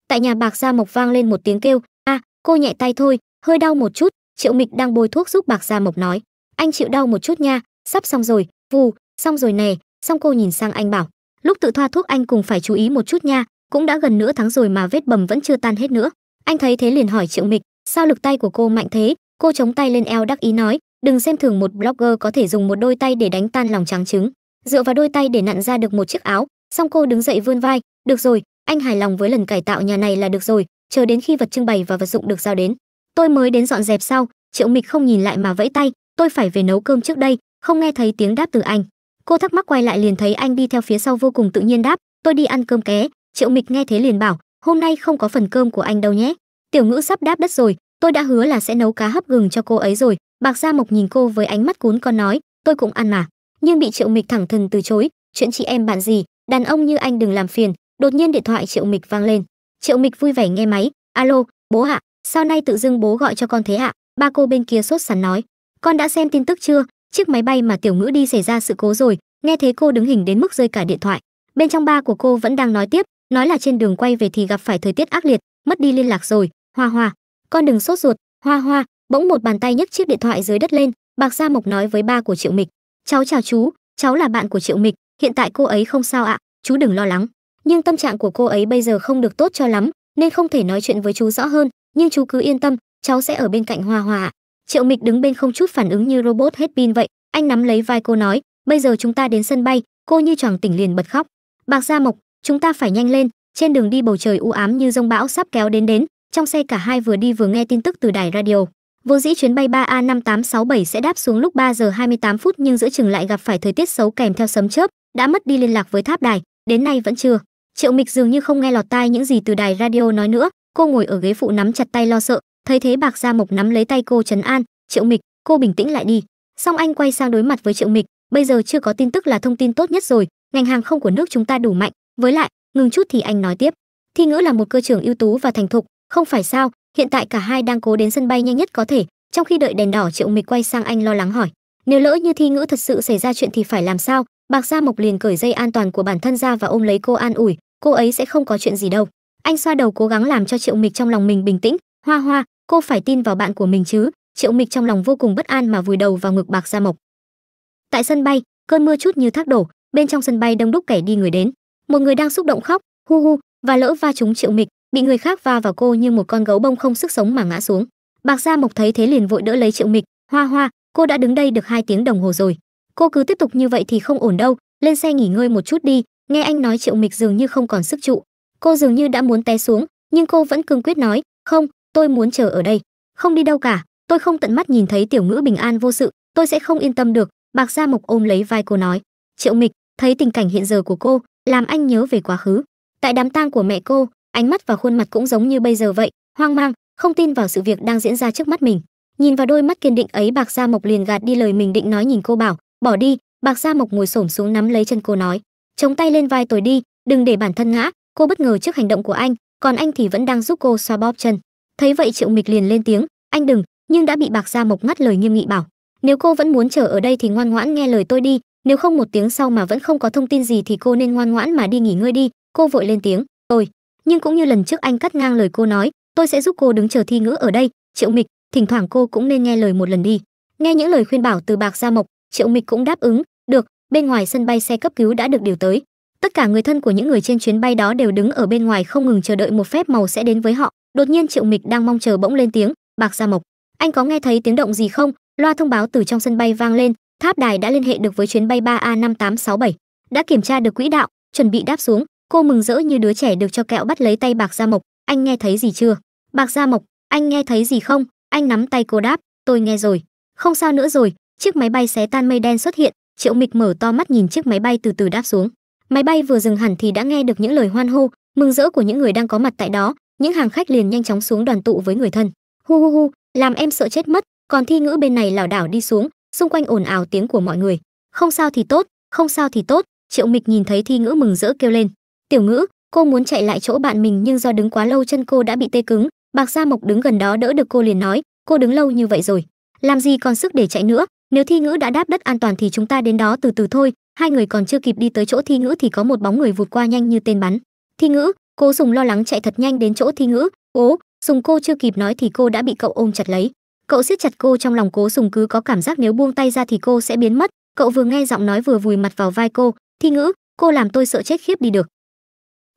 tại nhà bạc gia mộc vang lên một tiếng kêu a à, cô nhẹ tay thôi hơi đau một chút triệu mịch đang bôi thuốc giúp bạc gia mộc nói anh chịu đau một chút nha sắp xong rồi vù xong rồi nè xong cô nhìn sang anh bảo lúc tự thoa thuốc anh cùng phải chú ý một chút nha cũng đã gần nửa tháng rồi mà vết bầm vẫn chưa tan hết nữa anh thấy thế liền hỏi triệu mịch sao lực tay của cô mạnh thế cô chống tay lên eo đắc ý nói đừng xem thường một blogger có thể dùng một đôi tay để đánh tan lòng trắng trứng dựa vào đôi tay để nặn ra được một chiếc áo xong cô đứng dậy vươn vai được rồi anh hài lòng với lần cải tạo nhà này là được rồi chờ đến khi vật trưng bày và vật dụng được giao đến tôi mới đến dọn dẹp sau triệu mịch không nhìn lại mà vẫy tay tôi phải về nấu cơm trước đây không nghe thấy tiếng đáp từ anh cô thắc mắc quay lại liền thấy anh đi theo phía sau vô cùng tự nhiên đáp tôi đi ăn cơm ké triệu mịch nghe thế liền bảo hôm nay không có phần cơm của anh đâu nhé tiểu ngữ sắp đáp đất rồi tôi đã hứa là sẽ nấu cá hấp gừng cho cô ấy rồi bạc gia mộc nhìn cô với ánh mắt cuốn con nói tôi cũng ăn mà nhưng bị triệu mịch thẳng thừng từ chối chuyện chị em bạn gì đàn ông như anh đừng làm phiền đột nhiên điện thoại triệu mịch vang lên triệu mịch vui vẻ nghe máy alo bố hạ sao nay tự dưng bố gọi cho con thế hạ ba cô bên kia sốt sắn nói con đã xem tin tức chưa chiếc máy bay mà tiểu ngữ đi xảy ra sự cố rồi nghe thế cô đứng hình đến mức rơi cả điện thoại bên trong ba của cô vẫn đang nói tiếp nói là trên đường quay về thì gặp phải thời tiết ác liệt mất đi liên lạc rồi hoa hoa con đừng sốt ruột hoa hoa bỗng một bàn tay nhấc chiếc điện thoại dưới đất lên bạc gia mộc nói với ba của triệu mịch cháu chào chú cháu là bạn của triệu mịch hiện tại cô ấy không sao ạ chú đừng lo lắng nhưng tâm trạng của cô ấy bây giờ không được tốt cho lắm nên không thể nói chuyện với chú rõ hơn nhưng chú cứ yên tâm cháu sẽ ở bên cạnh hoa hoa ạ triệu mịch đứng bên không chút phản ứng như robot hết pin vậy anh nắm lấy vai cô nói bây giờ chúng ta đến sân bay cô như choàng tỉnh liền bật khóc bạc gia mộc chúng ta phải nhanh lên trên đường đi bầu trời u ám như rông bão sắp kéo đến đến trong xe cả hai vừa đi vừa nghe tin tức từ đài radio Vô dĩ chuyến bay 3A5867 sẽ đáp xuống lúc 3 giờ 28 phút nhưng giữa chừng lại gặp phải thời tiết xấu kèm theo sấm chớp, đã mất đi liên lạc với tháp đài, đến nay vẫn chưa. Triệu Mịch dường như không nghe lọt tai những gì từ đài radio nói nữa, cô ngồi ở ghế phụ nắm chặt tay lo sợ, thấy thế bạc gia mộc nắm lấy tay cô trấn an triệu mịch cô bình tĩnh lại đi xong anh quay sang đối mặt với triệu mịch bây giờ chưa có tin tức là thông tin tốt nhất rồi ngành hàng không của nước chúng ta đủ mạnh với lại ngừng chút thì anh nói tiếp thi ngữ là một cơ trưởng ưu tú và thành thục không phải sao hiện tại cả hai đang cố đến sân bay nhanh nhất có thể trong khi đợi đèn đỏ triệu mịch quay sang anh lo lắng hỏi nếu lỡ như thi ngữ thật sự xảy ra chuyện thì phải làm sao bạc gia mộc liền cởi dây an toàn của bản thân ra và ôm lấy cô an ủi cô ấy sẽ không có chuyện gì đâu anh xoa đầu cố gắng làm cho triệu mịch trong lòng mình bình tĩnh hoa hoa cô phải tin vào bạn của mình chứ triệu mịch trong lòng vô cùng bất an mà vùi đầu vào ngực bạc gia mộc tại sân bay cơn mưa chút như thác đổ bên trong sân bay đông đúc kẻ đi người đến một người đang xúc động khóc hu hu và lỡ va trúng triệu mịch bị người khác va vào cô như một con gấu bông không sức sống mà ngã xuống bạc gia mộc thấy thế liền vội đỡ lấy triệu mịch hoa hoa cô đã đứng đây được hai tiếng đồng hồ rồi cô cứ tiếp tục như vậy thì không ổn đâu lên xe nghỉ ngơi một chút đi nghe anh nói triệu mịch dường như không còn sức trụ cô dường như đã muốn té xuống nhưng cô vẫn cương quyết nói không tôi muốn chờ ở đây không đi đâu cả tôi không tận mắt nhìn thấy tiểu ngữ bình an vô sự tôi sẽ không yên tâm được bạc gia mộc ôm lấy vai cô nói triệu mịch thấy tình cảnh hiện giờ của cô làm anh nhớ về quá khứ tại đám tang của mẹ cô ánh mắt và khuôn mặt cũng giống như bây giờ vậy hoang mang không tin vào sự việc đang diễn ra trước mắt mình nhìn vào đôi mắt kiên định ấy bạc gia mộc liền gạt đi lời mình định nói nhìn cô bảo bỏ đi bạc gia mộc ngồi xổm xuống nắm lấy chân cô nói chống tay lên vai tôi đi đừng để bản thân ngã cô bất ngờ trước hành động của anh còn anh thì vẫn đang giúp cô xoa bóp chân thấy vậy triệu mịch liền lên tiếng anh đừng nhưng đã bị bạc gia mộc ngắt lời nghiêm nghị bảo nếu cô vẫn muốn chờ ở đây thì ngoan ngoãn nghe lời tôi đi nếu không một tiếng sau mà vẫn không có thông tin gì thì cô nên ngoan ngoãn mà đi nghỉ ngơi đi cô vội lên tiếng tôi nhưng cũng như lần trước anh cắt ngang lời cô nói tôi sẽ giúp cô đứng chờ thi ngữ ở đây triệu mịch thỉnh thoảng cô cũng nên nghe lời một lần đi nghe những lời khuyên bảo từ bạc gia mộc triệu mịch cũng đáp ứng được bên ngoài sân bay xe cấp cứu đã được điều tới tất cả người thân của những người trên chuyến bay đó đều đứng ở bên ngoài không ngừng chờ đợi một phép màu sẽ đến với họ đột nhiên triệu mịch đang mong chờ bỗng lên tiếng bạc gia mộc anh có nghe thấy tiếng động gì không loa thông báo từ trong sân bay vang lên tháp đài đã liên hệ được với chuyến bay 3 a 5867 đã kiểm tra được quỹ đạo chuẩn bị đáp xuống cô mừng rỡ như đứa trẻ được cho kẹo bắt lấy tay bạc gia mộc anh nghe thấy gì chưa bạc gia mộc anh nghe thấy gì không anh nắm tay cô đáp tôi nghe rồi không sao nữa rồi chiếc máy bay xé tan mây đen xuất hiện triệu mịch mở to mắt nhìn chiếc máy bay từ từ đáp xuống máy bay vừa dừng hẳn thì đã nghe được những lời hoan hô mừng rỡ của những người đang có mặt tại đó những hàng khách liền nhanh chóng xuống đoàn tụ với người thân hu hu hu làm em sợ chết mất còn thi ngữ bên này lảo đảo đi xuống xung quanh ồn ào tiếng của mọi người không sao thì tốt không sao thì tốt triệu mịch nhìn thấy thi ngữ mừng rỡ kêu lên tiểu ngữ cô muốn chạy lại chỗ bạn mình nhưng do đứng quá lâu chân cô đã bị tê cứng bạc gia mộc đứng gần đó đỡ được cô liền nói cô đứng lâu như vậy rồi làm gì còn sức để chạy nữa nếu thi ngữ đã đáp đất an toàn thì chúng ta đến đó từ từ thôi hai người còn chưa kịp đi tới chỗ thi ngữ thì có một bóng người vụt qua nhanh như tên bắn thi ngữ cô sùng lo lắng chạy thật nhanh đến chỗ thi ngữ Ố, sùng cô chưa kịp nói thì cô đã bị cậu ôm chặt lấy cậu siết chặt cô trong lòng cố sùng cứ có cảm giác nếu buông tay ra thì cô sẽ biến mất cậu vừa nghe giọng nói vừa vùi mặt vào vai cô thi ngữ cô làm tôi sợ chết khiếp đi được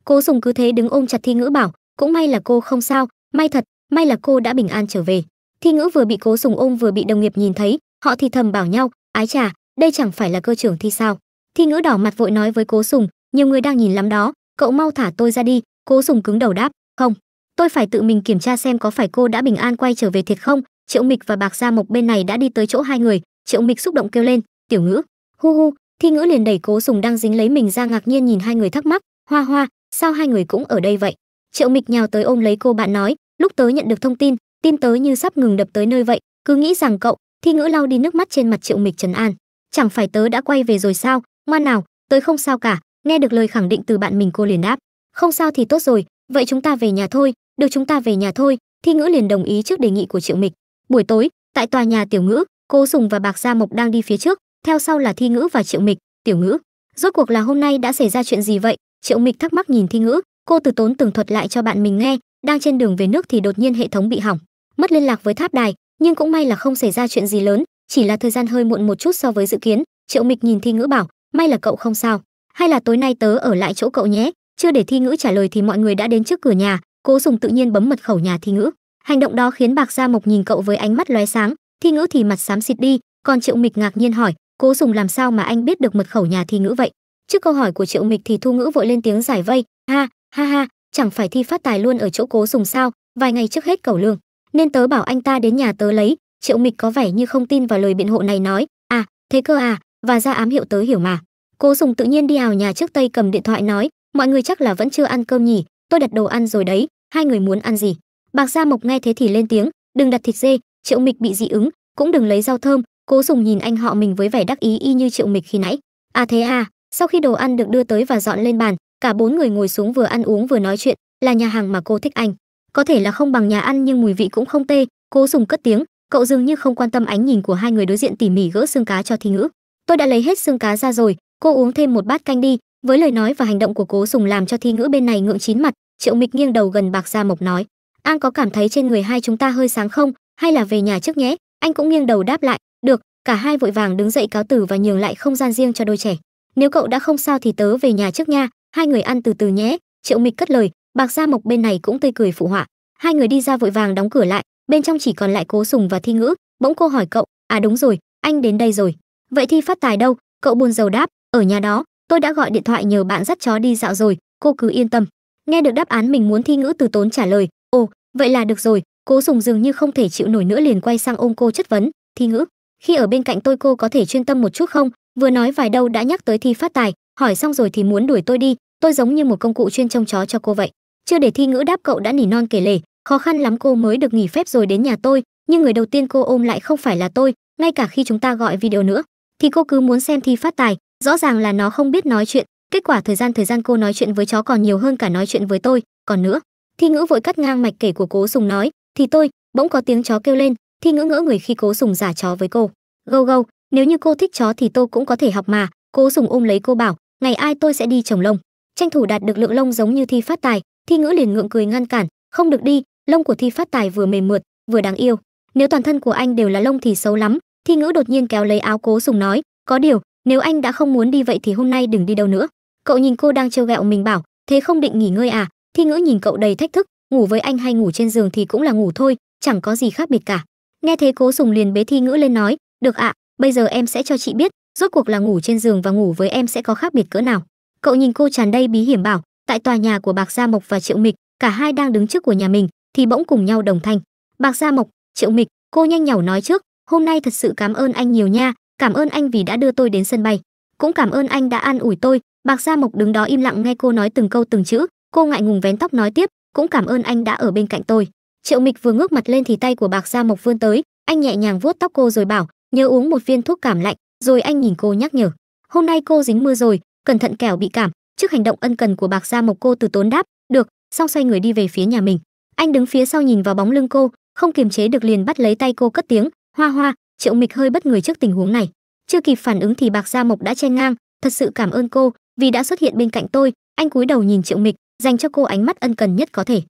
cố sùng cứ thế đứng ôm chặt thi ngữ bảo cũng may là cô không sao may thật may là cô đã bình an trở về thi ngữ vừa bị cố sùng ôm vừa bị đồng nghiệp nhìn thấy họ thì thầm bảo nhau ái chà đây chẳng phải là cơ trưởng thi sao thi ngữ đỏ mặt vội nói với cố sùng nhiều người đang nhìn lắm đó cậu mau thả tôi ra đi cố sùng cứng đầu đáp không tôi phải tự mình kiểm tra xem có phải cô đã bình an quay trở về thiệt không triệu mịch và bạc gia mộc bên này đã đi tới chỗ hai người triệu mịch xúc động kêu lên tiểu ngữ hu hu thi ngữ liền đẩy cố sùng đang dính lấy mình ra ngạc nhiên nhìn hai người thắc mắc hoa hoa sao hai người cũng ở đây vậy triệu mịch nhào tới ôm lấy cô bạn nói lúc tớ nhận được thông tin tin tớ như sắp ngừng đập tới nơi vậy cứ nghĩ rằng cậu thi ngữ lau đi nước mắt trên mặt triệu mịch trấn an chẳng phải tớ đã quay về rồi sao ngoan nào tớ không sao cả nghe được lời khẳng định từ bạn mình cô liền đáp không sao thì tốt rồi vậy chúng ta về nhà thôi được chúng ta về nhà thôi thi ngữ liền đồng ý trước đề nghị của triệu mịch buổi tối tại tòa nhà tiểu ngữ cô sùng và bạc gia mộc đang đi phía trước theo sau là thi ngữ và triệu mịch tiểu ngữ rốt cuộc là hôm nay đã xảy ra chuyện gì vậy triệu mịch thắc mắc nhìn thi ngữ cô từ tốn tường thuật lại cho bạn mình nghe đang trên đường về nước thì đột nhiên hệ thống bị hỏng mất liên lạc với tháp đài nhưng cũng may là không xảy ra chuyện gì lớn chỉ là thời gian hơi muộn một chút so với dự kiến triệu mịch nhìn thi ngữ bảo may là cậu không sao hay là tối nay tớ ở lại chỗ cậu nhé chưa để thi ngữ trả lời thì mọi người đã đến trước cửa nhà cố dùng tự nhiên bấm mật khẩu nhà thi ngữ hành động đó khiến bạc gia mộc nhìn cậu với ánh mắt lóe sáng thi ngữ thì mặt xám xịt đi còn triệu mịch ngạc nhiên hỏi cố dùng làm sao mà anh biết được mật khẩu nhà thi ngữ vậy trước câu hỏi của triệu mịch thì thu ngữ vội lên tiếng giải vây ha ha ha chẳng phải thi phát tài luôn ở chỗ cố dùng sao vài ngày trước hết cầu lương nên tớ bảo anh ta đến nhà tớ lấy triệu mịch có vẻ như không tin vào lời biện hộ này nói à thế cơ à và ra ám hiệu tớ hiểu mà cố dùng tự nhiên đi hào nhà trước tây cầm điện thoại nói mọi người chắc là vẫn chưa ăn cơm nhỉ tôi đặt đồ ăn rồi đấy hai người muốn ăn gì bạc gia mộc nghe thế thì lên tiếng đừng đặt thịt dê triệu mịch bị dị ứng cũng đừng lấy rau thơm cố dùng nhìn anh họ mình với vẻ đắc ý y như triệu mịch khi nãy à thế à sau khi đồ ăn được đưa tới và dọn lên bàn cả bốn người ngồi xuống vừa ăn uống vừa nói chuyện là nhà hàng mà cô thích anh có thể là không bằng nhà ăn nhưng mùi vị cũng không tê cố dùng cất tiếng cậu dường như không quan tâm ánh nhìn của hai người đối diện tỉ mỉ gỡ xương cá cho thi ngữ tôi đã lấy hết xương cá ra rồi cô uống thêm một bát canh đi với lời nói và hành động của cố sùng làm cho thi ngữ bên này ngượng chín mặt triệu mịch nghiêng đầu gần bạc gia mộc nói an có cảm thấy trên người hai chúng ta hơi sáng không hay là về nhà trước nhé anh cũng nghiêng đầu đáp lại được cả hai vội vàng đứng dậy cáo tử và nhường lại không gian riêng cho đôi trẻ nếu cậu đã không sao thì tớ về nhà trước nha hai người ăn từ từ nhé triệu mịch cất lời bạc gia mộc bên này cũng tươi cười phụ họa hai người đi ra vội vàng đóng cửa lại bên trong chỉ còn lại cố sùng và thi ngữ bỗng cô hỏi cậu à đúng rồi anh đến đây rồi vậy thi phát tài đâu cậu buồn rầu đáp ở nhà đó tôi đã gọi điện thoại nhờ bạn dắt chó đi dạo rồi cô cứ yên tâm nghe được đáp án mình muốn thi ngữ từ tốn trả lời ồ vậy là được rồi cố sùng dường như không thể chịu nổi nữa liền quay sang ôm cô chất vấn thi ngữ khi ở bên cạnh tôi cô có thể chuyên tâm một chút không vừa nói vài đâu đã nhắc tới thi phát tài hỏi xong rồi thì muốn đuổi tôi đi tôi giống như một công cụ chuyên trông chó cho cô vậy chưa để thi ngữ đáp cậu đã nỉ non kể lể khó khăn lắm cô mới được nghỉ phép rồi đến nhà tôi nhưng người đầu tiên cô ôm lại không phải là tôi ngay cả khi chúng ta gọi video nữa thì cô cứ muốn xem thi phát tài rõ ràng là nó không biết nói chuyện kết quả thời gian thời gian cô nói chuyện với chó còn nhiều hơn cả nói chuyện với tôi còn nữa thi ngữ vội cắt ngang mạch kể của cố sùng nói thì tôi bỗng có tiếng chó kêu lên thi ngữ ngỡ người khi cố sùng giả chó với cô gâu gâu nếu như cô thích chó thì tôi cũng có thể học mà cố sùng ôm lấy cô bảo ngày ai tôi sẽ đi trồng lông tranh thủ đạt được lượng lông giống như thi phát tài thi ngữ liền ngượng cười ngăn cản không được đi lông của thi phát tài vừa mềm mượt vừa đáng yêu nếu toàn thân của anh đều là lông thì xấu lắm thi ngữ đột nhiên kéo lấy áo cố sùng nói có điều nếu anh đã không muốn đi vậy thì hôm nay đừng đi đâu nữa cậu nhìn cô đang trêu ghẹo mình bảo thế không định nghỉ ngơi à thi ngữ nhìn cậu đầy thách thức ngủ với anh hay ngủ trên giường thì cũng là ngủ thôi chẳng có gì khác biệt cả nghe thế cố sùng liền bế thi ngữ lên nói được ạ bây giờ em sẽ cho chị biết rốt cuộc là ngủ trên giường và ngủ với em sẽ có khác biệt cỡ nào cậu nhìn cô tràn đầy bí hiểm bảo tại tòa nhà của bạc gia mộc và triệu mịch cả hai đang đứng trước của nhà mình thì bỗng cùng nhau đồng thanh bạc gia mộc triệu mịch cô nhanh nhảu nói trước hôm nay thật sự cảm ơn anh nhiều nha cảm ơn anh vì đã đưa tôi đến sân bay cũng cảm ơn anh đã an ủi tôi bạc gia mộc đứng đó im lặng nghe cô nói từng câu từng chữ cô ngại ngùng vén tóc nói tiếp cũng cảm ơn anh đã ở bên cạnh tôi triệu mịch vừa ngước mặt lên thì tay của bạc gia mộc vươn tới anh nhẹ nhàng vuốt tóc cô rồi bảo nhớ uống một viên thuốc cảm lạnh rồi anh nhìn cô nhắc nhở hôm nay cô dính mưa rồi cẩn thận kẻo bị cảm trước hành động ân cần của bạc gia mộc cô từ tốn đáp được xong xoay người đi về phía nhà mình anh đứng phía sau nhìn vào bóng lưng cô không kiềm chế được liền bắt lấy tay cô cất tiếng hoa hoa triệu mịch hơi bất người trước tình huống này chưa kịp phản ứng thì bạc gia mộc đã chen ngang thật sự cảm ơn cô vì đã xuất hiện bên cạnh tôi anh cúi đầu nhìn triệu mịch dành cho cô ánh mắt ân cần nhất có thể